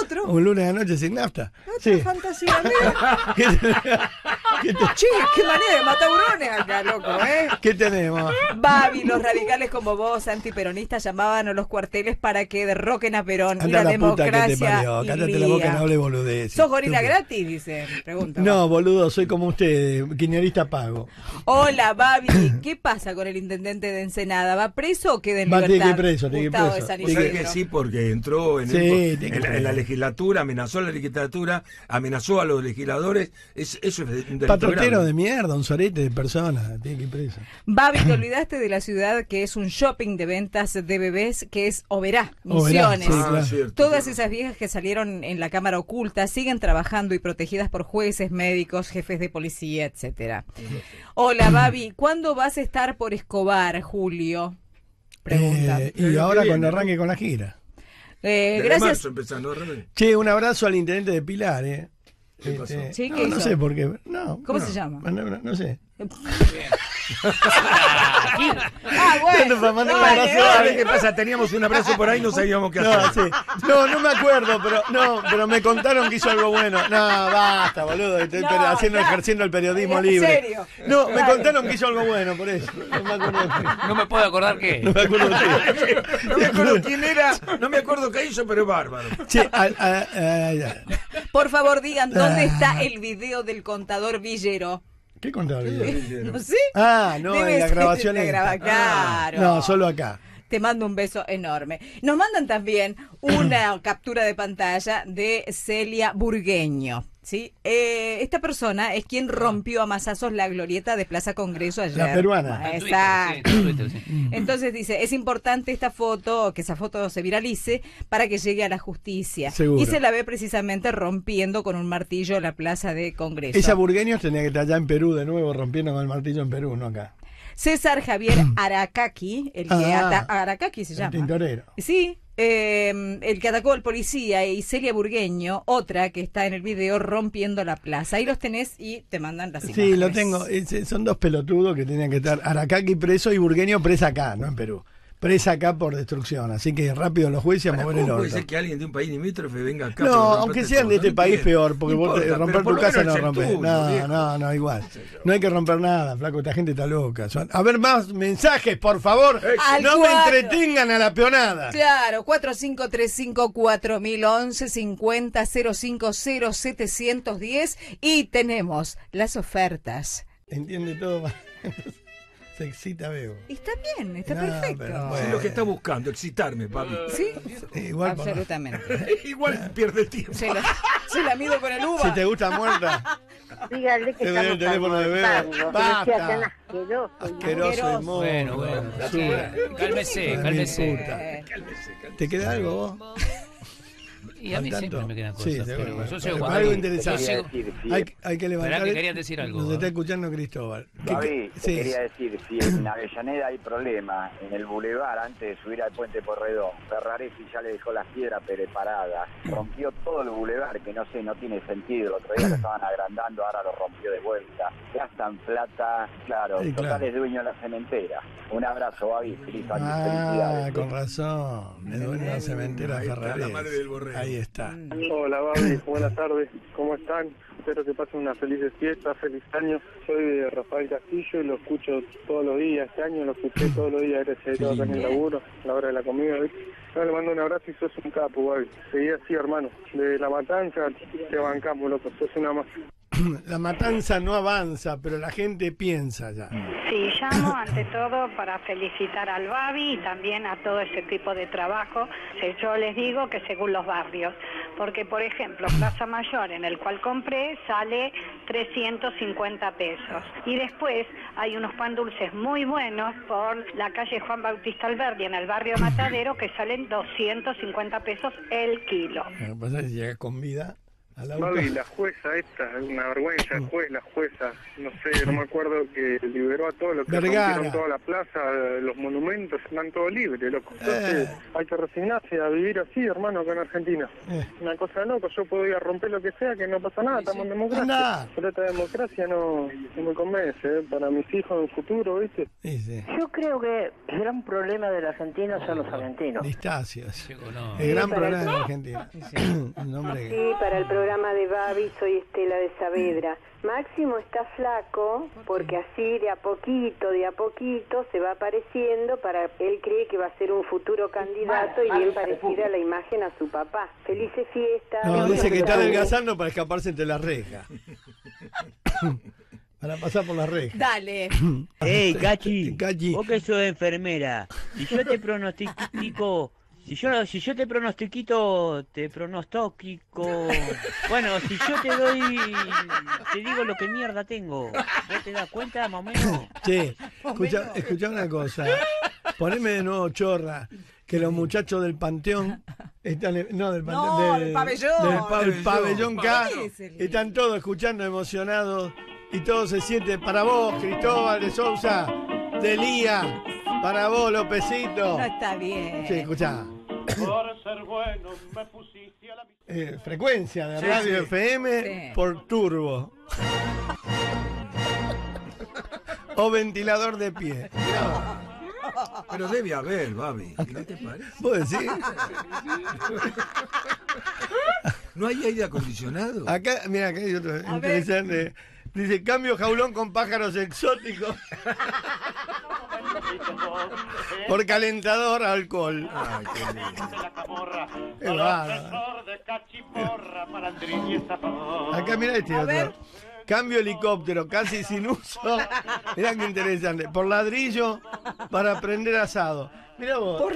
otro. Un lunes de noche sin nafta. Otra
fantasía, <laughs> <laughs>
¿Qué Che, qué manera de
acá, loco, ¿eh?
¿Qué tenemos? Babi, los
radicales como vos, antiperonistas, llamaban a los cuarteles para que derroquen a Perón y la, la democracia. Cállate la boca, no
hable ¿Eso
¿Sos gorila gratis? Dice,
pregunta. No, boludo, soy como usted, guinearista pago.
Hola, Babi, <coughs> ¿qué pasa con el intendente de Ensenada? ¿Va preso o queda en Va, libertad? Va, preso, tiene preso. De preso que
sí, porque entró en, la, en la legislatura, amenazó a la legislatura, amenazó a los legisladores es, Patrotero de
mierda, un sorete de personas tiene que
Babi, te olvidaste de la ciudad que es un shopping de ventas de bebés que es Oberá, Misiones. Ah, Todas esas viejas que salieron en la cámara oculta siguen trabajando y protegidas por jueces, médicos, jefes de policía, etcétera. Hola, Babi, ¿cuándo vas a estar por Escobar, Julio?
Pregunta. Eh, y ahora cuando arranque con la gira.
Eh, gracias.
che, un abrazo al intendente de Pilar, eh.
Este,
no, sé
por qué.
No,
¿Cómo se llama?
no sé. Ah, ah, no, ¿Qué Teníamos un abrazo por ahí, no sabíamos qué hacer. No, no, me acuerdo, pero no, pero me contaron que hizo algo bueno. No, basta, boludo. Estoy haciendo, ejerciendo el periodismo libre. No, me contaron que hizo algo bueno, por eso.
No me acuerdo. No me puedo acordar qué. No me acuerdo quién era, no me acuerdo qué hizo, pero es bárbaro.
por favor, digan dónde ah. está el video del contador Villero.
¿Qué <laughs> no Ah, no, en la grabación. Ah. claro. No, solo
acá. Te mando un beso enorme. Nos mandan también una <clears throat> captura de pantalla de Celia Burgueño. Sí, eh, esta persona es quien ah. rompió a masazos la glorieta de Plaza Congreso ayer. La peruana. exacto. Mm. Entonces dice, es importante esta foto, que esa foto se viralice para que llegue a la justicia. Y se la ve precisamente rompiendo con un martillo la Plaza de Congreso. Esa
Burgueños tenía que estar allá en Perú de nuevo, rompiendo con el martillo en Perú, no acá.
César Javier <clears throat> Aracaki, el que ah. se llama. Tintorero. Sí, eh, el que atacó al policía y Celia Burgueño, otra que está en el video rompiendo la plaza. Ahí los tenés y te mandan las imágenes. Sí, lo tengo.
Eh, son dos pelotudos que tenían que estar. Aracaki preso y Burgueño presa acá, no en Perú presa acá por destrucción. Así que rápido los jueces a mover el orden. puede ser
que alguien de un país limítrofe venga acá? No, aunque sean de este país, peor, porque romper por tu casa no rompes. no,
no, no, igual. No hay que romper nada, flaco, esta gente está loca. A ver, más mensajes, por favor. no me entretengan a la peonada.
Claro, 45354011 50050710 y tenemos las ofertas.
Entiende todo excita veo
está bien, está perfecto.
Es lo que está buscando, excitarme, papi.
¿Sí? Igual Absolutamente. <laughs> Igual pierde tiempo. Se la, se la, mido con el uva. Si te gusta muerta. Dígale que te el teléfono
de veo Basta. Asqueroso, asqueroso Bueno, bueno. Cálmese, cálmese. cálmese. Eh. ¿Te queda algo
vos? Y a mí siempre me quedan cosas. algo Hay, que levantar. decir Nos está
escuchando Cristóbal. quería
decir, si en <coughs> Avellaneda hay problema, en el bulevar,
antes de subir al puente Porredón, Ferraresi ya le dejó la piedra preparada, rompió todo el bulevar, que no sé, no tiene sentido, el otro día lo estaban agrandando, ahora lo rompió de vuelta.
Gastan plata, claro, total es dueño de la cementera. Un abrazo, David, Ah, con
razón, es dueño de la cementera Ferraresi está. Hola, Babi. Buenas tardes. ¿Cómo están? Espero que pasen una feliz fiesta, feliz año. Soy de Rafael Castillo y lo escucho todos los días. Este año lo escuché todos los días. Gracias en el laburo, la hora de la comida le mando un abrazo y sos un capo, Babi. Seguí así, hermano. De la matanza te bancamos, loco. Sos una más. <clears throat> La matanza no avanza, pero la gente piensa ya.
Sí, llamo ante todo para felicitar al Babi y también a todo ese tipo de trabajo. Eh, yo les digo que según los barrios, porque por ejemplo, Plaza Mayor, en el cual compré, sale 350 pesos. Y después hay unos pan dulces muy buenos por la calle Juan Bautista Alberdi, en el barrio Matadero, que salen 250 pesos el kilo. Lo
que llega con vida la y la jueza esta, una vergüenza, el mm. juez, la jueza, no
sé, no me acuerdo que liberó a todos los que rompieron toda la plaza, los monumentos, están
todos libres, loco. Eh. hay que resignarse a vivir así, hermano, acá en Argentina. Eh. Una cosa loco, yo puedo ir a romper lo que sea, que no pasa nada, estamos en democracia. Pero esta democracia no, me convence, eh, para mis hijos en el futuro, ¿viste? Yo creo que el gran problema de la Argentina son los argentinos.
Distancias. No. El gran problema del de
Argentina.
<clears throat> programa de Babi, soy Estela de Saavedra. Máximo está flaco porque así de a poquito, de a poquito se va apareciendo para él cree que va a ser un futuro candidato y bien parecida la imagen a su papá. Felices fiestas. No, dice que está
adelgazando para escaparse entre las rejas. <laughs> Para
pasar por las rejas. Dale. Ey, <laughs> Cachi, Vos que sos enfermera. Y yo te pronostico si yo, si yo te pronostiquito, te pronostico. Bueno, si yo te doy. Te digo lo que mierda tengo. ¿Vos te das cuenta, más o
escucha, una cosa. Poneme de nuevo chorra. Que los muchachos del Panteón. Están, no, del, panteón, pabellón. Del el pabellón K. Están todos escuchando emocionados. Y todo se siente para vos, Cristóbal de Sousa. Delía, para vos, Lopecito. No está
bien. Sí, escuchá. Por ser bueno me pusiste a la...
Eh, frecuencia de Radio FM por turbo. o ventilador de pie. Pero debe haber, Babi. ¿No te parece? ¿Vos decís? ¿No hay aire acondicionado? Acá, mira, acá hay otro interesante. Dice, cambio jaulón con pájaros exóticos. <laughs> Por calentador alcohol. Acá mira este Cambio helicóptero, casi sin uso. <laughs> Mirá qué interesante. Por ladrillo para prender asado. Mira vos. Por <laughs>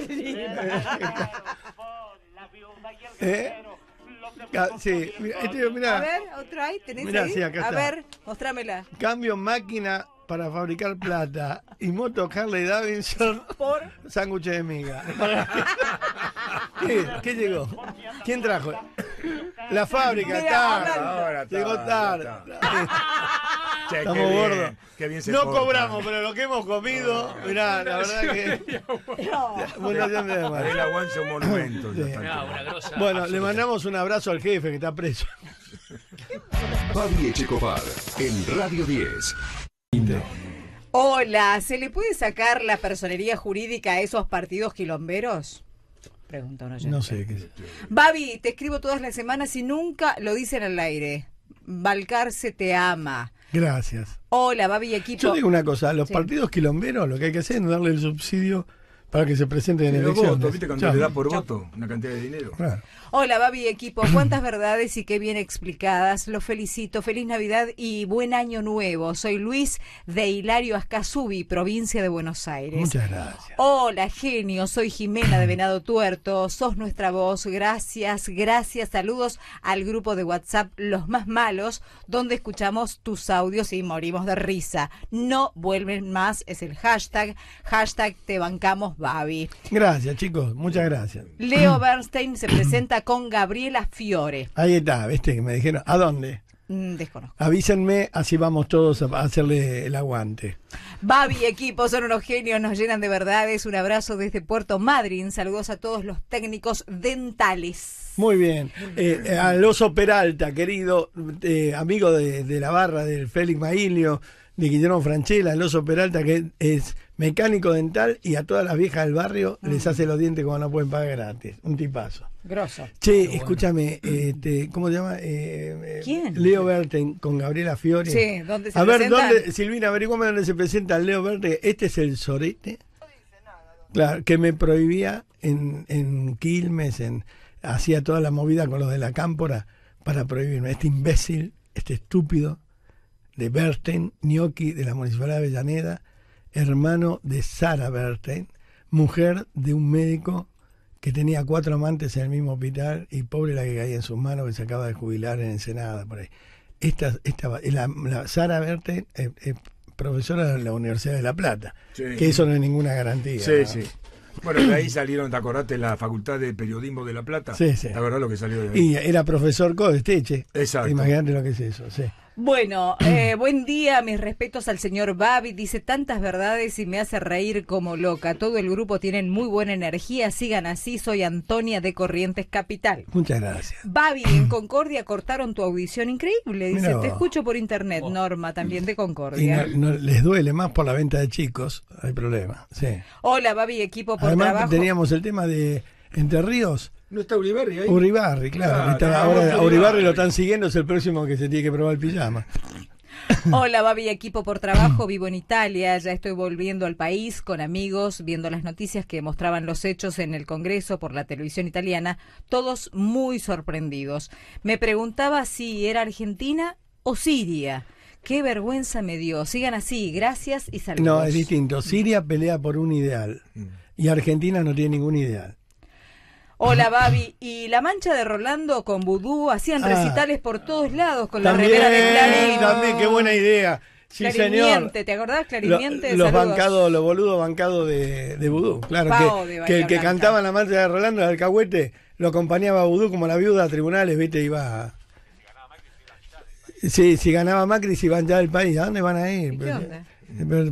¿Eh? Ah, sí, este, mira, A ver,
otra ahí, tenés que ahí? A ver, mostrámela.
Cambio máquina para fabricar plata y moto Harley Davidson por sándwiches de miga. ¿Qué, ¿Qué, llegó? ¿Quién trajo? La fábrica, tarde. Ahora, tarde llegó tarde. Estamos gordos. no cobramos, pero lo que hemos comido, mirá, la verdad que. bueno,
aguante es un monumento.
bueno, le mandamos un abrazo al jefe que está preso.
Fabi Echecopar, en Radio 10.
Hola, ¿se le puede sacar la personería jurídica a esos partidos quilomberos? Pregunta uno No sé qué Babi, te escribo todas las semanas y nunca lo dicen al aire. Balcarce te ama.
Gracias.
Hola, Babi equipo. Yo digo una cosa, los partidos
quilomberos lo que hay que hacer es darle el subsidio para que se presenten en el elecciones. viste, le da por voto una cantidad de dinero. Claro.
Hola, Babi equipo, cuántas verdades y qué bien explicadas. Los felicito. Feliz Navidad y buen año nuevo. Soy Luis de Hilario Ascasubi, provincia de Buenos Aires. Muchas gracias. Hola, genio. Soy Jimena de Venado Tuerto. Sos nuestra voz. Gracias, gracias. Saludos al grupo de WhatsApp Los Más Malos, donde escuchamos tus audios y morimos de risa. No vuelven más, es el hashtag. Hashtag te bancamos, Babi.
Gracias, chicos. Muchas gracias. Leo
Bernstein se presenta con Gabriela Fiore.
Ahí está, viste que me dijeron, ¿a dónde?
Mm, desconozco.
Avísenme, así vamos todos a hacerle el aguante.
Babi, equipo, son unos genios, nos llenan de verdades. Un abrazo desde Puerto Madryn. Saludos a todos los técnicos dentales.
Muy bien. Eh, eh, al oso Peralta, querido eh, amigo de, la barra del Félix Maílio de Guillermo Franchella, Aloso oso Peralta, que es mecánico dental y a todas las viejas del barrio mm. les hace los dientes cuando no pueden pagar gratis. Un tipazo. Grosso. Che, escúchame, este, ¿cómo se llama? Eh, eh, ¿Quién? Leo Berten con Gabriela Fiore. Sí, ¿dónde se A ver, ¿dónde, Silvina, averiguame dónde se presenta Leo Berten. Este es el sorete. No dice nada. Claro, que me prohibía en, Quilmes, en, hacía toda la movida con los de la cámpora para prohibirme. Este imbécil, este estúpido de Berten, gnocchi de la Municipalidad de Avellaneda, hermano de Sara Berten, mujer de un médico que tenía cuatro amantes en el mismo hospital y pobre la que caía en sus manos que se acaba de jubilar en Ensenada, por ahí. Esta, esta, la, Sara Verte es eh, eh, profesora de la Universidad de La Plata, que eso no es ninguna garantía. Sí, sí. Bueno, de ahí
salieron, ¿te acordaste? La Facultad de Periodismo de La Plata. Sí, sí. La verdad lo que salió de ahí? Y era
profesor Codesteche. Exacto. Imagínate lo que es eso, sí.
Bueno, eh, buen día, mis respetos al señor Babi, dice tantas verdades y me hace reír como loca. Todo el grupo tiene muy buena energía, sigan así, soy Antonia de Corrientes Capital. Muchas gracias. Babi, en Concordia cortaron tu audición increíble, dice, te escucho por internet, Norma, también de Concordia.
no- les duele más por la venta de chicos, hay problema. Sí.
Hola, Babi, equipo por Además teníamos
el tema de Entre Ríos,
no está Uribarri ahí. Uribarri,
claro. Ah, ahora, Uribarri, lo están siguiendo, es el próximo que se tiene que probar el pijama.
<laughs> Hola, Babi, equipo por trabajo. Vivo en Italia, ya estoy volviendo al país con amigos, viendo las noticias que mostraban los hechos en el Congreso por la televisión italiana, todos muy sorprendidos. Me preguntaba si era Argentina o Siria. Qué vergüenza me dio. Sigan así, gracias y saludos. No, es
distinto. Siria pelea por un ideal mm. y Argentina no tiene ningún ideal.
Hola Babi, y La Mancha de Rolando con Vudú hacían ah. recitales por todos lados con la remera de Clarín. También, qué
buena idea. Sí, señor.
¿te acordás? Clarimiente. los bancados,
los boludos bancados de, de Vudú, claro. que, que el que cantaba La Mancha de Rolando, el alcahuete, lo acompañaba a Vudú como la viuda a tribunales, viste, iba a... Sí, si ganaba Macri, se iban ya del país. ¿A dónde van a ir? ¿Qué onda?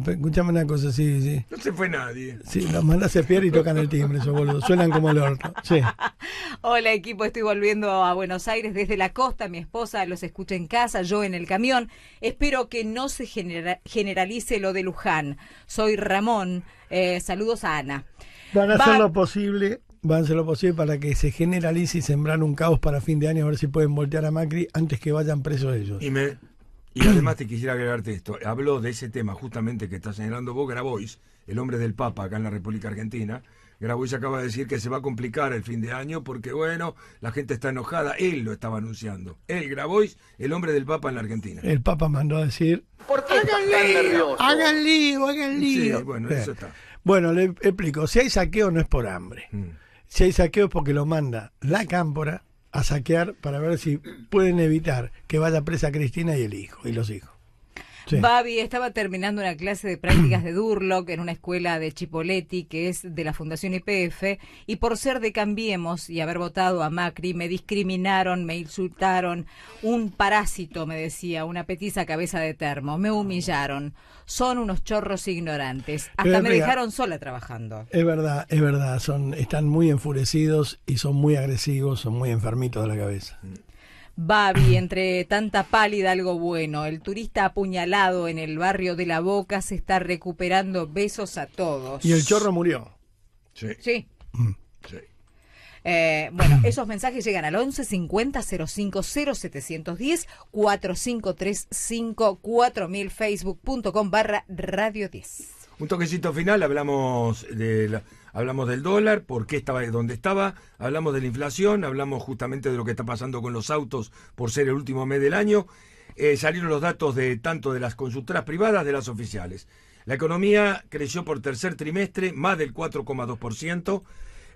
escuchame una cosa, sí, sí.
No se fue nadie.
Sí, los mandas a pierden y tocan el timbre, esos Suenan como el orto. Sí. <laughs>
Hola, equipo. Estoy volviendo a Buenos Aires desde la costa. Mi esposa los escucha en casa, yo en el camión. Espero que no se generalice lo de Luján. Soy Ramón. Eh, saludos a Ana.
Van a hacer lo posible van a hacer lo posible para que se generalice y sembrar un caos para fin de año, a ver si pueden voltear a Macri antes que vayan presos ellos.
Y y además te quisiera agregarte esto. Habló de ese tema justamente que está señalando vos, Grabois, el hombre del Papa acá en la República Argentina. Grabois acaba de decir que se va a complicar el fin de año porque, bueno, la gente está enojada. Él lo estaba anunciando. Él, Grabois, el hombre del Papa en la Argentina.
El Papa mandó a decir...
¿Por qué hagan
lío, hagan lío, hagan lío. Sí, bueno, eso está. Bueno, le explico. Si hay saqueo no es por hambre. Mm. Si hay saqueo es porque lo manda la cámpora, a saquear para ver si pueden evitar que vaya presa Cristina y el hijo y los hijos.
Babi estaba terminando una clase de prácticas de Durlock en una escuela de Chipoletti, que es de la Fundación IPF, y por ser de Cambiemos y haber votado a Macri, me discriminaron, me insultaron. Un parásito, me decía, una petiza cabeza de termo. Me humillaron. Son unos chorros ignorantes. Hasta me dejaron sola trabajando.
Es verdad, es verdad. Son, están muy enfurecidos y son muy agresivos, son muy enfermitos de la cabeza. Mm.
Babi, entre tanta pálida, algo bueno. El turista apuñalado en el barrio de La Boca se está recuperando besos a todos. Y
el chorro murió. Sí.
Sí. Mm. Eh, bueno, <clears throat> esos mensajes llegan al 11 50 050 710 4535 4000 facebook.com barra radio 10.
Un toquecito final, hablamos de la hablamos del dólar, por qué estaba dónde estaba, hablamos de la inflación, hablamos justamente de lo que está pasando con los autos por ser el último mes del año. Eh, salieron los datos de tanto de las consultoras privadas de las oficiales. La economía creció por tercer trimestre más del 4,2%,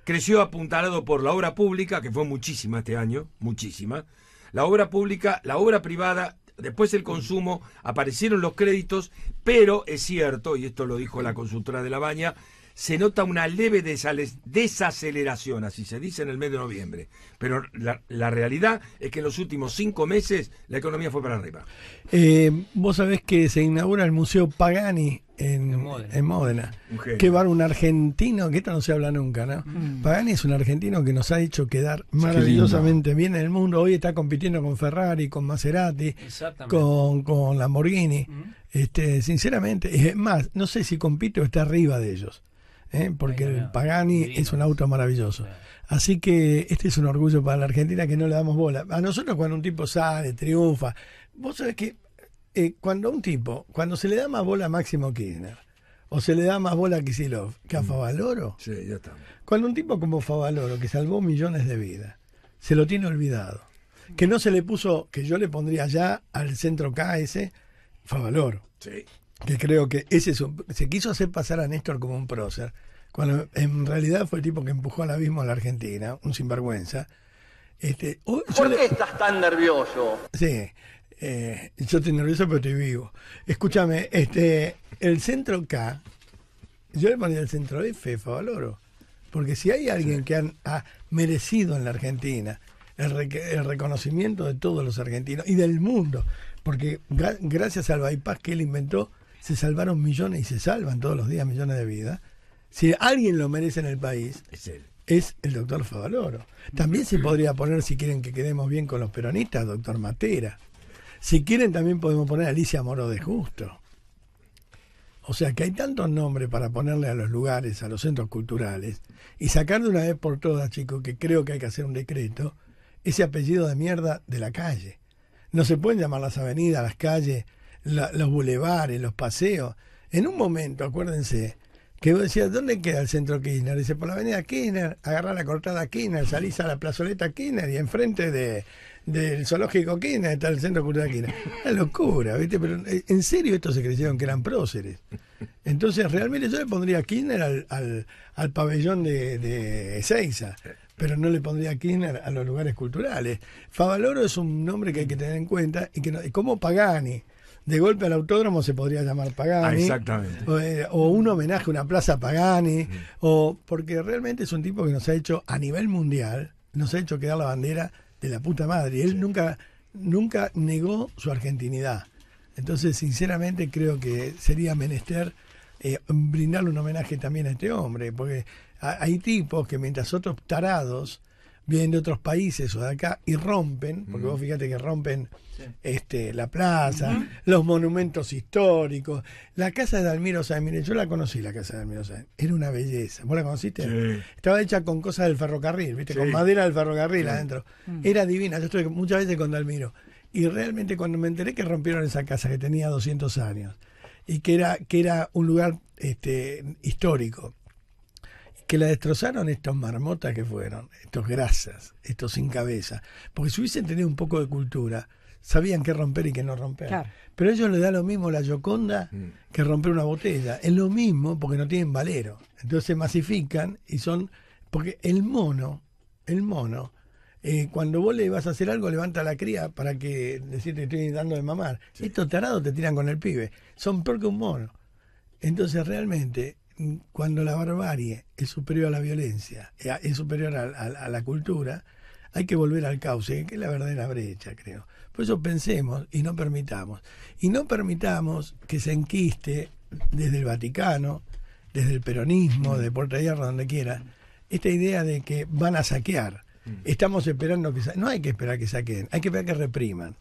creció apuntalado por la obra pública, que fue muchísima este año, muchísima. La obra pública, la obra privada, después el consumo, aparecieron los créditos, pero es cierto, y esto lo dijo la consultora de la Baña, se nota una leve desaceleración, así se dice, en el mes de noviembre. Pero la, realidad es que en los últimos cinco meses la economía fue para arriba.
Eh, vos sabés que se inaugura el Museo Pagani
en, en Módena.
Qué bar, un argentino, que esto no se habla nunca, ¿no? Mm. Pagani es un argentino que nos ha hecho quedar maravillosamente bien en el mundo. Hoy está compitiendo con Ferrari, con Maserati, con, Lamborghini. Mm. Este, sinceramente, es más, no sé si compite o está arriba de ellos. ¿eh? porque el Pagani es un auto maravilloso. Así que este es un orgullo para la Argentina que no le damos bola. A nosotros cuando un tipo sale, triunfa, vos sabés que eh, cuando un tipo, cuando se le da más bola a Máximo Kirchner, o se le da más bola a Kisilov que a mm. Favaloro, sí, ya está. cuando un tipo como Favaloro, que salvó millones de vidas, se lo tiene olvidado, que no se le puso, que yo le pondría ya al centro KS, Favaloro. Sí que creo que ese es un, se quiso hacer pasar a Néstor como un prócer, cuando en realidad fue el tipo que empujó al abismo a la Argentina, un sinvergüenza. Este, ¿Por qué estás tan nervioso? Sí, eh, yo estoy nervioso pero estoy vivo. Escúchame, este, el centro K, yo le ponía el centro F, Favaloro, porque si hay alguien que ha merecido en la Argentina el, reconocimiento de todos los argentinos y del mundo, porque gracias al bypass que él inventó, se salvaron millones y se salvan todos los días millones de vidas. Si alguien lo merece en el país, es, el doctor Favaloro. También se podría poner, si quieren que quedemos bien con los peronistas, doctor Matera. Si quieren, también podemos poner a Alicia Moro de Justo. O sea que hay tantos nombres para ponerle a los lugares, a los centros culturales, y sacar de una vez por todas, chicos, que creo que hay que hacer un decreto, ese apellido de mierda de la calle. No se pueden llamar las avenidas, las calles, los bulevares, los paseos. En un momento, acuérdense, que vos decías, ¿dónde queda el centro Kirchner? Dice, por la avenida Kirchner, agarrá la cortada Kirchner, salís a la plazoleta Kirchner y enfrente del zoológico Kirchner está el centro cultural Kirchner. Una locura, ¿viste? Pero eh, en serio estos se creyeron que eran próceres. Entonces, realmente yo le pondría Kirchner al, al, pabellón de, de Ezeiza, pero no le pondría Kirchner a los lugares culturales. Favaloro es un nombre que hay que tener en cuenta y que no, y como Pagani de golpe al autódromo se podría llamar Pagani. exactamente. Eh, o, un homenaje a una plaza Pagani. O porque realmente es un tipo que nos ha hecho a nivel mundial, nos ha hecho quedar la bandera de la puta madre. él nunca, nunca negó su argentinidad. Entonces, sinceramente, creo que sería menester eh, brindarle un homenaje también a este hombre, porque hay tipos que mientras otros tarados vienen de otros países o de acá y rompen, porque vos fíjate que rompen este, la plaza, los monumentos históricos, la casa de Dalmiro Sáenz, mire, yo la conocí la casa de Almiro Sáenz, era una belleza, ¿vos la conociste? Estaba hecha con cosas del ferrocarril, viste, con madera del ferrocarril adentro, mm. era divina, yo estuve muchas veces con Dalmiro y realmente cuando me enteré que rompieron esa casa que tenía 200 años y que era, que era un lugar este, histórico, que la destrozaron estos marmotas que fueron, estos grasas, estos sin cabeza. Porque si hubiesen tenido un poco de cultura, sabían qué romper y qué no romper. Pero a ellos les da lo mismo la Yoconda mm. que romper una botella. Es lo mismo porque no tienen valero. Entonces se masifican y son. Porque el mono, el mono, eh, cuando vos le vas a hacer algo, levanta la cría para que decirte estoy dando de mamar. Estos tarados te tiran con el pibe. Son peor que un mono. Entonces realmente cuando la barbarie es superior a la violencia, eh, es superior a, la cultura, hay que volver al cauce, que es la verdadera brecha, creo. Por eso pensemos y no permitamos. Y no permitamos que se enquiste desde el Vaticano, desde el peronismo, mm. de Puerta Guerra, donde quiera, esta idea de que van a saquear. Mm. Estamos esperando que no hay que esperar que saquen, hay que esperar que repriman.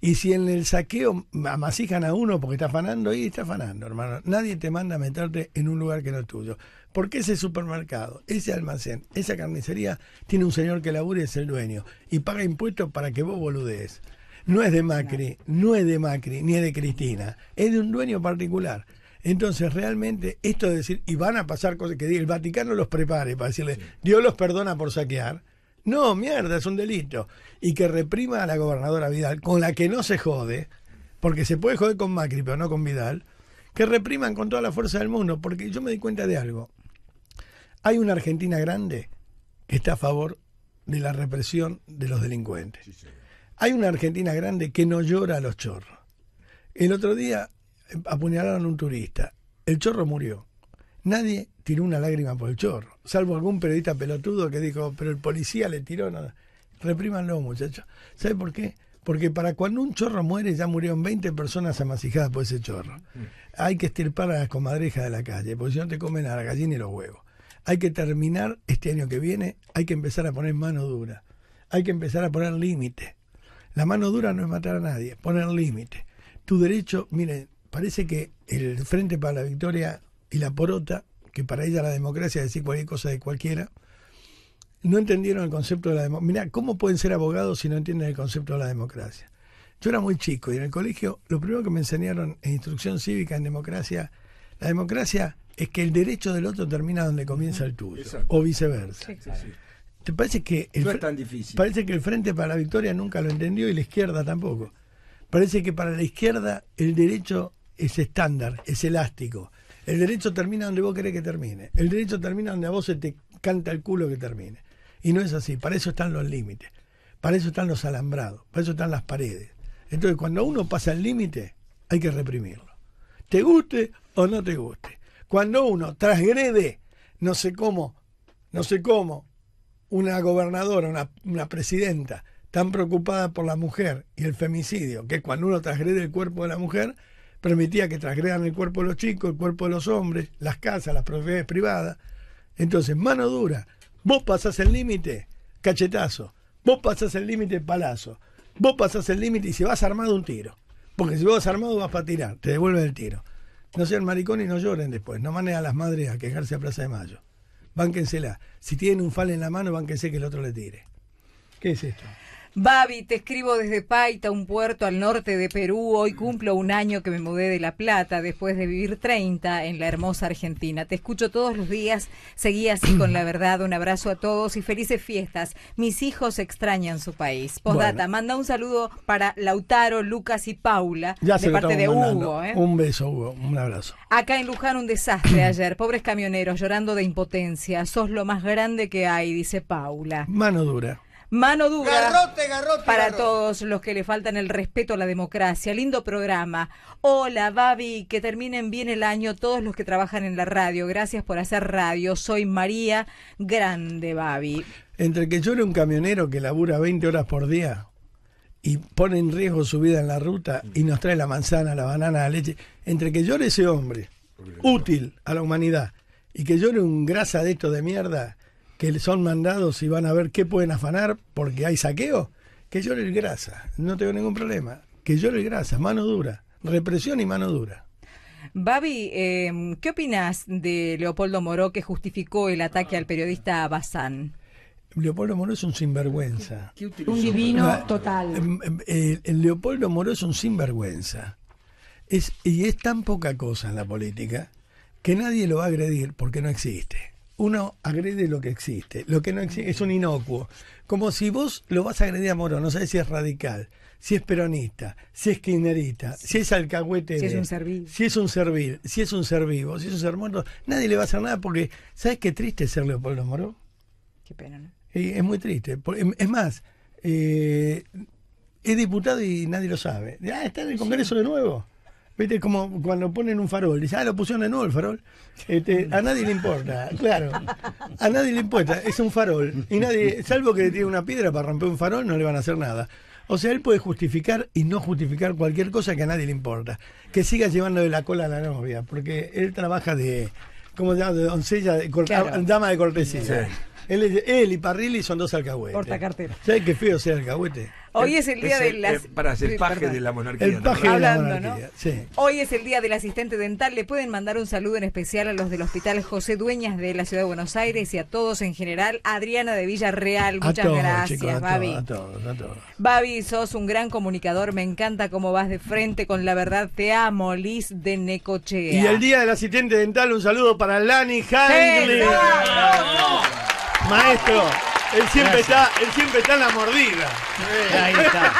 Y si en el saqueo amasijan a uno porque está afanando, ahí está afanando, hermano. Nadie te manda a meterte en un lugar que no es tuyo. Porque ese supermercado, ese almacén, esa carnicería tiene un señor que labura y es el dueño y paga impuestos para que vos boludees. No es de Macri, no es de Macri, ni es de Cristina, es de un dueño particular. Entonces, realmente, esto de decir, y van a pasar cosas que el Vaticano los prepare para decirle, Dios los perdona por saquear, no, mierda, es un delito. Y que reprima a la gobernadora Vidal, con la que no se jode, porque se puede joder con Macri, pero no con Vidal, que repriman con toda la fuerza del mundo, porque yo me di cuenta de algo. Hay una Argentina grande que está a favor de la represión de los delincuentes. Hay una Argentina grande que no llora a los chorros. El otro día eh, apuñalaron a un turista. El chorro murió. Nadie tiró una lágrima por el chorro, salvo algún periodista pelotudo que dijo, pero el policía le tiró nada. Reprímanlo, muchachos. ¿Sabe por qué? Porque para cuando un chorro muere ya murieron 20 personas amasijadas por ese chorro. Mm. Hay que estirpar a las comadrejas de la calle, porque si no te comen a la gallina y los huevos. Hay que terminar este año que viene, hay que empezar a poner mano dura. Hay que empezar a poner límite. La mano dura no es matar a nadie, poner límite. Tu derecho, miren, parece que el Frente para la Victoria y la Porota que para ella la democracia es decir cualquier cosa de cualquiera, no entendieron el concepto de la democracia. Mirá, ¿cómo pueden ser abogados si no entienden el concepto de la democracia? Yo era muy chico y en el colegio lo primero que me enseñaron en instrucción cívica en democracia, la democracia es que el derecho del otro termina donde comienza el tuyo, o viceversa. ¿Te parece que es tan difícil. Parece que el Frente para la Victoria nunca lo entendió y la izquierda tampoco. Parece que para la izquierda el derecho es estándar, es elástico. El derecho termina donde vos querés que termine. El derecho termina donde a vos se te canta el culo que termine. Y no es así. Para eso están los límites. Para eso están los alambrados. Para eso están las paredes. Entonces, cuando uno pasa el límite, hay que reprimirlo. Te guste o no te guste. Cuando uno transgrede, no sé cómo, no sé cómo, una gobernadora, una, presidenta tan preocupada por la mujer y el femicidio, que cuando uno transgrede el cuerpo de la mujer, permitía que transgredan el cuerpo de los chicos, el cuerpo de los hombres, las casas, las propiedades privadas. Entonces, mano dura, vos pasás el límite, cachetazo, vos pasás el límite, palazo, vos pasás el límite y si vas armado un tiro. Porque si vos vas armado vas para tirar, te devuelven el tiro. No sean maricones y no lloren después, no manen a las madres a quejarse a Plaza de Mayo. Bánquensela. Si tienen un fal en la mano, bánquense que el otro le tire. ¿Qué es esto?
Babi, te escribo desde Paita, un puerto al norte de Perú. Hoy cumplo un año que me mudé de La Plata después de vivir 30 en la hermosa Argentina. Te escucho todos los días. Seguí así con la verdad. Un abrazo a todos y felices fiestas. Mis hijos extrañan su país. Postdata, manda un saludo para Lautaro, Lucas y Paula ya de parte de Hugo. ¿eh? Un
beso, Hugo. Un abrazo.
Acá en Luján un desastre <clears throat> ayer. Pobres camioneros llorando de impotencia. Sos lo más grande que hay, dice Paula.
Mano dura.
Mano dura para todos los que le faltan el respeto a la democracia. Lindo programa. Hola, Babi, que terminen bien el año todos los que trabajan en la radio. Gracias por hacer radio. Soy María Grande, Babi.
Entre que llore un camionero que labura 20 horas por día y pone en riesgo su vida en la ruta y nos trae la manzana, la banana, la leche, entre que llore ese hombre útil a la humanidad y que llore un grasa de esto de mierda, que son mandados y van a ver qué pueden afanar porque hay saqueo, que yo les grasa, no tengo ningún problema, que yo le grasa, mano dura, represión y mano dura.
Babi, em, ¿qué opinas de Leopoldo Moró que justificó el ataque al periodista Bazán?
Leopoldo Moró es un sinvergüenza.
un divino total.
Em, em, Leopoldo Moró es un sinvergüenza. Es, y es tan poca cosa en la política que nadie lo va a agredir porque no existe uno agrede lo que existe, lo que no existe es un inocuo. Como si vos lo vas a agredir a Morón, no sabes si es radical, si es peronista, si es kirchnerista, si es alcahuete, si es un servil, si es un servil, si es un ser vivo, si es un ser muerto, nadie le va a hacer nada porque, ¿sabes qué triste es ser Leopoldo Morón? Qué pena, ¿no? es muy triste. Em, es más, eh, es diputado y nadie lo sabe. Ah, está en el Congreso de nuevo. Viste, como cuando ponen un farol, dice, ah, lo pusieron de nuevo el farol. Este, a nadie le importa, <laughs> claro. A nadie le importa, es un farol. Y nadie, salvo que le tire una piedra para romper un farol, no le van a hacer nada. O sea, él puede justificar y no justificar cualquier cosa que a nadie le importa. Que siga llevándole la cola a la novia, porque él trabaja de, ¿cómo se De doncella, de dama de cortesía. Él, y Parrilli son dos alcahuetes. Porta cartera. ¿Sabes qué feo ser alcahuete?
Hoy es el día del... las... Eh, para eh, el paje de la
monarquía. El Hablando,
Hoy es el día del asistente dental. Le pueden mandar un saludo en especial a los del Hospital José Dueñas de la Ciudad de Buenos Aires y a todos en general. Adriana de Villarreal, muchas gracias, Babi. a
todos, a todos.
Babi, sos un gran comunicador. Me encanta cómo vas de frente con la verdad. Te amo, Liz de Necochea. Y el
día del asistente dental, un saludo para Lani Handley.
¡No,
Maestro, él siempre, está, él siempre está en la mordida. Ahí está.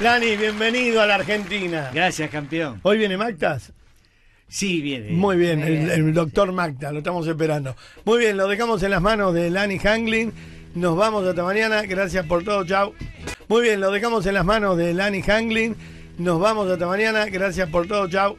Lani, bienvenido a la Argentina. Gracias, campeón. ¿Hoy viene Mactas? Sí, viene. Muy bien, el, doctor Mactas, lo estamos esperando. Muy bien, lo dejamos en las manos de Lani Hanglin. Nos vamos hasta mañana. Gracias por todo, chao. Muy bien, lo dejamos en las manos de Lani Hanglin. Nos vamos hasta mañana. Gracias por todo, chao.